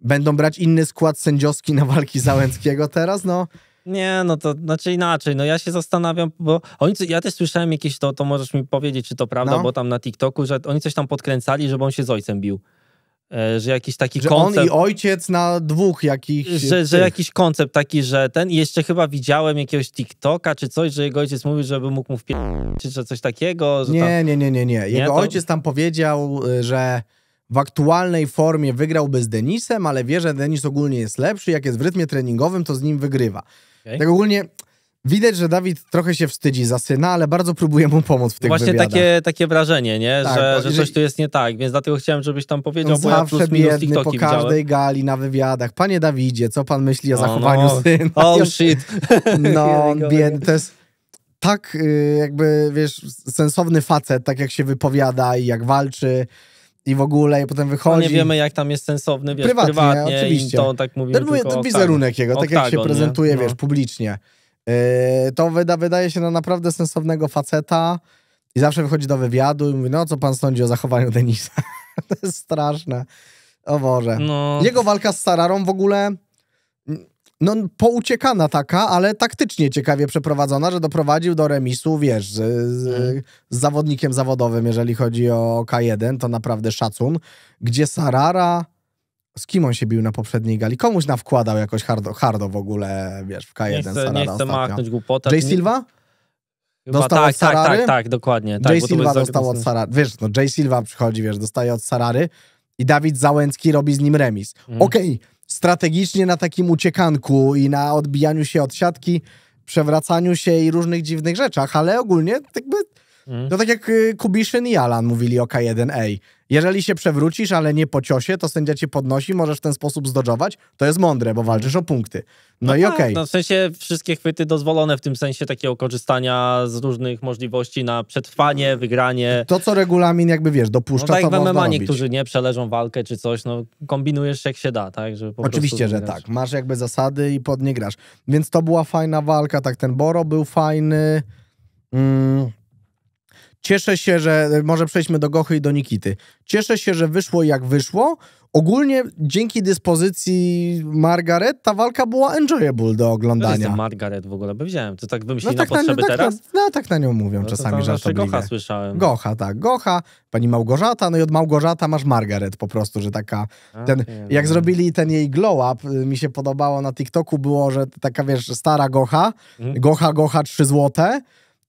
Będą brać inny skład sędziowski na walki Załęckiego teraz? No nie, no to znaczy inaczej. No ja się zastanawiam, bo oni, ja też słyszałem jakieś, to, to możesz mi powiedzieć, czy to prawda, no. bo tam na TikToku, że oni coś tam podkręcali, żeby on się z ojcem bił. E, że jakiś taki że koncept. On i ojciec na dwóch jakichś. Że, że, jakiś koncept taki, że ten. I jeszcze chyba widziałem jakiegoś TikToka czy coś, że jego ojciec mówił, żeby mógł mu wpierdzić, czy coś takiego. nie, tam... nie, nie, nie, nie. Jego nie, to... ojciec tam powiedział, y, że w aktualnej formie wygrałby z Denisem, ale wie, że Denis ogólnie jest lepszy. Jak jest w rytmie treningowym, to z nim wygrywa. Okay. Tak ogólnie widać, że Dawid trochę się wstydzi za syna, ale bardzo próbuje mu pomóc w tych Właśnie wywiadach. takie, takie wrażenie, nie? Tak, że, że, coś tu jest nie tak, więc dlatego chciałem, żebyś tam powiedział, bo ja plus minus biedny, po każdej widziałem. gali na wywiadach. Panie Dawidzie, co pan myśli o zachowaniu no. syna? Oh shit! No, biedny, to jest tak y, jakby, wiesz, sensowny facet, tak jak się wypowiada i jak walczy i w ogóle, i potem wychodzi. No nie wiemy, jak tam jest sensowny, wiesz, prywatnie, prywatnie oczywiście. to tak mówimy Ten tylko ten wizerunek jego, tak jak się prezentuje, no. wiesz, publicznie. Yy, to wyda, wydaje się na naprawdę sensownego faceta i zawsze wychodzi do wywiadu i mówi, no co pan sądzi o zachowaniu Denisa? to jest straszne. O Boże. No. Jego walka z Sararą w ogóle no, pouciekana taka, ale taktycznie ciekawie przeprowadzona, że doprowadził do remisu, wiesz, z, z, mhm. z zawodnikiem zawodowym, jeżeli chodzi o K1, to naprawdę szacun, gdzie Sarara, z kim on się bił na poprzedniej gali? Komuś nawkładał jakoś hardo, hardo w ogóle, wiesz, w K1 nie chcę, Sarara Nie chcę machnąć głupota. Jay Silva? dostał tak, od Sarary? Tak, tak, tak dokładnie. Tak, Jay Silva dostał od Sarary. Wiesz, no Jay Silva przychodzi, wiesz, dostaje od Sarary i Dawid Załęcki robi z nim remis. Mm. Okej, okay strategicznie na takim uciekanku i na odbijaniu się od siatki, przewracaniu się i różnych dziwnych rzeczach, ale ogólnie jakby Mm. To tak jak y, Kubiszyn i Alan mówili o K1A. Jeżeli się przewrócisz, ale nie po ciosie, to sędzia cię podnosi, możesz w ten sposób zdodżować. To jest mądre, bo walczysz o punkty. No, no i tak, okej. Okay. No w sensie wszystkie chwyty dozwolone, w tym sensie takiego korzystania z różnych możliwości na przetrwanie, wygranie. To, co regulamin jakby, wiesz, dopuszcza, no, tak to jak w MMA niektórzy nie przeleżą walkę czy coś, no kombinujesz jak się da, tak? Oczywiście, że tak. Masz jakby zasady i pod nie grasz. Więc to była fajna walka, tak ten Boro był fajny. Mm. Cieszę się, że e, może przejdźmy do Gochy i do Nikity. Cieszę się, że wyszło jak wyszło. Ogólnie dzięki dyspozycji Margaret ta walka była enjoyable do oglądania. To jest Margaret w ogóle, bo widziałem, To tak wymyślili no tak na potrzeby na, no tak, teraz? Na, no tak na nią mówią no czasami, że to Gocha słyszałem. Gocha, tak. Gocha, pani Małgorzata, no i od Małgorzata masz Margaret po prostu, że taka... A, ten, wiem, jak wiem. No. zrobili ten jej glow up, y, mi się podobało na TikToku było, że taka wiesz, stara Gocha, mhm. Gocha, Gocha, trzy złote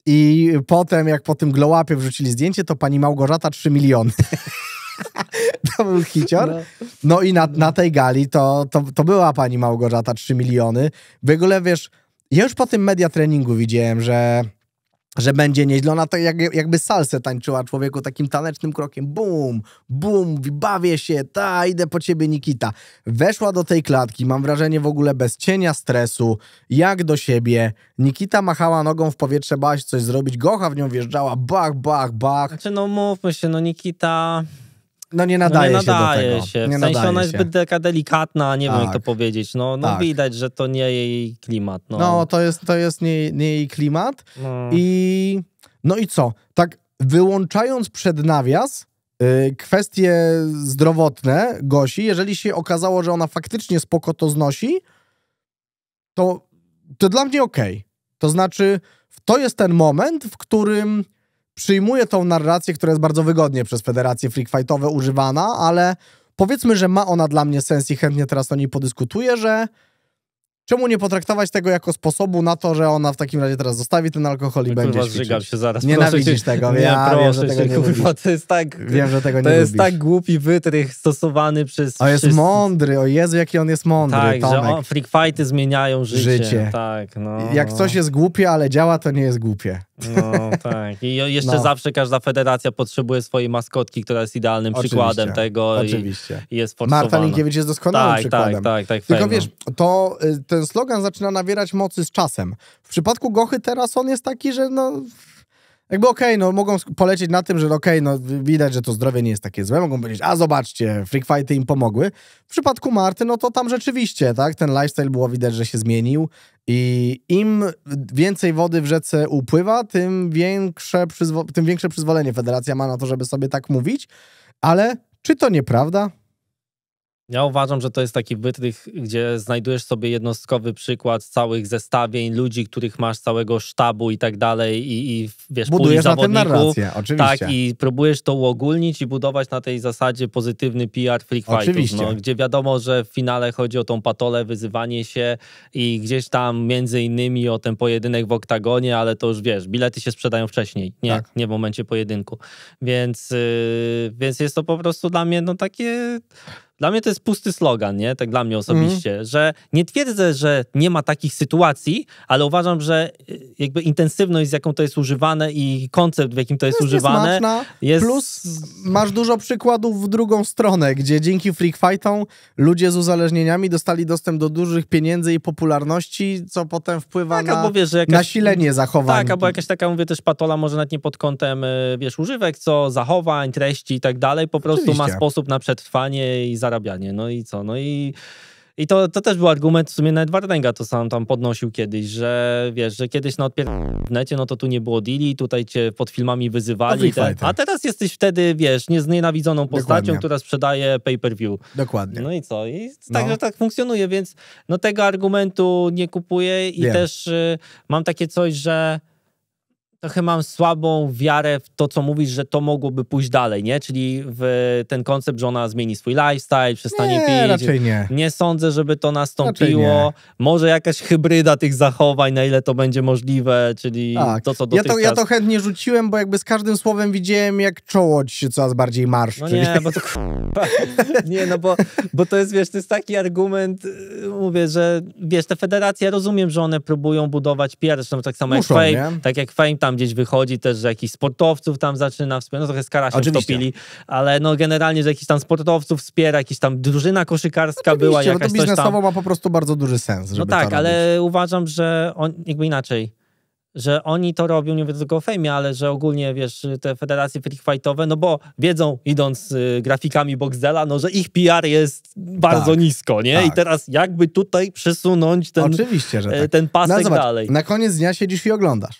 i potem, jak po tym glow-upie wrzucili zdjęcie, to pani Małgorzata 3 miliony. to był hicior. No. no, i na, na, tej gali to, to, to była pani Małgorzata 3 miliony. W ogóle, wiesz, ja już po tym media treningu widziałem, że że będzie nieźle. Ona tak jakby salsę tańczyła człowieku takim tanecznym krokiem. Bum, bum, bawię się, ta, idę po ciebie Nikita. Weszła do tej klatki, mam wrażenie w ogóle bez cienia stresu, jak do siebie. Nikita machała nogą w powietrze, bała się coś zrobić, Gocha w nią wjeżdżała, bach, bach, bach. Znaczy no mówmy się, no Nikita no nie nadaje, no nie nadaje się, do tego. się. Nie sensie ona jest zbyt delikatna, nie tak. wiem jak to tak. powiedzieć. No, no tak. widać, że to nie jej klimat. No, no to jest, to jest nie, nie jej klimat. No. I no i co? Tak wyłączając przed nawias y, kwestie zdrowotne Gosi, jeżeli się okazało, że ona faktycznie spoko to znosi, to, to dla mnie okej. Okay. To znaczy, to jest ten moment, w którym przyjmuje tą narrację, która jest bardzo wygodnie przez federacje freakfightowe używana, ale powiedzmy, że ma ona dla mnie sens i chętnie teraz o niej podyskutuję, że Czemu nie potraktować tego jako sposobu na to, że ona w takim razie teraz zostawi ten alkohol i będzie ćwiczyć? się zaraz. Nienawidzisz proszę tego, nie, ja proszę wiem, że tego się, nie kurwa, To jest tak, wiem, że tego nie To jest tak głupi wytrych stosowany przez... A jest wszyscy. mądry, o Jezu, jaki on jest mądry, Tak, Tomek. że freak fighty zmieniają życie. życie. Tak, no. Jak coś jest głupie, ale działa, to nie jest głupie. No tak. I jeszcze no. zawsze każda federacja potrzebuje swojej maskotki, która jest idealnym Oczywiście. przykładem tego. Oczywiście. I, jest forsowana. Marta Linkiewicz jest doskonałym tak, tak przykładem. Tak, tak, tak. Tylko wiesz, to y, ten ten slogan zaczyna nawierać mocy z czasem. W przypadku Gochy teraz on jest taki, że no... Jakby okej, okay, no mogą polecieć na tym, że no, okej, okay, no widać, że to zdrowie nie jest takie złe. Mogą powiedzieć, a zobaczcie, freak fighty im pomogły. W przypadku Marty, no to tam rzeczywiście, tak, ten lifestyle było widać, że się zmienił i im więcej wody w rzece upływa, tym większe, tym większe przyzwolenie federacja ma na to, żeby sobie tak mówić. Ale czy to nieprawda? Ja uważam, że to jest taki wytrych, gdzie znajdujesz sobie jednostkowy przykład całych zestawień, ludzi, których masz, całego sztabu i tak dalej i, i wiesz, Budujesz na tym narrację, oczywiście. Tak, i próbujesz to uogólnić i budować na tej zasadzie pozytywny PR freak fightów, oczywiście. No, gdzie wiadomo, że w finale chodzi o tą patolę, wyzywanie się i gdzieś tam między innymi o ten pojedynek w oktagonie, ale to już wiesz, bilety się sprzedają wcześniej, nie, tak. nie w momencie pojedynku. Więc, yy, więc jest to po prostu dla mnie no takie dla mnie to jest pusty slogan, nie? Tak dla mnie osobiście, mm. że nie twierdzę, że nie ma takich sytuacji, ale uważam, że y, jakby intensywność, z jaką to jest używane i koncept, w jakim to jest, jest używane, jest... Plus masz dużo przykładów w drugą stronę, gdzie dzięki freak fightom ludzie z uzależnieniami dostali dostęp do dużych pieniędzy i popularności, co potem wpływa tak, na wiesz, jakaś... nasilenie tak, zachowań. Tak, albo jakaś taka, mówię też, patola może nawet nie pod kątem, y, wiesz, używek, co zachowań, treści i tak dalej, po prostu Oczywiście. ma sposób na przetrwanie i za zarabianie. No i co? No i. I to, to też był argument w sumie nawet Wardenga, to sam tam podnosił kiedyś, że wiesz, że kiedyś na odpierdolniecie, no to tu nie było deali, tutaj cię pod filmami wyzywali. Te, a teraz jesteś wtedy, wiesz, nieznienawidzoną postacią, Dokładnie. która sprzedaje pay-per-view. Dokładnie. No i co? I tak, no. że tak funkcjonuje, więc no tego argumentu nie kupuję i Wiem. też y, mam takie coś, że trochę mam słabą wiarę w to, co mówisz, że to mogłoby pójść dalej, nie? Czyli w ten koncept, że ona zmieni swój lifestyle, przestanie nie, pić. raczej nie. Nie sądzę, żeby to nastąpiło. Może jakaś hybryda tych zachowań, na ile to będzie możliwe, czyli tak. to, co dotychczas... Ja to, ja to chętnie rzuciłem, bo jakby z każdym słowem widziałem, jak ci się coraz bardziej marsz. No nie, bo to... nie, no bo, bo to jest, wiesz, to jest taki argument, y, mówię, że wiesz, te federacje, ja rozumiem, że one próbują budować pierwszą, no tak samo Muszą, jak Fame, tak jak Fame tam tam gdzieś wychodzi też, że jakichś sportowców tam zaczyna wspierać, no trochę z Kara się Oczywiście. wtopili, ale no generalnie, że jakichś tam sportowców wspiera, jakaś tam drużyna koszykarska Oczywiście, była, jakaś no to biznesowo tam... ma po prostu bardzo duży sens, No tak, ale robić. uważam, że on, jakby inaczej, że oni to robią, nie mówię tylko o fejmie, ale że ogólnie, wiesz, te federacje freakfightowe, no bo wiedzą, idąc y, grafikami Boxdela, no że ich PR jest bardzo tak, nisko, nie? Tak. I teraz jakby tutaj przesunąć ten, Oczywiście, że y, tak. ten pasek no, zobacz, dalej. Na koniec dnia siedzisz i oglądasz.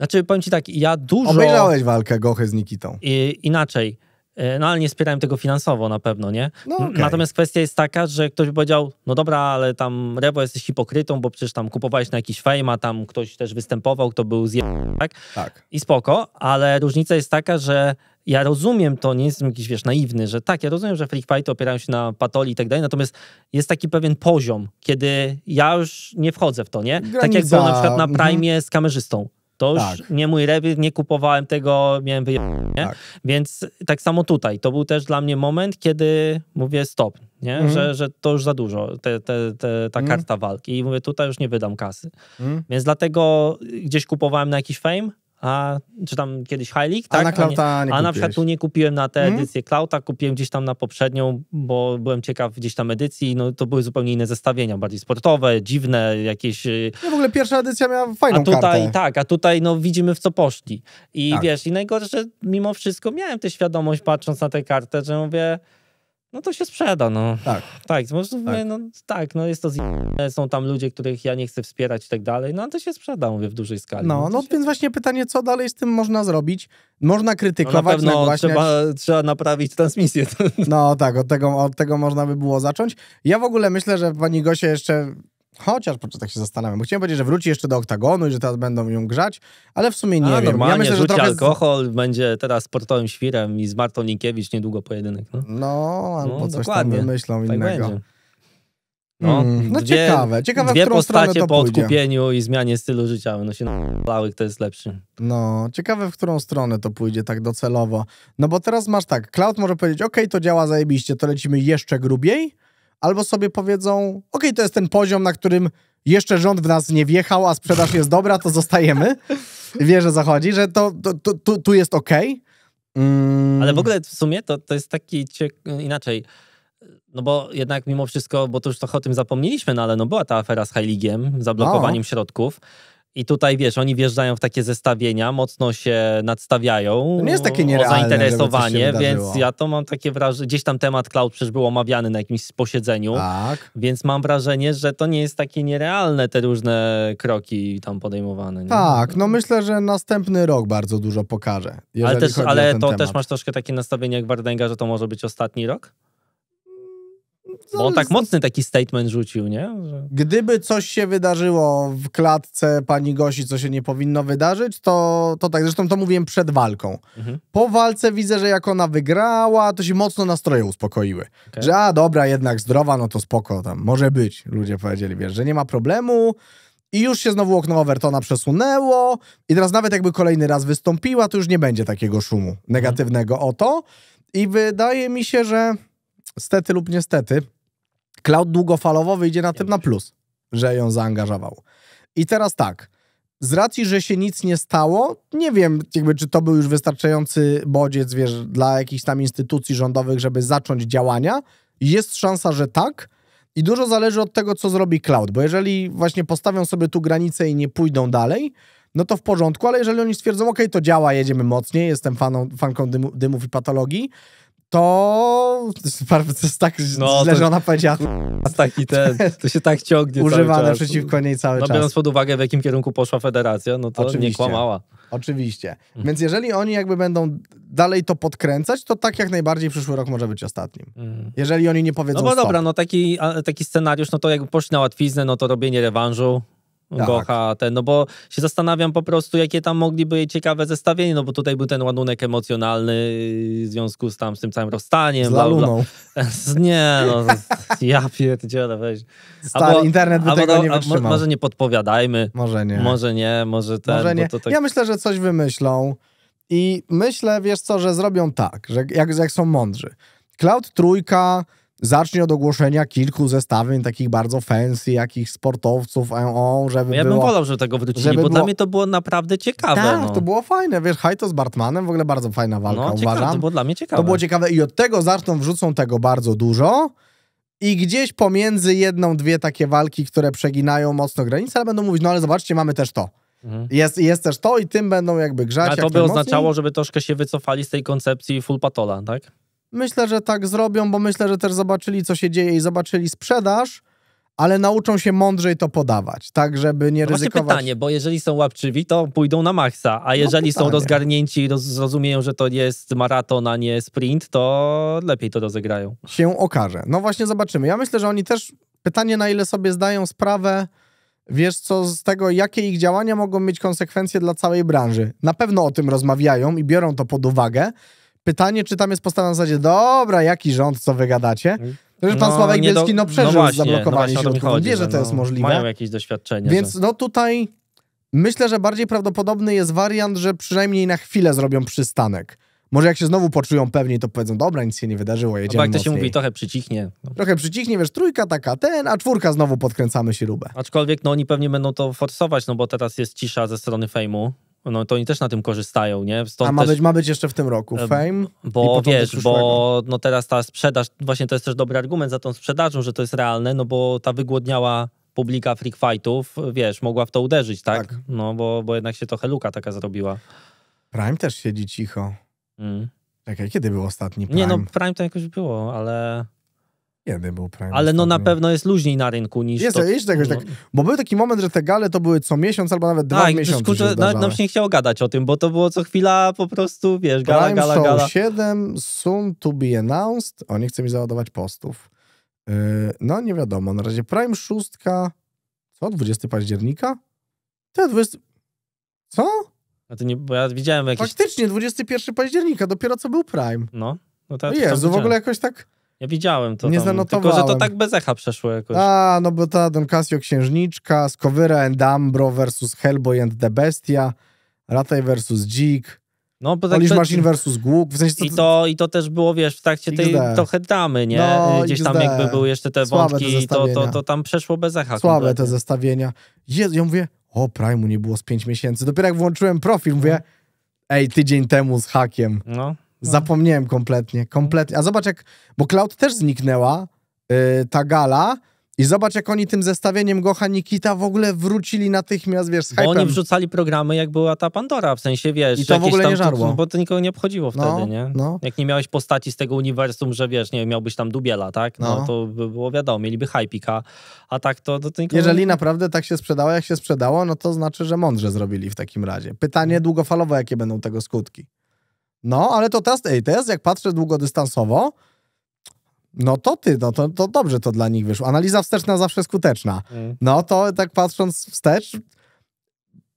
Znaczy, powiem ci tak, ja dużo... Obejrzałeś walkę Gochy z Nikitą. I, inaczej. E, no ale nie wspierałem tego finansowo na pewno, nie? No, okay. Natomiast kwestia jest taka, że ktoś by powiedział, no dobra, ale tam Rebo jesteś hipokrytą, bo przecież tam kupowałeś na jakiś fejma, tam ktoś też występował, kto był zje... tak? Tak. I spoko, ale różnica jest taka, że ja rozumiem to, nie jestem jakiś, wiesz, naiwny, że tak, ja rozumiem, że free fighty opierają się na patoli i tak dalej, natomiast jest taki pewien poziom, kiedy ja już nie wchodzę w to, nie? Granica. Tak jak było na przykład na mhm. Prime mm -hmm. z kamerzystą. To tak. już nie mój rewir, nie kupowałem tego, miałem wyjechać. Tak. Więc tak samo tutaj. To był też dla mnie moment, kiedy mówię stop, nie? Mm. Że, że to już za dużo, te, te, te ta mm. karta walki. I mówię, tutaj już nie wydam kasy. Mm. Więc dlatego gdzieś kupowałem na jakiś fame, a, czy tam kiedyś Heilig, tak? A na Klauta nie, nie A na przykład tu nie kupiłem na tę mhm. edycję Klauta, kupiłem gdzieś tam na poprzednią, bo byłem ciekaw gdzieś tam edycji, no to były zupełnie inne zestawienia, bardziej sportowe, dziwne, jakieś... Y, no w ogóle pierwsza edycja miała fajną A tutaj, kartę. tak, a tutaj no widzimy w co poszli. I tak. wiesz, i najgorsze, mimo wszystko miałem tę świadomość patrząc na tę kartę, że mówię no to się sprzeda, no. Tak. Tak, może, tak. No, tak, no jest to są tam ludzie, których ja nie chcę wspierać i tak dalej, no to się sprzeda, mówię, w dużej skali. No, no, no się... więc właśnie pytanie, co dalej z tym można zrobić? Można krytykować, no, na pewno trzeba, trzeba naprawić transmisję. No tak, od tego, od tego można by było zacząć. Ja w ogóle myślę, że pani Gosie jeszcze Chociaż tak się zastanawiam, chciałem powiedzieć, że wróci jeszcze do oktagonu i że teraz będą ją grzać, ale w sumie nie A, wiem. Normalnie, ja myślę, że trochę... alkohol, będzie teraz sportowym świrem i z Martą Linkiewicz niedługo pojedynek. No, no albo no, coś dokładnie. tam myślą tak innego. Będzie. Hmm, no, no dwie, ciekawe, ciekawe, dwie w którą postacie stronę to po pójdzie. odkupieniu i zmianie stylu życia No, się nalały, kto jest lepszy. No, ciekawe, w którą stronę to pójdzie tak docelowo. No bo teraz masz tak, cloud może powiedzieć, ok, to działa zajebiście, to lecimy jeszcze grubiej, albo sobie powiedzą, okej, okay, to jest ten poziom, na którym jeszcze rząd w nas nie wjechał, a sprzedaż jest dobra, to zostajemy. Wierzę zachodzi, że to, to, to tu, jest ok. Mm. Ale w ogóle w sumie to, to jest taki ciek... inaczej. No bo jednak mimo wszystko, bo to już trochę o tym zapomnieliśmy, no ale no była ta afera z Heiligiem, zablokowaniem o. środków i tutaj wiesz, oni wjeżdżają w takie zestawienia, mocno się nadstawiają. To nie jest takie nierealne. zainteresowanie, więc ja to mam takie wrażenie. Gdzieś tam temat cloud przecież był omawiany na jakimś posiedzeniu, tak. więc mam wrażenie, że to nie jest takie nierealne te różne kroki tam podejmowane. Nie? Tak, no myślę, że następny rok bardzo dużo pokaże. Ale, też, ale to temat. też masz troszkę takie nastawienie jak Wardęga, że to może być ostatni rok? No Bo on tak mocny taki statement rzucił, nie? Że... Gdyby coś się wydarzyło w klatce pani Gosi, co się nie powinno wydarzyć, to, to tak, zresztą to mówiłem przed walką. Mhm. Po walce widzę, że jak ona wygrała, to się mocno nastroje uspokoiły. Okay. Że a, dobra, jednak zdrowa, no to spoko, tam może być, ludzie powiedzieli, wiesz, że nie ma problemu, i już się znowu okno Overtona przesunęło i teraz nawet jakby kolejny raz wystąpiła, to już nie będzie takiego szumu negatywnego o to. I wydaje mi się, że stety lub niestety, cloud długofalowo wyjdzie na tym na plus, że ją zaangażował. I teraz tak, z racji, że się nic nie stało, nie wiem, jakby, czy to był już wystarczający bodziec, wiesz, dla jakichś tam instytucji rządowych, żeby zacząć działania. Jest szansa, że tak. I dużo zależy od tego, co zrobi cloud, bo jeżeli właśnie postawią sobie tu granicę i nie pójdą dalej, no to w porządku, ale jeżeli oni stwierdzą, ok, to działa, jedziemy mocniej, jestem faną, fanką dymu, dymów i patologii, to jest tak no, źle, to, że ona powiedziała. taki ten, to się tak ciągnie. Używane przeciwko niej cały no, czas. Biorąc pod uwagę, w jakim kierunku poszła federacja, no to Oczywiście. nie kłamała. Oczywiście. Mhm. Więc jeżeli oni jakby będą dalej to podkręcać, to tak jak najbardziej przyszły rok może być ostatnim. Mhm. Jeżeli oni nie powiedzą No bo stop. dobra, no taki, taki scenariusz, no to jakby poszli na łatwiznę, no to robienie rewanżu, tak. Gocha, ten, no bo się zastanawiam po prostu, jakie tam mogliby jej ciekawe zestawienie, no bo tutaj był ten ładunek emocjonalny w związku z tam z tym całym rozstaniem. Z laluną. Nie, no, ja pierdzielę, weź. Stary, albo, internet by albo, tego nie wytrzymał. może nie podpowiadajmy. Może nie. Może nie, może ten. Może nie. Tak... Ja myślę, że coś wymyślą i myślę, wiesz co, że zrobią tak, że jak, jak są mądrzy. Cloud trójka Zacznie od ogłoszenia kilku zestawień takich bardzo fancy, jakichś sportowców, e, żeby Ja bym było, wolał, że tego wrócili, żeby bo było... dla mnie to było naprawdę ciekawe. Tak, no. to było fajne, wiesz, Hajto z Bartmanem, w ogóle bardzo fajna no, walka, no, ciekawe, to było dla mnie ciekawe. To było ciekawe i od tego zaczną, wrzucą tego bardzo dużo i gdzieś pomiędzy jedną, dwie takie walki, które przeginają mocno granice, ale będą mówić, no ale zobaczcie, mamy też to. Mhm. Jest, jest też to i tym będą jakby grzać. A to by oznaczało, mocniej. żeby troszkę się wycofali z tej koncepcji full patola, tak? Myślę, że tak zrobią, bo myślę, że też zobaczyli, co się dzieje i zobaczyli sprzedaż, ale nauczą się mądrzej to podawać, tak, żeby nie no ryzykować. Właśnie pytanie, bo jeżeli są łapczywi, to pójdą na maksa, a no jeżeli no są rozgarnięci i zrozumieją, że to jest maraton, a nie sprint, to lepiej to rozegrają. Się okaże. No właśnie zobaczymy. Ja myślę, że oni też, pytanie na ile sobie zdają sprawę, wiesz co, z tego, jakie ich działania mogą mieć konsekwencje dla całej branży. Na pewno o tym rozmawiają i biorą to pod uwagę, Pytanie, czy tam jest postawione na zasadzie, dobra, jaki rząd, co wy gadacie? Że pan no, Sławek Bielski, do... No, no przeżył no właśnie, zablokowanie no środków. wie, że, to no jest możliwe. Mają jakieś doświadczenia. Więc że... no tutaj myślę, że bardziej prawdopodobny jest wariant, że przynajmniej na chwilę zrobią przystanek. Może jak się znowu poczują pewniej, to powiedzą, dobra, nic się nie wydarzyło, jedziemy no, jak to się mówi, trochę przycichnie. No. Trochę przycichnie, wiesz, trójka taka, ten, a czwórka znowu podkręcamy śrubę. Aczkolwiek, no oni pewnie będą to forsować, no bo teraz jest cisza ze strony fejmu, no to oni też na tym korzystają, nie? Stąd A ma, też, być, ma być jeszcze w tym roku e, Fame? Bo wiesz, bo no teraz ta sprzedaż, właśnie to jest też dobry argument za tą sprzedażą, że to jest realne, no bo ta wygłodniała publika freak fightów, wiesz, mogła w to uderzyć, tak? tak. No bo, bo jednak się trochę luka taka zrobiła. Prime też siedzi cicho. Mm. Czekaj, kiedy był ostatni Prime? Nie no, Prime to jakoś było, ale... Kiedy był Prime? Ale no na pewno jest luźniej na rynku niż. Jest, to, jest czegoś tak- no. tak. Bo był taki moment, że te gale to były co miesiąc albo nawet dwa A, tak, miesiące. Kurczę, na, nam się nie chciał gadać o tym, bo to było co chwila po prostu, wiesz, gala, Prime gala, gala. 7, soon to be announced. O, nie chcę mi załadować postów. Y, no nie wiadomo, na razie Prime 6. Co, 20 października? Te 20. Co? A to nie, bo ja widziałem jakieś. Faktycznie 21 października, dopiero co był Prime. No, no to ja Jezu, w ogóle jakoś tak. Ja widziałem to. Nie tam, zanotowałem. Tylko, że to tak bez echa przeszło jakoś. A, no bo ta Don Casio Księżniczka, Skowyra and Ambro versus Hellboy and the Bestia, Rataj versus Dzik, no, bo tak Polish Machine versus Głuk. W sensie to, I, to, I to też było, wiesz, w trakcie XD. tej trochę damy, nie? No, Gdzieś XD. tam jakby były jeszcze te Słabe wątki te to, to, to tam przeszło bez echa. Słabe kompletnie. te zestawienia. Jezu, ja mówię, o, Prime'u nie było z 5 miesięcy. Dopiero jak włączyłem profil, mówię, no. ej, tydzień temu z hakiem. No. No. Zapomniałem kompletnie, kompletnie. A zobacz jak, bo Cloud też zniknęła, yy, ta gala, i zobacz, jak oni tym zestawieniem Gocha Nikita w ogóle wrócili natychmiast, wiesz, z hypem. Bo oni wrzucali programy, jak była ta Pandora, w sensie, wiesz... I to w ogóle tam, nie żarło. Bo to nikogo nie obchodziło no, wtedy, no, nie? No. Jak nie miałeś postaci z tego uniwersum, że wiesz, nie miałbyś tam Dubiela, tak? No, no. to by było wiadomo, mieliby hypika, a tak to, to, to nikogo... Jeżeli naprawdę tak się sprzedało, jak się sprzedało, no to znaczy, że mądrze zrobili w takim razie. Pytanie no. długofalowe, jakie będą tego skutki. No, ale to teraz, ej, teraz jak patrzę długodystansowo, no to ty, no to, to dobrze to dla nich wyszło. Analiza wsteczna zawsze skuteczna. Mm. No to tak patrząc wstecz,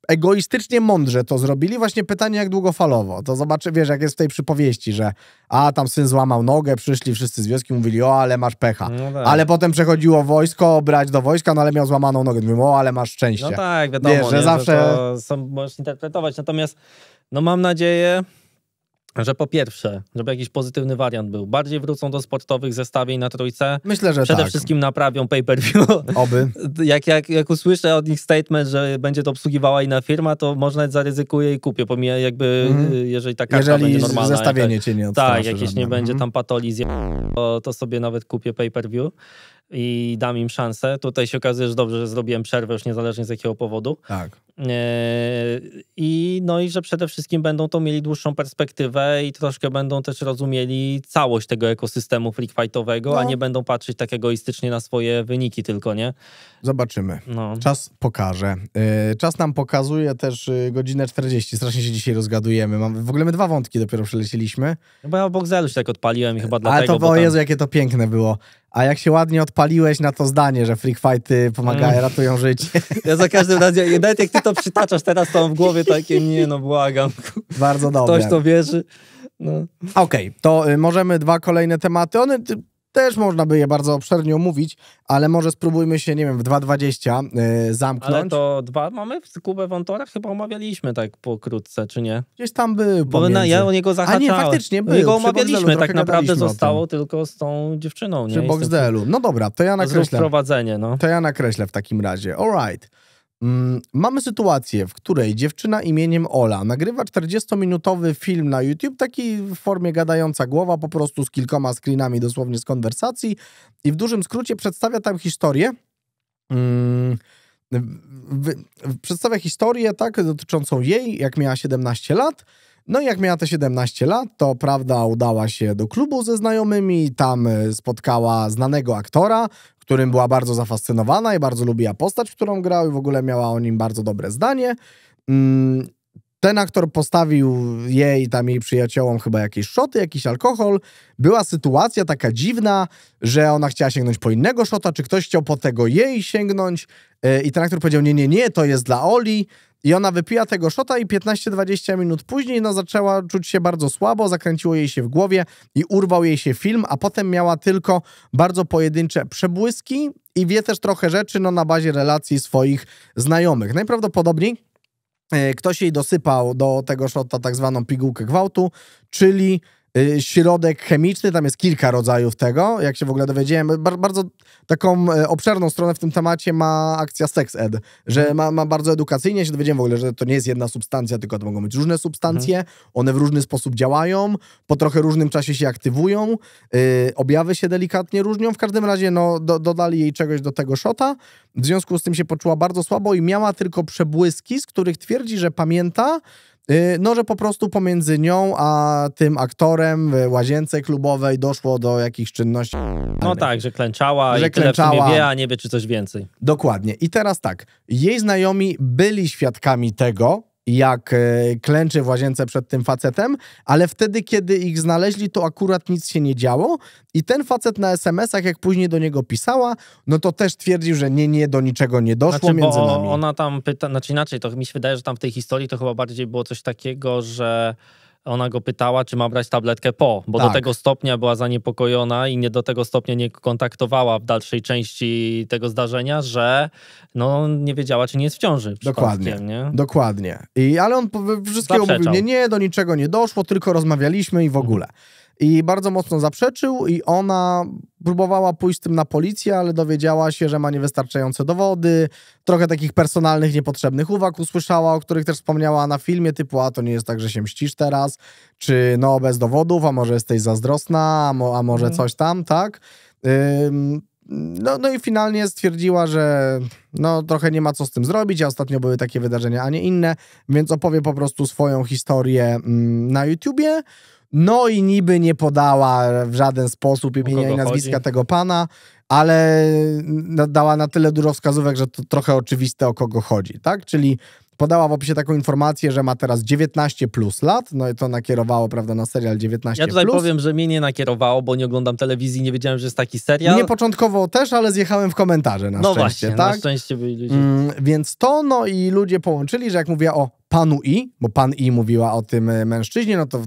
egoistycznie mądrze to zrobili. Właśnie pytanie, jak długofalowo. To zobaczy, wiesz, jak jest w tej przypowieści, że a, tam syn złamał nogę, przyszli wszyscy z wioski, mówili, o, ale masz pecha. No tak. Ale potem przechodziło wojsko, brać do wojska, no ale miał złamaną nogę. Mówimy, o, ale masz szczęście. No tak, wiadomo. Wiesz, że nie, zawsze... Że to są, możesz interpretować, natomiast no mam nadzieję, że po pierwsze, żeby jakiś pozytywny wariant był, bardziej wrócą do sportowych zestawień na trójce. Myślę, że Przede tak. wszystkim naprawią pay-per-view. Oby. Jak, jak, jak usłyszę od nich statement, że będzie to obsługiwała inna firma, to można zaryzykuję i kupię, pomimo jakby, mm. jeżeli taka karta jeżeli będzie normalna. Jeżeli zestawienie jak, cię nie Tak, jakieś żadne. nie będzie mhm. tam patolizji, to, to sobie nawet kupię pay-per-view i dam im szansę. Tutaj się okazuje, że dobrze, że zrobiłem przerwę już niezależnie z jakiego powodu. Tak. E, I no i że przede wszystkim będą to mieli dłuższą perspektywę i troszkę będą też rozumieli całość tego ekosystemu freakfightowego, no. a nie będą patrzeć tak egoistycznie na swoje wyniki tylko, nie? Zobaczymy. No. Czas pokaże. E, czas nam pokazuje też e, godzinę 40. Strasznie się dzisiaj rozgadujemy. Mam, w ogóle my dwa wątki dopiero przelecieliśmy. No bo ja w Boxelu się tak odpaliłem i chyba Ale dlatego... Ale to, bo, o Jezu, jakie to piękne było. A jak się ładnie odpaliłeś na to zdanie, że freak fighty pomagają, mm. ratują życie. Ja za każdym razem, nawet jak ty to przytaczasz teraz, to mam w głowie takie, nie no, błagam. Bardzo dobrze. Ktoś to wierzy. No. Okej, okay, to y, możemy dwa kolejne tematy. One też można by je bardzo obszernie omówić, ale może spróbujmy się, nie wiem, w 2.20 yy, e, zamknąć. Ale to dwa mamy? W Kubę Wontora chyba omawialiśmy tak pokrótce, czy nie? Gdzieś tam był Bo na, ja o niego zahaczałem. A nie, faktycznie był. Jego omawialiśmy, tak naprawdę zostało tylko z tą dziewczyną. Nie? Przy Boxdelu. No dobra, to ja nakreślę. Rozprowadzenie, no. To ja nakreślę w takim razie. All right. Mm, mamy sytuację, w której dziewczyna imieniem Ola nagrywa 40-minutowy film na YouTube, taki w formie gadająca głowa, po prostu z kilkoma screenami dosłownie z konwersacji i w dużym skrócie przedstawia tam historię. Mm, w, w, przedstawia historię tak dotyczącą jej, jak miała 17 lat, no i jak miała te 17 lat, to prawda udała się do klubu ze znajomymi, tam e, spotkała znanego aktora, którym była bardzo zafascynowana i bardzo lubiła postać, którą grał i w ogóle miała o nim bardzo dobre zdanie. Mm, ten aktor postawił jej, tam jej przyjaciołom chyba jakieś szoty, jakiś alkohol. Była sytuacja taka dziwna, że ona chciała sięgnąć po innego szota, czy ktoś chciał po tego jej sięgnąć e, i ten aktor powiedział, nie, nie, nie, to jest dla Oli. I ona wypiła tego szota i 15-20 minut później no, zaczęła czuć się bardzo słabo, zakręciło jej się w głowie i urwał jej się film, a potem miała tylko bardzo pojedyncze przebłyski i wie też trochę rzeczy no, na bazie relacji swoich znajomych. Najprawdopodobniej e, ktoś jej dosypał do tego szota tak zwaną pigułkę gwałtu, czyli Y, środek chemiczny, tam jest kilka rodzajów tego, jak się w ogóle dowiedziałem. Bar bardzo taką e, obszerną stronę w tym temacie ma akcja Sex Ed, że mhm. ma, ma bardzo edukacyjnie, się dowiedziałem w ogóle, że to nie jest jedna substancja, tylko to mogą być różne substancje, mhm. one w różny sposób działają, po trochę różnym czasie się aktywują, yy, objawy się delikatnie różnią, w każdym razie no, do, dodali jej czegoś do tego szota, w związku z tym się poczuła bardzo słabo i miała tylko przebłyski, z których twierdzi, że pamięta, Y, no, że po prostu pomiędzy nią a tym aktorem w łazience klubowej doszło do jakichś czynności. No tak, że klęczała że i klęczała. wie, a nie wie, czy coś więcej. Dokładnie. I teraz tak, jej znajomi byli świadkami tego, jak e, klęczy w łazience przed tym facetem, ale wtedy, kiedy ich znaleźli, to akurat nic się nie działo i ten facet na SMS-ach, jak później do niego pisała, no to też twierdził, że nie, nie, do niczego nie doszło znaczy, między nami. Ona tam pyta, znaczy inaczej, to mi się wydaje, że tam w tej historii to chyba bardziej było coś takiego, że ona go pytała, czy ma brać tabletkę po, bo tak. do tego stopnia była zaniepokojona i nie do tego stopnia nie kontaktowała w dalszej części tego zdarzenia, że no, nie wiedziała, czy nie jest w ciąży. Dokładnie. Nie? Dokładnie. I, ale on wszystkiego Zaprzeczał. mówił, nie, nie, do niczego nie doszło, tylko rozmawialiśmy i w mhm. ogóle. Mhm. I bardzo mocno zaprzeczył, i ona próbowała pójść z tym na policję, ale dowiedziała się, że ma niewystarczające dowody. Trochę takich personalnych, niepotrzebnych uwag usłyszała, o których też wspomniała na filmie, typu a to nie jest tak, że się mścisz teraz, czy no bez dowodów, a może jesteś zazdrosna, a, mo a może mhm. coś tam, tak? No, no i finalnie stwierdziła, że no trochę nie ma co z tym zrobić, a ostatnio były takie wydarzenia, a nie inne, więc opowie po prostu swoją historię mm, na YouTubie. No i niby nie podała w żaden sposób imienia i nazwiska chodzi? tego pana, ale dała na tyle dużo wskazówek, że to trochę oczywiste o kogo chodzi, tak? Czyli podała w opisie taką informację, że ma teraz 19 plus lat, no i to nakierowało, prawda, na serial 19 Ja tutaj plus. powiem, że mnie nie nakierowało, bo nie oglądam telewizji, nie wiedziałem, że jest taki serial. Nie początkowo też, ale zjechałem w komentarze na no szczęście. Właśnie, tak? na szczęście byli ludzie. Mm, więc to, no i ludzie połączyli, że jak mówiła o panu I, bo pan I mówiła o tym e, mężczyźnie, no to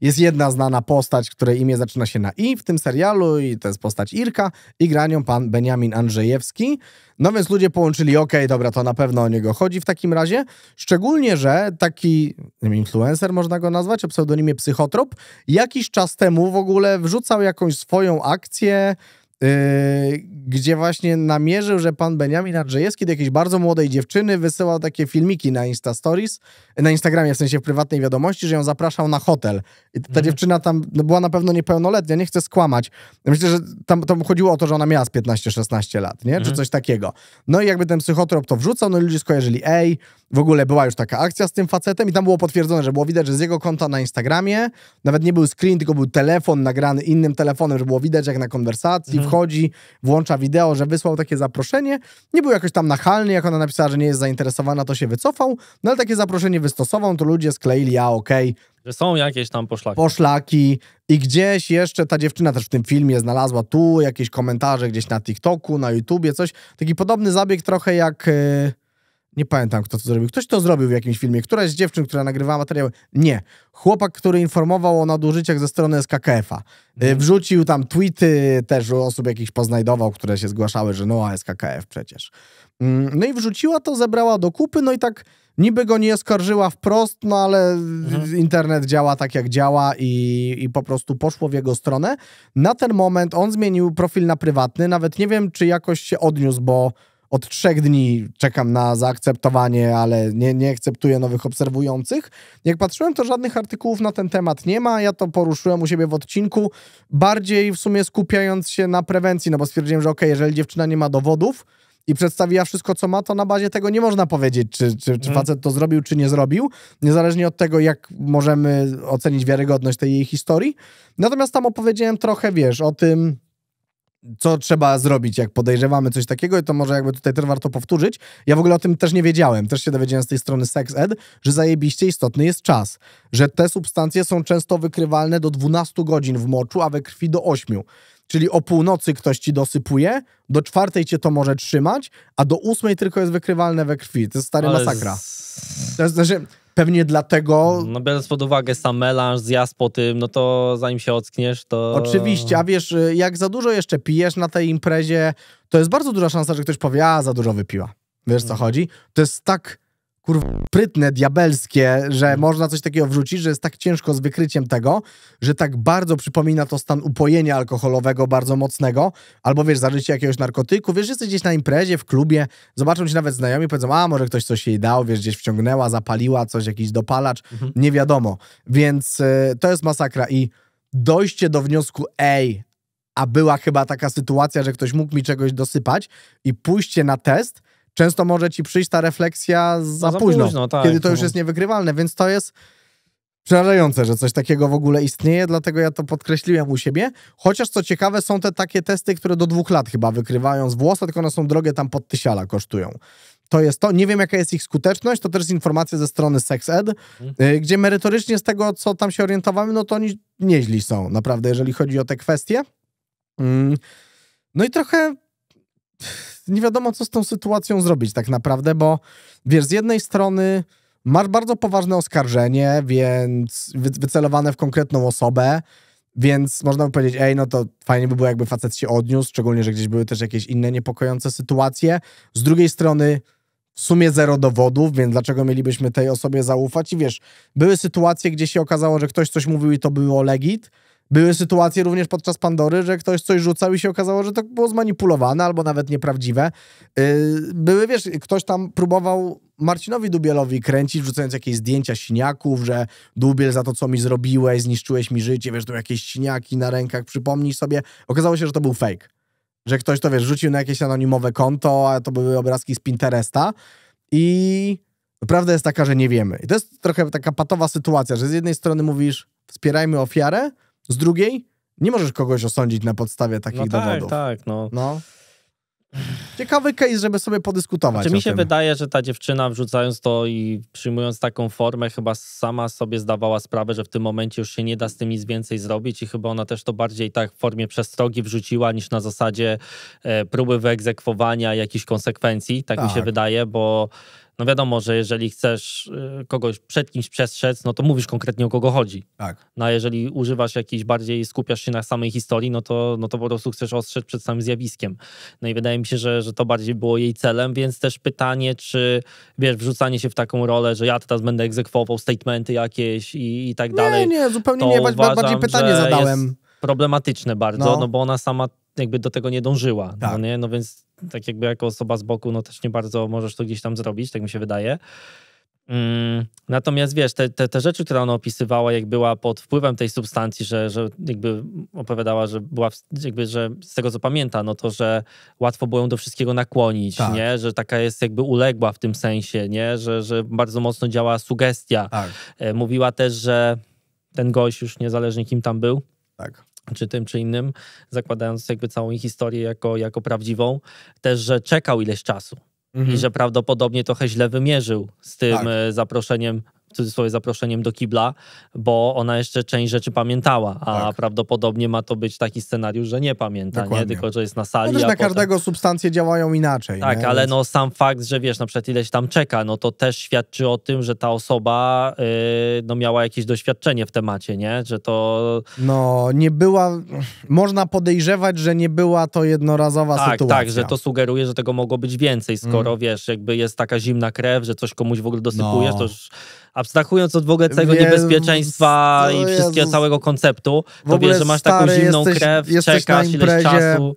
jest jedna znana postać, której imię zaczyna się na I w tym serialu i to jest postać Irka i gra nią pan Beniamin Andrzejewski. No więc ludzie połączyli, okej, dobra, to na pewno o niego chodzi w takim razie. Szczególnie, że taki influencer, można go nazwać, o pseudonimie Psychotrop, jakiś czas temu w ogóle wrzucał jakąś swoją akcję Yy, gdzie właśnie namierzył, że pan Benjamin Andrzejewski do jakiejś bardzo młodej dziewczyny wysyłał takie filmiki na Insta Stories, na Instagramie, w sensie w prywatnej wiadomości, że ją zapraszał na hotel. I ta mhm. dziewczyna tam no, była na pewno niepełnoletnia, nie chcę skłamać. Myślę, że tam, tam chodziło o to, że ona miała 15-16 lat, nie? Czy mhm. coś takiego. No i jakby ten psychotrop to wrzucał, no i ludzie skojarzyli, ej, w ogóle była już taka akcja z tym facetem i tam było potwierdzone, że było widać, że z jego konta na Instagramie nawet nie był screen, tylko był telefon nagrany innym telefonem, że było widać jak na konwersacji, mhm. wchodzi, włącza wideo, że wysłał takie zaproszenie. Nie był jakoś tam nachalny, jak ona napisała, że nie jest zainteresowana, to się wycofał, no ale takie zaproszenie wystosował, to ludzie skleili, a okej, okay, że są jakieś tam poszlaki. Poszlaki. I gdzieś jeszcze ta dziewczyna też w tym filmie znalazła tu jakieś komentarze gdzieś na TikToku, na YouTubie, coś. Taki podobny zabieg trochę jak. Yy nie pamiętam, kto to zrobił. Ktoś to zrobił w jakimś filmie. Któraś z dziewczyn, która nagrywała materiały. Nie. Chłopak, który informował o nadużyciach ze strony SKKF-a. Y, mhm. Wrzucił tam tweety też osób jakichś poznajdował, które się zgłaszały, że no, a SKKF przecież. Mm, no i wrzuciła to, zebrała do kupy, no i tak niby go nie oskarżyła wprost, no ale mhm. internet działa tak jak działa i, i po prostu poszło w jego stronę. Na ten moment on zmienił profil na prywatny, nawet nie wiem czy jakoś się odniósł, bo od trzech dni czekam na zaakceptowanie, ale nie, nie akceptuję nowych obserwujących. Jak patrzyłem, to żadnych artykułów na ten temat nie ma. Ja to poruszyłem u siebie w odcinku, bardziej w sumie skupiając się na prewencji, no bo stwierdziłem, że ok, jeżeli dziewczyna nie ma dowodów, i przedstawiła wszystko, co ma, to na bazie tego nie można powiedzieć, czy, czy, czy mhm. facet to zrobił, czy nie zrobił, niezależnie od tego, jak możemy ocenić wiarygodność tej jej historii. Natomiast tam opowiedziałem trochę, wiesz, o tym, co trzeba zrobić, jak podejrzewamy coś takiego, i to może jakby tutaj też warto powtórzyć. Ja w ogóle o tym też nie wiedziałem, też się dowiedziałem z tej strony Sex Ed, że zajebiście istotny jest czas, że te substancje są często wykrywalne do 12 godzin w moczu, a we krwi do 8. Czyli o północy ktoś ci dosypuje, do czwartej cię to może trzymać, a do ósmej tylko jest wykrywalne we krwi. To jest stary Ale masakra. Z... To jest, znaczy, Pewnie dlatego. No biorąc pod uwagę sam melanż, zjazd po tym, no to zanim się ockniesz, to. Oczywiście, a wiesz, y, jak za dużo jeszcze pijesz na tej imprezie, to jest bardzo duża szansa, że ktoś powie, a za dużo wypiła. Wiesz co mm. chodzi? To jest tak kurwa prytne, diabelskie, że mhm. można coś takiego wrzucić, że jest tak ciężko z wykryciem tego, że tak bardzo przypomina to stan upojenia alkoholowego, bardzo mocnego, albo wiesz, zażycie jakiegoś narkotyku, wiesz, jesteś gdzieś na imprezie, w klubie, zobaczą ci nawet znajomi, powiedzą, a może ktoś coś jej dał, wiesz, gdzieś wciągnęła, zapaliła coś, jakiś dopalacz, mhm. nie wiadomo. Więc y, to jest masakra i dojście do wniosku, ej, a była chyba taka sytuacja, że ktoś mógł mi czegoś dosypać i pójście na test często może ci przyjść ta refleksja za, no, za późno, późno tak, kiedy to już no. jest niewykrywalne, więc to jest przerażające, że coś takiego w ogóle istnieje, dlatego ja to podkreśliłem u siebie. Chociaż co ciekawe, są te takie testy, które do dwóch lat chyba wykrywają z włosa, tylko one są drogie, tam pod tysiala kosztują. To jest to. Nie wiem, jaka jest ich skuteczność. To też jest informacja ze strony SexEd, mhm. Y, gdzie merytorycznie z tego, co tam się orientowałem, no to oni nieźli są, naprawdę, jeżeli chodzi o te kwestie. Mm. No i trochę nie wiadomo, co z tą sytuacją zrobić tak naprawdę, bo wiesz, z jednej strony masz bardzo poważne oskarżenie, więc wycelowane w konkretną osobę, więc można by powiedzieć, ej, no to fajnie by było, jakby facet się odniósł, szczególnie, że gdzieś były też jakieś inne niepokojące sytuacje. Z drugiej strony w sumie zero dowodów, więc dlaczego mielibyśmy tej osobie zaufać? I wiesz, były sytuacje, gdzie się okazało, że ktoś coś mówił i to było legit, były sytuacje również podczas Pandory, że ktoś coś rzucał i się okazało, że to było zmanipulowane albo nawet nieprawdziwe. Y, były, wiesz, ktoś tam próbował Marcinowi Dubielowi kręcić, wrzucając jakieś zdjęcia siniaków, że Dubiel za to, co mi zrobiłeś, zniszczyłeś mi życie, wiesz, tu jakieś siniaki na rękach, przypomnij sobie. Okazało się, że to był fake. Że ktoś to, wiesz, rzucił na jakieś anonimowe konto, a to były obrazki z Pinteresta i prawda jest taka, że nie wiemy. I to jest trochę taka patowa sytuacja, że z jednej strony mówisz, wspierajmy ofiarę, z drugiej, nie możesz kogoś osądzić na podstawie takich no tak, dowodów. Tak, no. no. Ciekawy case, żeby sobie podyskutować. Czy znaczy, mi się tym. wydaje, że ta dziewczyna wrzucając to i przyjmując taką formę, chyba sama sobie zdawała sprawę, że w tym momencie już się nie da z tym nic więcej zrobić i chyba ona też to bardziej tak w formie przestrogi wrzuciła niż na zasadzie e, próby wyegzekwowania jakichś konsekwencji. Tak, tak, mi się tak. wydaje, bo no wiadomo, że jeżeli chcesz y, kogoś przed kimś przestrzec, no to mówisz konkretnie o kogo chodzi. Tak. No a jeżeli używasz jakiejś bardziej, skupiasz się na samej historii, no to, no to po prostu chcesz ostrzec przed samym zjawiskiem. No i wydaje mi się, że, że to bardziej było jej celem, więc też pytanie, czy wiesz, wrzucanie się w taką rolę, że ja teraz będę egzekwował statementy jakieś i, i tak dalej. Nie, nie, zupełnie nie, uważam, bardziej pytanie zadałem. Jest problematyczne bardzo, no. no bo ona sama jakby do tego nie dążyła. No tak. No, nie? no więc tak jakby jako osoba z boku, no też nie bardzo możesz to gdzieś tam zrobić, tak mi się wydaje. Mm, natomiast wiesz, te, te, te, rzeczy, które ona opisywała, jak była pod wpływem tej substancji, że, że jakby opowiadała, że była, jakby, że z tego co pamięta, no to, że łatwo było ją do wszystkiego nakłonić, tak. nie? Że taka jest jakby uległa w tym sensie, nie? Że, że bardzo mocno działa sugestia. Tak. E, mówiła też, że ten gość już niezależnie kim tam był. Tak czy tym, czy innym, zakładając jakby całą ich historię jako, jako prawdziwą, też, że czekał ileś czasu. Mhm. I że prawdopodobnie trochę źle wymierzył z tym tak. E, zaproszeniem w cudzysłowie zaproszeniem do kibla, bo ona jeszcze część rzeczy pamiętała, a tak. prawdopodobnie ma to być taki scenariusz, że nie pamięta, nie? tylko że jest na sali. No też na potem... każdego substancje działają inaczej. Tak, nie? ale Więc... no sam fakt, że wiesz, na przykład ileś tam czeka, no to też świadczy o tym, że ta osoba yy, no miała jakieś doświadczenie w temacie, nie? Że to... No, nie była... Można podejrzewać, że nie była to jednorazowa tak, tak sytuacja. Tak, że to sugeruje, że tego mogło być więcej, skoro mm. wiesz, jakby jest taka zimna krew, że coś komuś w ogóle dosypujesz, no. to już abstrahując od w ogóle całego niebezpieczeństwa i wszystkiego Jezus. całego konceptu, to wiesz, że masz taką zimną jesteś- krew, jesteś na czekasz ileś czasu.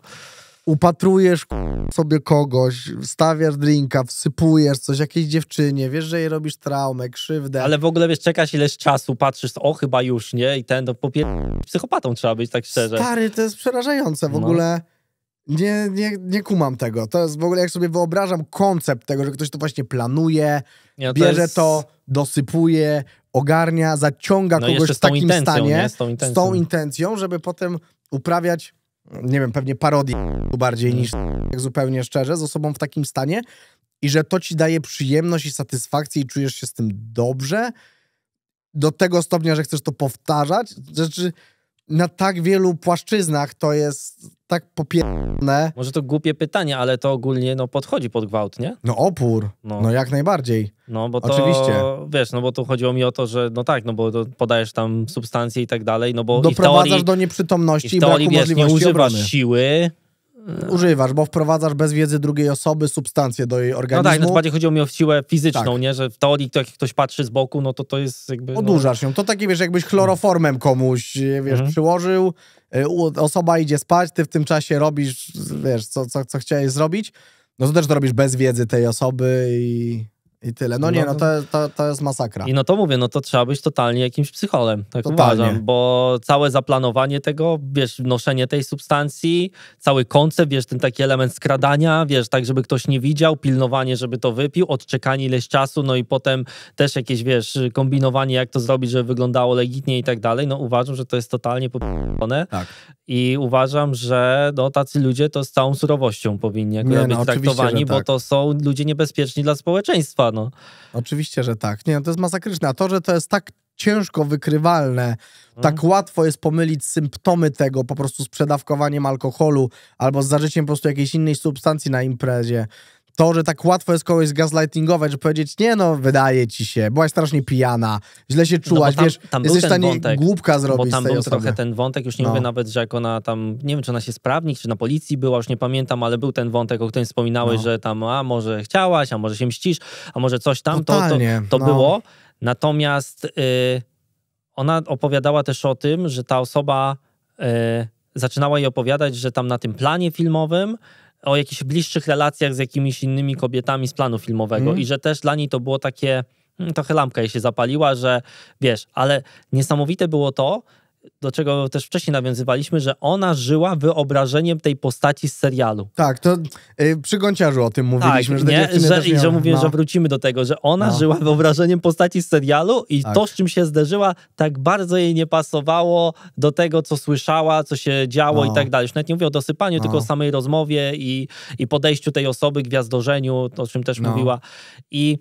upatrujesz sobie kogoś, stawiasz drinka, wsypujesz coś jakiejś dziewczynie, wiesz, że jej robisz traumę, krzywdę. Ale w ogóle wiesz, czekasz ileś czasu, patrzysz, o chyba już, nie? I ten, to popier... psychopatą trzeba być, tak szczerze. Stary, to jest przerażające w No. ogóle. Nie, nie, nie kumam tego. To jest w ogóle, jak sobie wyobrażam koncept tego, że ktoś to właśnie planuje, ja bierze to, jest... to, dosypuje, ogarnia, zaciąga no kogoś w takim intencją, stanie, z tą, intencją. z tą intencją, żeby potem uprawiać, nie wiem, pewnie parodię bardziej niż jak zupełnie szczerze, z osobą w takim stanie i że to ci daje przyjemność i satysfakcję i czujesz się z tym dobrze, do tego stopnia, że chcesz to powtarzać. Znaczy, na tak wielu płaszczyznach to jest tak popierne. Może to głupie pytanie, ale to ogólnie no, podchodzi pod gwałt, nie? No opór, no, no jak najbardziej. No bo to, Oczywiście. wiesz, no bo tu chodziło mi o to, że no tak, no bo podajesz tam substancje i tak dalej, no bo Doprowadzasz teorii, do nieprzytomności i, w teorii, i braku wiesz, możliwości nie używasz obrony. siły, e, Używasz, bo wprowadzasz bez wiedzy drugiej osoby substancję do jej organizmu. No tak, no bardziej chodziło mi o siłę fizyczną, tak. nie? Że w teorii, to jak ktoś patrzy z boku, no to to jest jakby... No... Odurzasz ją. To takie, wiesz, jakbyś chloroformem komuś, e, wiesz, mhm. przyłożył E, osoba idzie spać, ty w tym czasie robisz, wiesz, co, co, co chciałeś zrobić, no to też to robisz bez wiedzy tej osoby i i tyle. No nie, no, no to, to, to jest masakra. I no to mówię, no to trzeba być totalnie jakimś psycholem, tak totalnie. uważam, bo całe zaplanowanie tego, wiesz, noszenie tej substancji, cały koncept, wiesz, ten taki element skradania, wiesz, tak żeby ktoś nie widział, pilnowanie, żeby to wypił, odczekanie ileś czasu, no i potem też jakieś, wiesz, kombinowanie, jak to zrobić, żeby wyglądało legitnie i tak dalej, no uważam, że to jest totalnie popłone. Tak. I uważam, że no, tacy ludzie to z całą surowością powinni nie, no, być traktowani, tak. bo to są ludzie niebezpieczni dla społeczeństwa. No. Oczywiście, że tak. Nie, no, to jest masakryczne. A to, że to jest tak ciężko wykrywalne, mhm. tak łatwo jest pomylić symptomy tego po prostu z przedawkowaniem alkoholu albo z zażyciem po prostu jakiejś innej substancji na imprezie to, że tak łatwo jest kogoś gaslightingować, że powiedzieć, nie no, wydaje ci się, byłaś strasznie pijana, źle się no czułaś, no tam, wiesz, tam jesteś w stanie wątek, głupka zrobić Bo tam był osoby. trochę ten wątek, już nie no. mówię nawet, że jak ona tam, nie wiem, czy ona się sprawnik, czy na policji była, już nie pamiętam, ale był ten wątek, o którym wspominałeś, no. że tam, a może chciałaś, a może się mścisz, a może coś tam, Totalnie, to, to, to no. było. Natomiast y, ona opowiadała też o tym, że ta osoba y, zaczynała jej opowiadać, że tam na tym planie filmowym o jakichś bliższych relacjach z jakimiś innymi kobietami z planu filmowego mm. i że też dla niej to było takie, mm, trochę lampka jej się zapaliła, że wiesz, ale niesamowite było to, do czego też wcześniej nawiązywaliśmy, że ona żyła wyobrażeniem tej postaci z serialu. Tak, to y, przy Gąciarzu o tym mówiliśmy. Tak, że nie? Że, I że mówię, no. że wrócimy do tego, że ona no. żyła wyobrażeniem postaci z serialu i tak. to, z czym się zderzyła, tak bardzo jej nie pasowało do tego, co słyszała, co się działo no. i tak dalej. Już nawet nie mówię o dosypaniu, no. tylko o samej rozmowie i, i podejściu tej osoby, gwiazdorzeniu, o czym też no. mówiła. I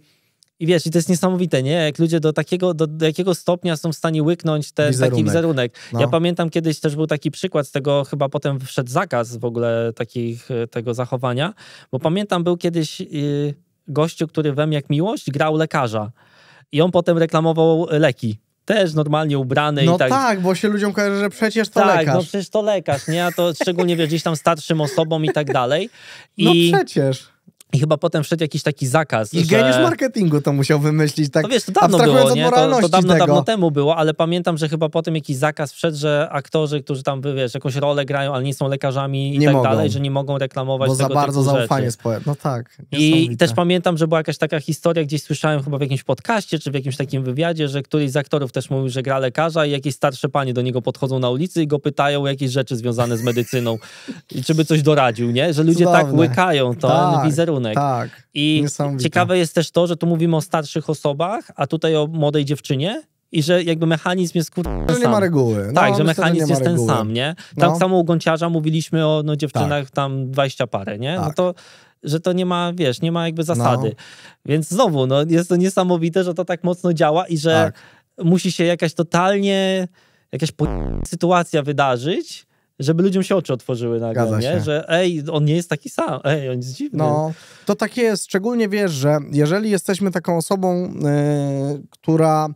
i wiesz, i to jest niesamowite, nie? Jak ludzie do takiego, do, do jakiego stopnia są w stanie łyknąć te, wizerunek. taki wizerunek. No. Ja pamiętam kiedyś też był taki przykład z tego, chyba potem wszedł zakaz w ogóle takich, e, tego zachowania, bo pamiętam był kiedyś yy, gościu, który wem jak miłość grał lekarza i on potem reklamował leki też normalnie ubrany no i tak. No tak, bo się ludziom kojarzy, że przecież to tak, lekarz. Tak, no przecież to lekarz, nie? A to szczególnie, wiesz, gdzieś tam starszym osobom i tak dalej. No I, no przecież. I chyba potem wszedł jakiś taki zakaz. I że... geniusz marketingu to musiał wymyślić tak. No wiesz, to dawno było, nie? To, to dawno, tego. dawno temu było, ale pamiętam, że chyba potem jakiś zakaz wszedł, że aktorzy, którzy tam, wiesz, jakąś rolę grają, ale nie są lekarzami i tak mogą. dalej, że nie mogą reklamować. Bo za bardzo zaufanie społeczne. No tak. I też pamiętam, że była jakaś taka historia, gdzieś słyszałem chyba w jakimś podcaście, czy w jakimś takim wywiadzie, że któryś z aktorów też mówił, że gra lekarza i jakieś starsze panie do niego podchodzą na ulicy i go pytają o jakieś rzeczy związane z medycyną. I czy by coś doradził, nie? Że ludzie tak Cudowne. tak łykają to, tak. wizerunek wizerunek. Tak. I ciekawe jest też to, że tu mówimy o starszych osobach, a tutaj o młodej dziewczynie, i że jakby mechanizm jest kurde. No, to tak, no, nie ma reguły. No, tak, że mechanizm jest ten sam, nie? Tam no. samo u gąciarza mówiliśmy o no, dziewczynach tak. tam 20 parę, nie? No tak. No to że to nie ma, wiesz, nie ma jakby zasady. No. Więc znowu, no, jest to niesamowite, że to tak mocno działa i że tak. musi się jakaś totalnie, jakaś sytuacja wydarzyć, żeby ludziom się oczy otworzyły nagle, nie? że ej, on nie jest taki sam, ej, on jest dziwny. No, to tak jest, szczególnie wiesz, że jeżeli jesteśmy taką osobą, yy, która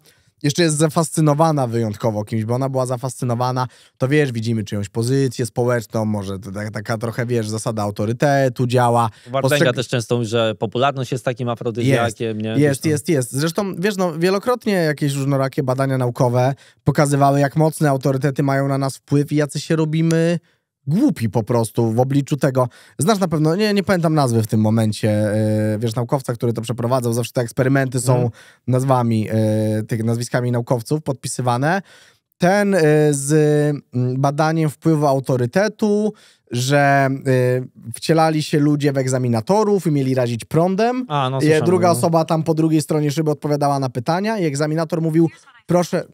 jeszcze jest zafascynowana wyjątkowo kimś, bo ona była zafascynowana, to wiesz, widzimy czyjąś pozycję społeczną, może taka, taka trochę, wiesz, zasada autorytetu działa. Wartenga Postrzeg... też często mówi, że popularność jest takim afrodyzjakiem, jest, nie? Jest, jest, jest. Zresztą, wiesz, no, wielokrotnie jakieś różnorakie badania naukowe pokazywały, jak mocne autorytety mają na nas wpływ i jacy się robimy głupi po prostu w obliczu tego. Znasz na pewno, nie, nie pamiętam nazwy w tym momencie, yy, wiesz, naukowca, który to przeprowadzał, zawsze te eksperymenty są mm. nazwami, yy, tych nazwiskami naukowców podpisywane. Ten yy, z badaniem wpływu autorytetu, że wcielali się ludzie w egzaminatorów i mieli razić prądem. A, no, Druga no. osoba tam po drugiej stronie szyby odpowiadała na pytania i egzaminator mówił, proszę...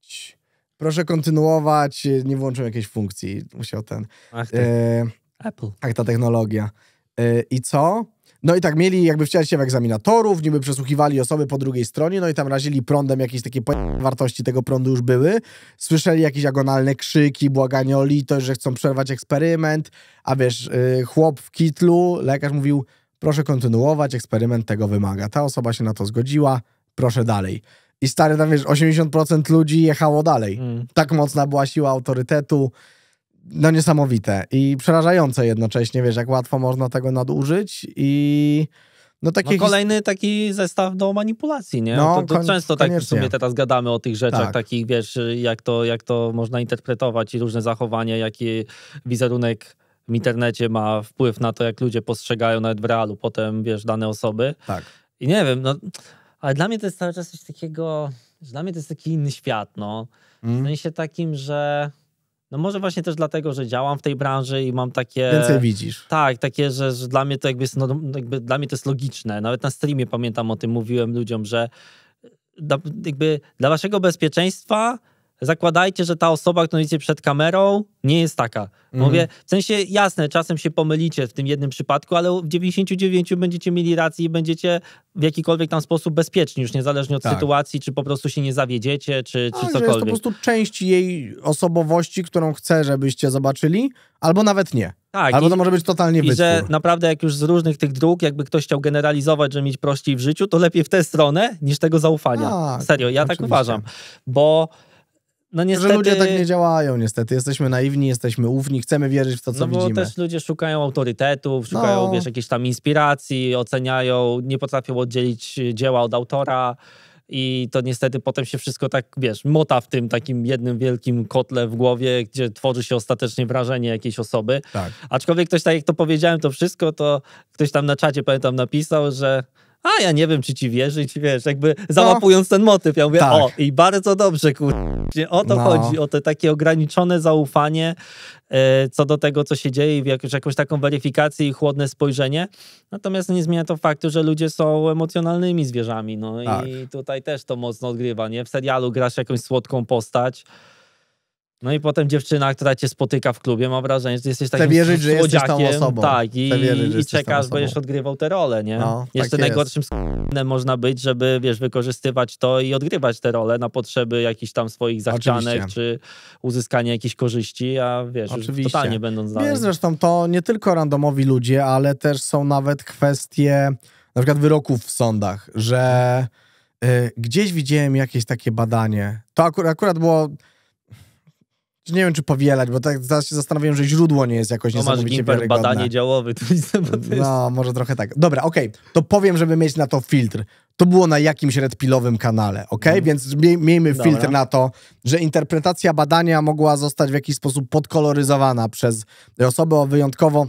Cii proszę kontynuować, nie włączył jakiejś funkcji, musiał ten... Ach, tak. E, Apple. Tak, ta technologia. E, I co? No i tak mieli jakby wcielać się w egzaminatorów, niby przesłuchiwali osoby po drugiej stronie, no i tam razili prądem jakieś takie wartości tego prądu już były. Słyszeli jakieś agonalne krzyki, błaganie o litość, że chcą przerwać eksperyment, a wiesz, e, chłop w kitlu, lekarz mówił, proszę kontynuować, eksperyment tego wymaga. Ta osoba się na to zgodziła, proszę dalej. I stary, tam wiesz, 80% ludzi jechało dalej. Mm. Tak mocna była siła autorytetu. No niesamowite i przerażające jednocześnie, wiesz, jak łatwo można tego nadużyć i... No, takie no kolejny taki zestaw do manipulacji, nie? No, to, to często tak koniecznie. w sumie teraz gadamy o tych rzeczach, tak. takich wiesz, jak to, jak to można interpretować i różne zachowania, jaki wizerunek w internecie ma wpływ na to, jak ludzie postrzegają nawet w realu potem, wiesz, dane osoby. Tak. I nie wiem, no, ale dla mnie to jest cały czas coś takiego, że dla mnie to jest taki inny świat, no. W mm. sensie takim, że no może właśnie też dlatego, że działam w tej branży i mam takie... Więcej widzisz. Tak, takie, że, że dla mnie to jakby jest, no, jakby dla mnie to jest logiczne. Nawet na streamie pamiętam o tym, mówiłem ludziom, że e, da, jakby dla waszego bezpieczeństwa zakładajcie, że ta osoba, którą widzicie przed kamerą, nie jest taka. Mhm. Mówię, mm. w sensie jasne, czasem się pomylicie w tym jednym przypadku, ale w 99 będziecie mieli rację i będziecie w jakikolwiek tam sposób bezpieczni, już niezależnie od tak. sytuacji, czy po prostu się nie zawiedziecie, czy, czy A, cokolwiek. Jest to po prostu część jej osobowości, którą chcę, żebyście zobaczyli, albo nawet nie. Tak, Albo i, to może być totalnie wytwór. I że naprawdę jak już z różnych tych dróg, jakby ktoś chciał generalizować, że mieć prościej w życiu, to lepiej w tę stronę niż tego zaufania. A, tak, Serio, ja tak oczywiście. tak uważam. Bo no niestety... Że ludzie tak nie działają niestety. Jesteśmy naiwni, jesteśmy ufni, chcemy wierzyć w to, co widzimy. No bo widzimy. też ludzie szukają autorytetów, szukają, no. wiesz, jakiejś tam inspiracji, oceniają, nie potrafią oddzielić y, dzieła od autora i to niestety potem się wszystko tak, wiesz, mota w tym takim jednym wielkim kotle w głowie, gdzie tworzy się ostatecznie wrażenie jakiejś osoby. Tak. Aczkolwiek ktoś, tak jak to powiedziałem, to wszystko, to ktoś tam na czacie, pamiętam, napisał, że a ja nie wiem, czy ci wierzyć, wiesz, jakby załapując no, ten motyw. Ja mówię, tak. o, i bardzo dobrze, kurde, o to no. chodzi, o te takie ograniczone zaufanie e, co do tego, co się dzieje, jakąś, jakąś taką weryfikację i chłodne spojrzenie. Natomiast nie zmienia to faktu, że ludzie są emocjonalnymi zwierzami, no tak. i tutaj też to mocno odgrywa, nie? W serialu grasz jakąś słodką postać, no i potem dziewczyna, która cię spotyka w klubie, ma wrażenie, że jesteś takim Chcę wierzyć, że jesteś tą osobą. Tak, i, wierzyć, i czekasz, będziesz odgrywał tę rolę, nie? No, Jeszcze tak najgorszym jest. można być, żeby, wiesz, wykorzystywać to i odgrywać tę rolę na potrzeby jakichś tam swoich zachcianek, czy uzyskanie jakichś korzyści, a wiesz, Oczywiście. totalnie będąc dalej. Wiesz, zresztą to nie tylko randomowi ludzie, ale też są nawet kwestie na przykład wyroków w sądach, że y, gdzieś widziałem jakieś takie badanie. To akurat było znaczy, nie wiem, czy powielać, bo tak zaraz się zastanawiam, że źródło nie jest jakoś no, niesamowicie masz Gimper, badanie działowe. To jest, to jest... No, może trochę tak. Dobra, okej, okay. to powiem, żeby mieć na to filtr. To było na jakimś redpilowym kanale, ok? Mhm. Więc miej, miejmy Dobra. filtr na to, że interpretacja badania mogła zostać w jakiś sposób podkoloryzowana przez osoby o wyjątkowo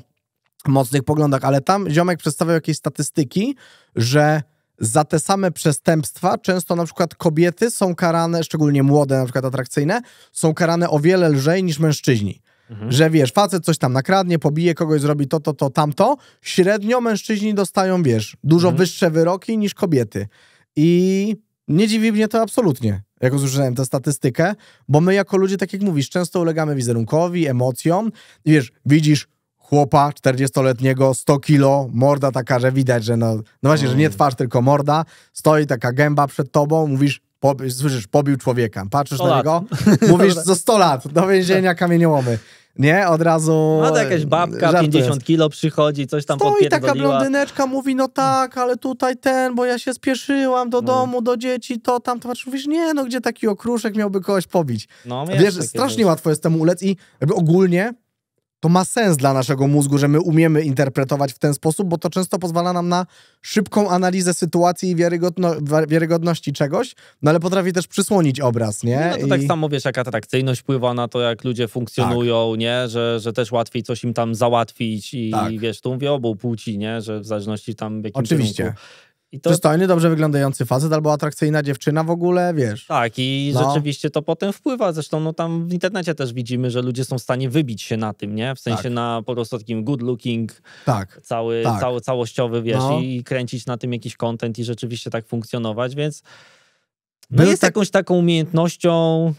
mocnych poglądach, ale tam ziomek przedstawiał jakieś statystyki, że za te same przestępstwa często na przykład kobiety są karane, szczególnie młode, na przykład atrakcyjne, są karane o wiele lżej niż mężczyźni. Mhm. Że wiesz, facet coś tam nakradnie, pobije kogoś, zrobi to, to, to, tamto. Średnio mężczyźni dostają, wiesz, dużo mhm. wyższe wyroki niż kobiety. I nie dziwi mnie to absolutnie, jak usłyszałem tę statystykę, bo my jako ludzie, tak jak mówisz, często ulegamy wizerunkowi, emocjom. wiesz, widzisz chłopa 40-letniego, 100 kilo, morda taka, że widać, że no, no właśnie, że nie mm. twarz, tylko morda, stoi taka gęba przed tobą, mówisz, pobi słyszysz, pobił człowieka, patrzysz na niego, mówisz, co 100 lat, do więzienia kamieniołomy. Nie, od razu. No to jakaś babka, żartując. 50 kilo przychodzi, coś tam Stoi taka blondyneczka, mówi, no tak, ale tutaj ten, bo ja się spieszyłam do no. domu, do dzieci, to tam, to patrz, mówisz, nie, no gdzie taki okruszek miałby kogoś pobić. No, Wiesz, strasznie łatwo jest temu ulec i jakby ogólnie to ma sens dla naszego mózgu, że my umiemy interpretować w ten sposób, bo to często pozwala nam na szybką analizę sytuacji i wiarygodno wiarygodności czegoś, no ale potrafi też przysłonić obraz, nie? No to tak I... tak samo, wiesz, jak atrakcyjność wpływa na to, jak ludzie tak. funkcjonują, tak. nie? Że, że też łatwiej coś im tam załatwić i, tak. i wiesz, tu mówię obu płci, nie? Że w zależności tam w jakim Oczywiście. Kierunku i to... Przystojny, dobrze wyglądający facet albo atrakcyjna dziewczyna w ogóle, wiesz. Tak, i no. rzeczywiście to potem wpływa. Zresztą no, tam w internecie też widzimy, że ludzie są w stanie wybić się na tym, nie? W sensie tak. na po prostu takim good looking, tak. Cały, tak. Cały, całościowy, wiesz, no. i, i kręcić na tym jakiś content i rzeczywiście tak funkcjonować, więc... No, no jest tak... jakąś taką umiejętnością,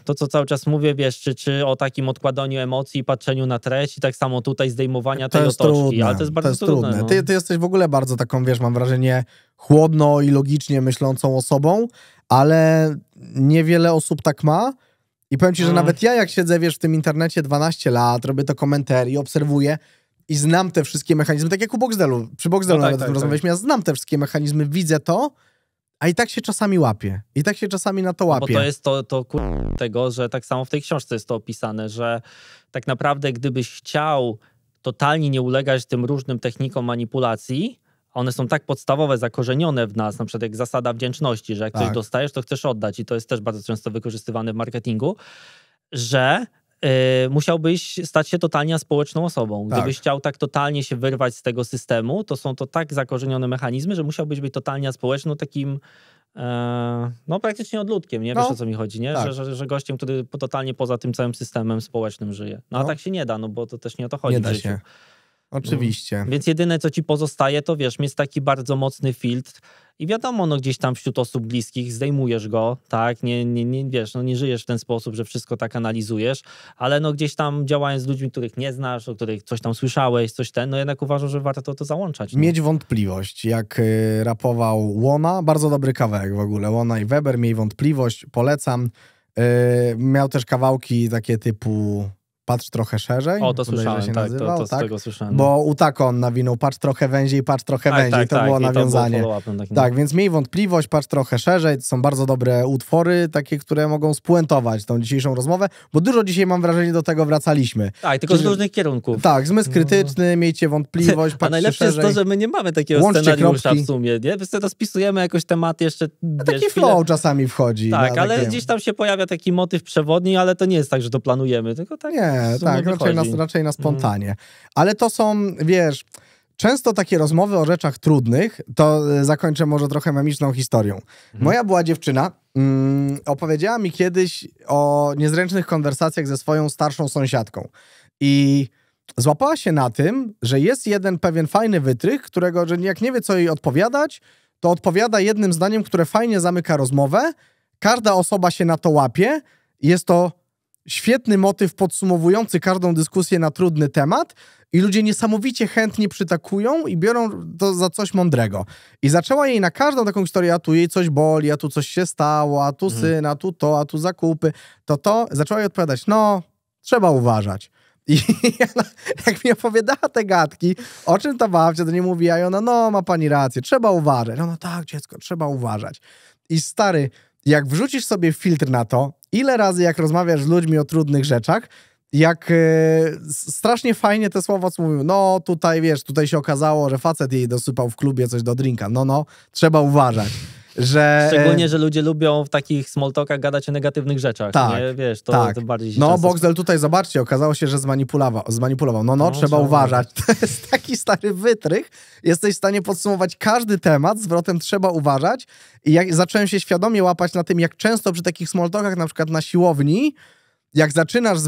to co cały czas mówię, wiesz, czy, czy o takim odkładaniu emocji, patrzeniu na treść i tak samo tutaj zdejmowania to tej jest otoczki, trudne. ale to jest bardzo to jest trudne. trudne. No. Ty, ty jesteś w ogóle bardzo taką, wiesz, mam wrażenie, chłodno i logicznie myślącą osobą, ale niewiele osób tak ma. I powiem ci, że no. nawet ja, jak siedzę, wiesz, w tym internecie 12 lat, robię to komentarii, obserwuję i znam te wszystkie mechanizmy, tak jak u Boxdelu, przy Boxdelu no, tak, nawet tak, tak, rozmawialiśmy, tak. ja znam te wszystkie mechanizmy, widzę to, a i tak się czasami łapie. I tak się czasami na to no łapie. Bo to jest to, to kur... tego, że tak samo w tej książce jest to opisane, że tak naprawdę gdybyś chciał totalnie nie ulegać tym różnym technikom manipulacji, one są tak podstawowe, zakorzenione w nas, na przykład jak zasada wdzięczności, że jak tak. coś dostajesz, to chcesz oddać i to jest też bardzo często wykorzystywane w marketingu, że Y, musiałbyś stać się totalnie społeczną osobą. Tak. Gdybyś tak. chciał tak totalnie się wyrwać z tego systemu, to są to tak zakorzenione mechanizmy, że musiałbyś być totalnie społeczną takim e, no praktycznie odludkiem, nie? Wiesz no, o co mi chodzi, nie? Tak. Że, że, że, gościem, który totalnie poza tym całym systemem społecznym żyje. No, no, a tak się nie da, no bo to też nie o to chodzi nie da Się. Oczywiście. Mm. Więc jedyne, co ci pozostaje, to wiesz, jest taki bardzo mocny filtr i wiadomo, no gdzieś tam wśród osób bliskich zdejmujesz go, tak, nie, nie, nie wiesz, no nie żyjesz w ten sposób, że wszystko tak analizujesz, ale no gdzieś tam działając z ludźmi, których nie znasz, o których coś tam słyszałeś, coś ten, no jednak uważam, że warto to, to załączać. No. Mieć wątpliwość, jak y, rapował Łona, bardzo dobry kawałek w ogóle, Łona i Weber, miej wątpliwość, polecam. Yy, miał też kawałki takie typu patrz trochę szerzej. O, to słyszałem, się tak, nazywał, to, to tak? tego słyszałem. Bo u Utakon nawinął patrz trochę węziej, patrz trochę tak, węziej, tak, to tak, było nawiązanie. To było tak, no. więc miej wątpliwość, patrz trochę szerzej, to są bardzo dobre utwory, takie, które mogą spuentować tą dzisiejszą rozmowę, bo dużo dzisiaj mam wrażenie do tego wracaliśmy. Tak, tylko Czyli, z różnych kierunków. Tak, zmysł no. krytyczny, miejcie wątpliwość, patrzcie A najlepsze szerzej. jest to, że my nie mamy takiego Łączcie scenariusza kropki. w sumie, nie? Więc teraz spisujemy jakoś temat jeszcze... No, taki flow chwilę. czasami wchodzi. Tak, ale gdzieś tam się pojawia taki motyw przewodni, ale to nie jest tak, że to planujemy, tylko tak... Nie, nie, tak, raczej na, raczej na, mhm. spontanie. Mm. Ale to są, wiesz, często takie rozmowy o rzeczach trudnych, to e, zakończę może trochę memiczną historią. Mhm. Moja była dziewczyna, mm, opowiedziała mi kiedyś o niezręcznych konwersacjach ze swoją starszą sąsiadką. I złapała się na tym, że jest jeden pewien fajny wytrych, którego, że jak nie wie, co jej odpowiadać, to odpowiada jednym zdaniem, które fajnie zamyka rozmowę. Każda osoba się na to łapie. Jest to świetny motyw podsumowujący każdą dyskusję na trudny temat i ludzie niesamowicie chętnie przytakują i biorą to za coś mądrego. I zaczęła jej na każdą taką historię, a tu jej coś boli, a tu coś się stało, a tu syna mhm. syn, a tu to, a tu zakupy, to to. Zaczęła jej odpowiadać, no, trzeba uważać. I jak mi opowiadała te gadki, o czym ta babcia do niej mówi, i ona, no, ma pani rację, trzeba uważać. Ona, tak, dziecko, trzeba uważać. I stary, jak wrzucisz sobie filtr na to, ile razy jak rozmawiasz z ludźmi o trudnych rzeczach, jak e, strasznie fajnie te słowa mówił, no tutaj wiesz, tutaj się okazało, że facet jej dosypał w klubie coś do drinka, no no, trzeba uważać że... E, Szczególnie, że ludzie lubią w takich smoltokach gadać o negatywnych rzeczach, tak, nie? Wiesz, to, tak. to bardziej No, często... Boxdel tutaj, zobaczcie, okazało się, że zmanipulował. zmanipulował. No, no, no trzeba, uważać. To jest taki stary wytrych. Jesteś w stanie podsumować każdy temat, zwrotem trzeba uważać. I jak zacząłem się świadomie łapać na tym, jak często przy takich smoltokach, na przykład na siłowni, jak zaczynasz,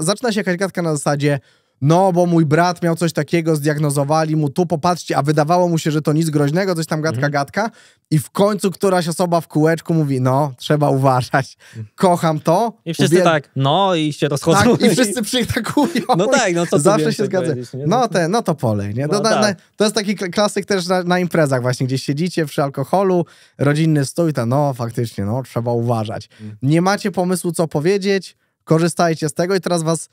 zaczyna się jakaś gadka na zasadzie no bo mój brat miał coś takiego, zdiagnozowali mu, tu popatrzcie, a wydawało mu się, że to nic groźnego, coś tam gadka, mhm. gadka i w końcu któraś osoba w kółeczku mówi, no, trzeba uważać, kocham to. I wszyscy tak, no i się tak, rozchodzą. Tak, i wszyscy przytakują. No tak, no co Zawsze się zgadza. No, te, no to polej, nie? No, no, tak. to jest taki klasyk też na, na, imprezach właśnie, gdzie siedzicie przy alkoholu, rodzinny stój, to no, faktycznie, no, trzeba uważać. Mhm. Nie macie pomysłu, co powiedzieć, korzystajcie z tego i teraz was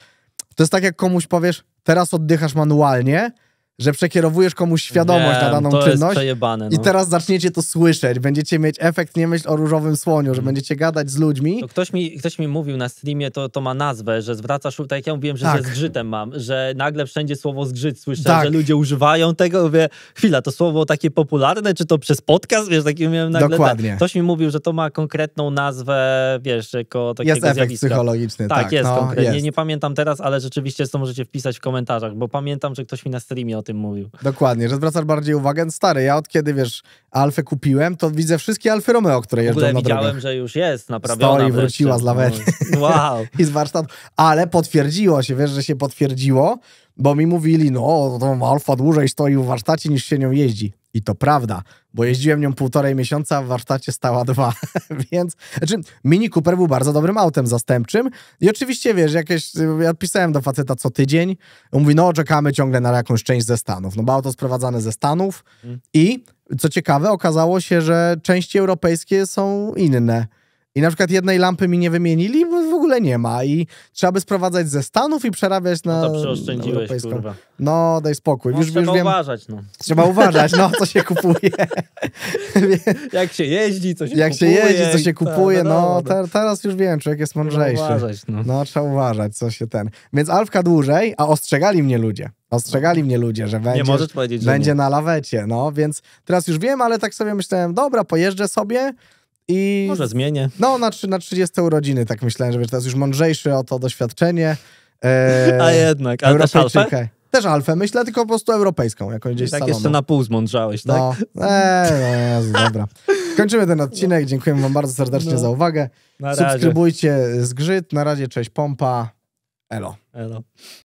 to jest tak, jak komuś powiesz, teraz oddychasz manualnie, że przekierowujesz komuś świadomość na daną no to czynność. Jest przejebane, no. I teraz zaczniecie to słyszeć. Będziecie mieć efekt nie myśl o różowym słoniu, że mm. będziecie gadać z ludźmi. ktoś, mi, ktoś mi mówił na streamie, to, to ma nazwę, że zwracasz, tak jak ja mówiłem, że tak. ze zgrzytem mam, że nagle wszędzie słowo zgrzyt słyszę, tak. że ludzie używają tego. Mówię, chwila, to słowo takie popularne, czy to przez podcast, wiesz, miałem nagle. Tak- Dokładnie. Ktoś mi mówił, że to ma konkretną nazwę, wiesz, jako takiego Jest efekt zjawiska. psychologiczny. Tak, tak jest, no, jest. Nie, nie, pamiętam teraz, ale rzeczywiście to możecie wpisać w komentarzach, bo pamiętam, że ktoś mi na streamie o tym mówił. Dokładnie, że zwracasz bardziej uwagę. No stary, ja od kiedy, wiesz, Alfę kupiłem, to widzę wszystkie Alfy Romeo, które jeżdżą na drogach. widziałem, że już jest naprawiona. Story wróciła z lawety. No. Wow. I z warsztatu. Ale potwierdziło się, wiesz, że się potwierdziło, bo mi mówili, no, tą Alfa dłużej stoi w warsztacie niż się nią jeździ. I to prawda, bo jeździłem nią półtorej miesiąca, a w warsztacie stała dwa, więc... Znaczy, Mini Cooper był bardzo dobrym autem zastępczym i oczywiście, wiesz, jakieś... Ja pisałem do faceta co tydzień, on mówi, no, czekamy ciągle na jakąś część ze Stanów, no bo auto sprowadzane ze Stanów mm. i, co ciekawe, okazało się, że części europejskie są inne i na przykład jednej lampy mi nie wymienili, bo w ogóle nie ma. I trzeba by sprowadzać ze Stanów i przerabiać na. No to przeoszczędziłeś, kurwa. No, daj spokój. No, już, trzeba już wiem, uważać, no. Trzeba uważać, no, co się kupuje. jak się jeździ, co się jak kupuje. Jak się jeździ, co się tak, kupuje. No no, ta, no, te, teraz już wiem, człowiek jest mądrzejszy. Trzeba uważać, no. no, trzeba uważać, co się ten. Więc Alfka dłużej, a ostrzegali mnie ludzie. Ostrzegali no. mnie ludzie, że będzie, że będzie nie. na lawecie. No, więc teraz już wiem, ale tak sobie myślałem, dobra, pojeżdżę sobie i Może zmienię. No, na, na 30 urodziny tak myślałem, że żeby teraz już mądrzejszy o to doświadczenie. E, a jednak, ale też alfę? Też alfę myślę, tylko po prostu europejską, jakąś gdzieś I Tak salonu. jeszcze na pół zmądrzałeś, tak? No, eee, no Jezu, dobra. Kończymy ten odcinek, dziękujemy wam bardzo serdecznie no. za uwagę. Na Subskrybujcie razie. Zgrzyt, na razie, cześć Pompa, elo. Elo.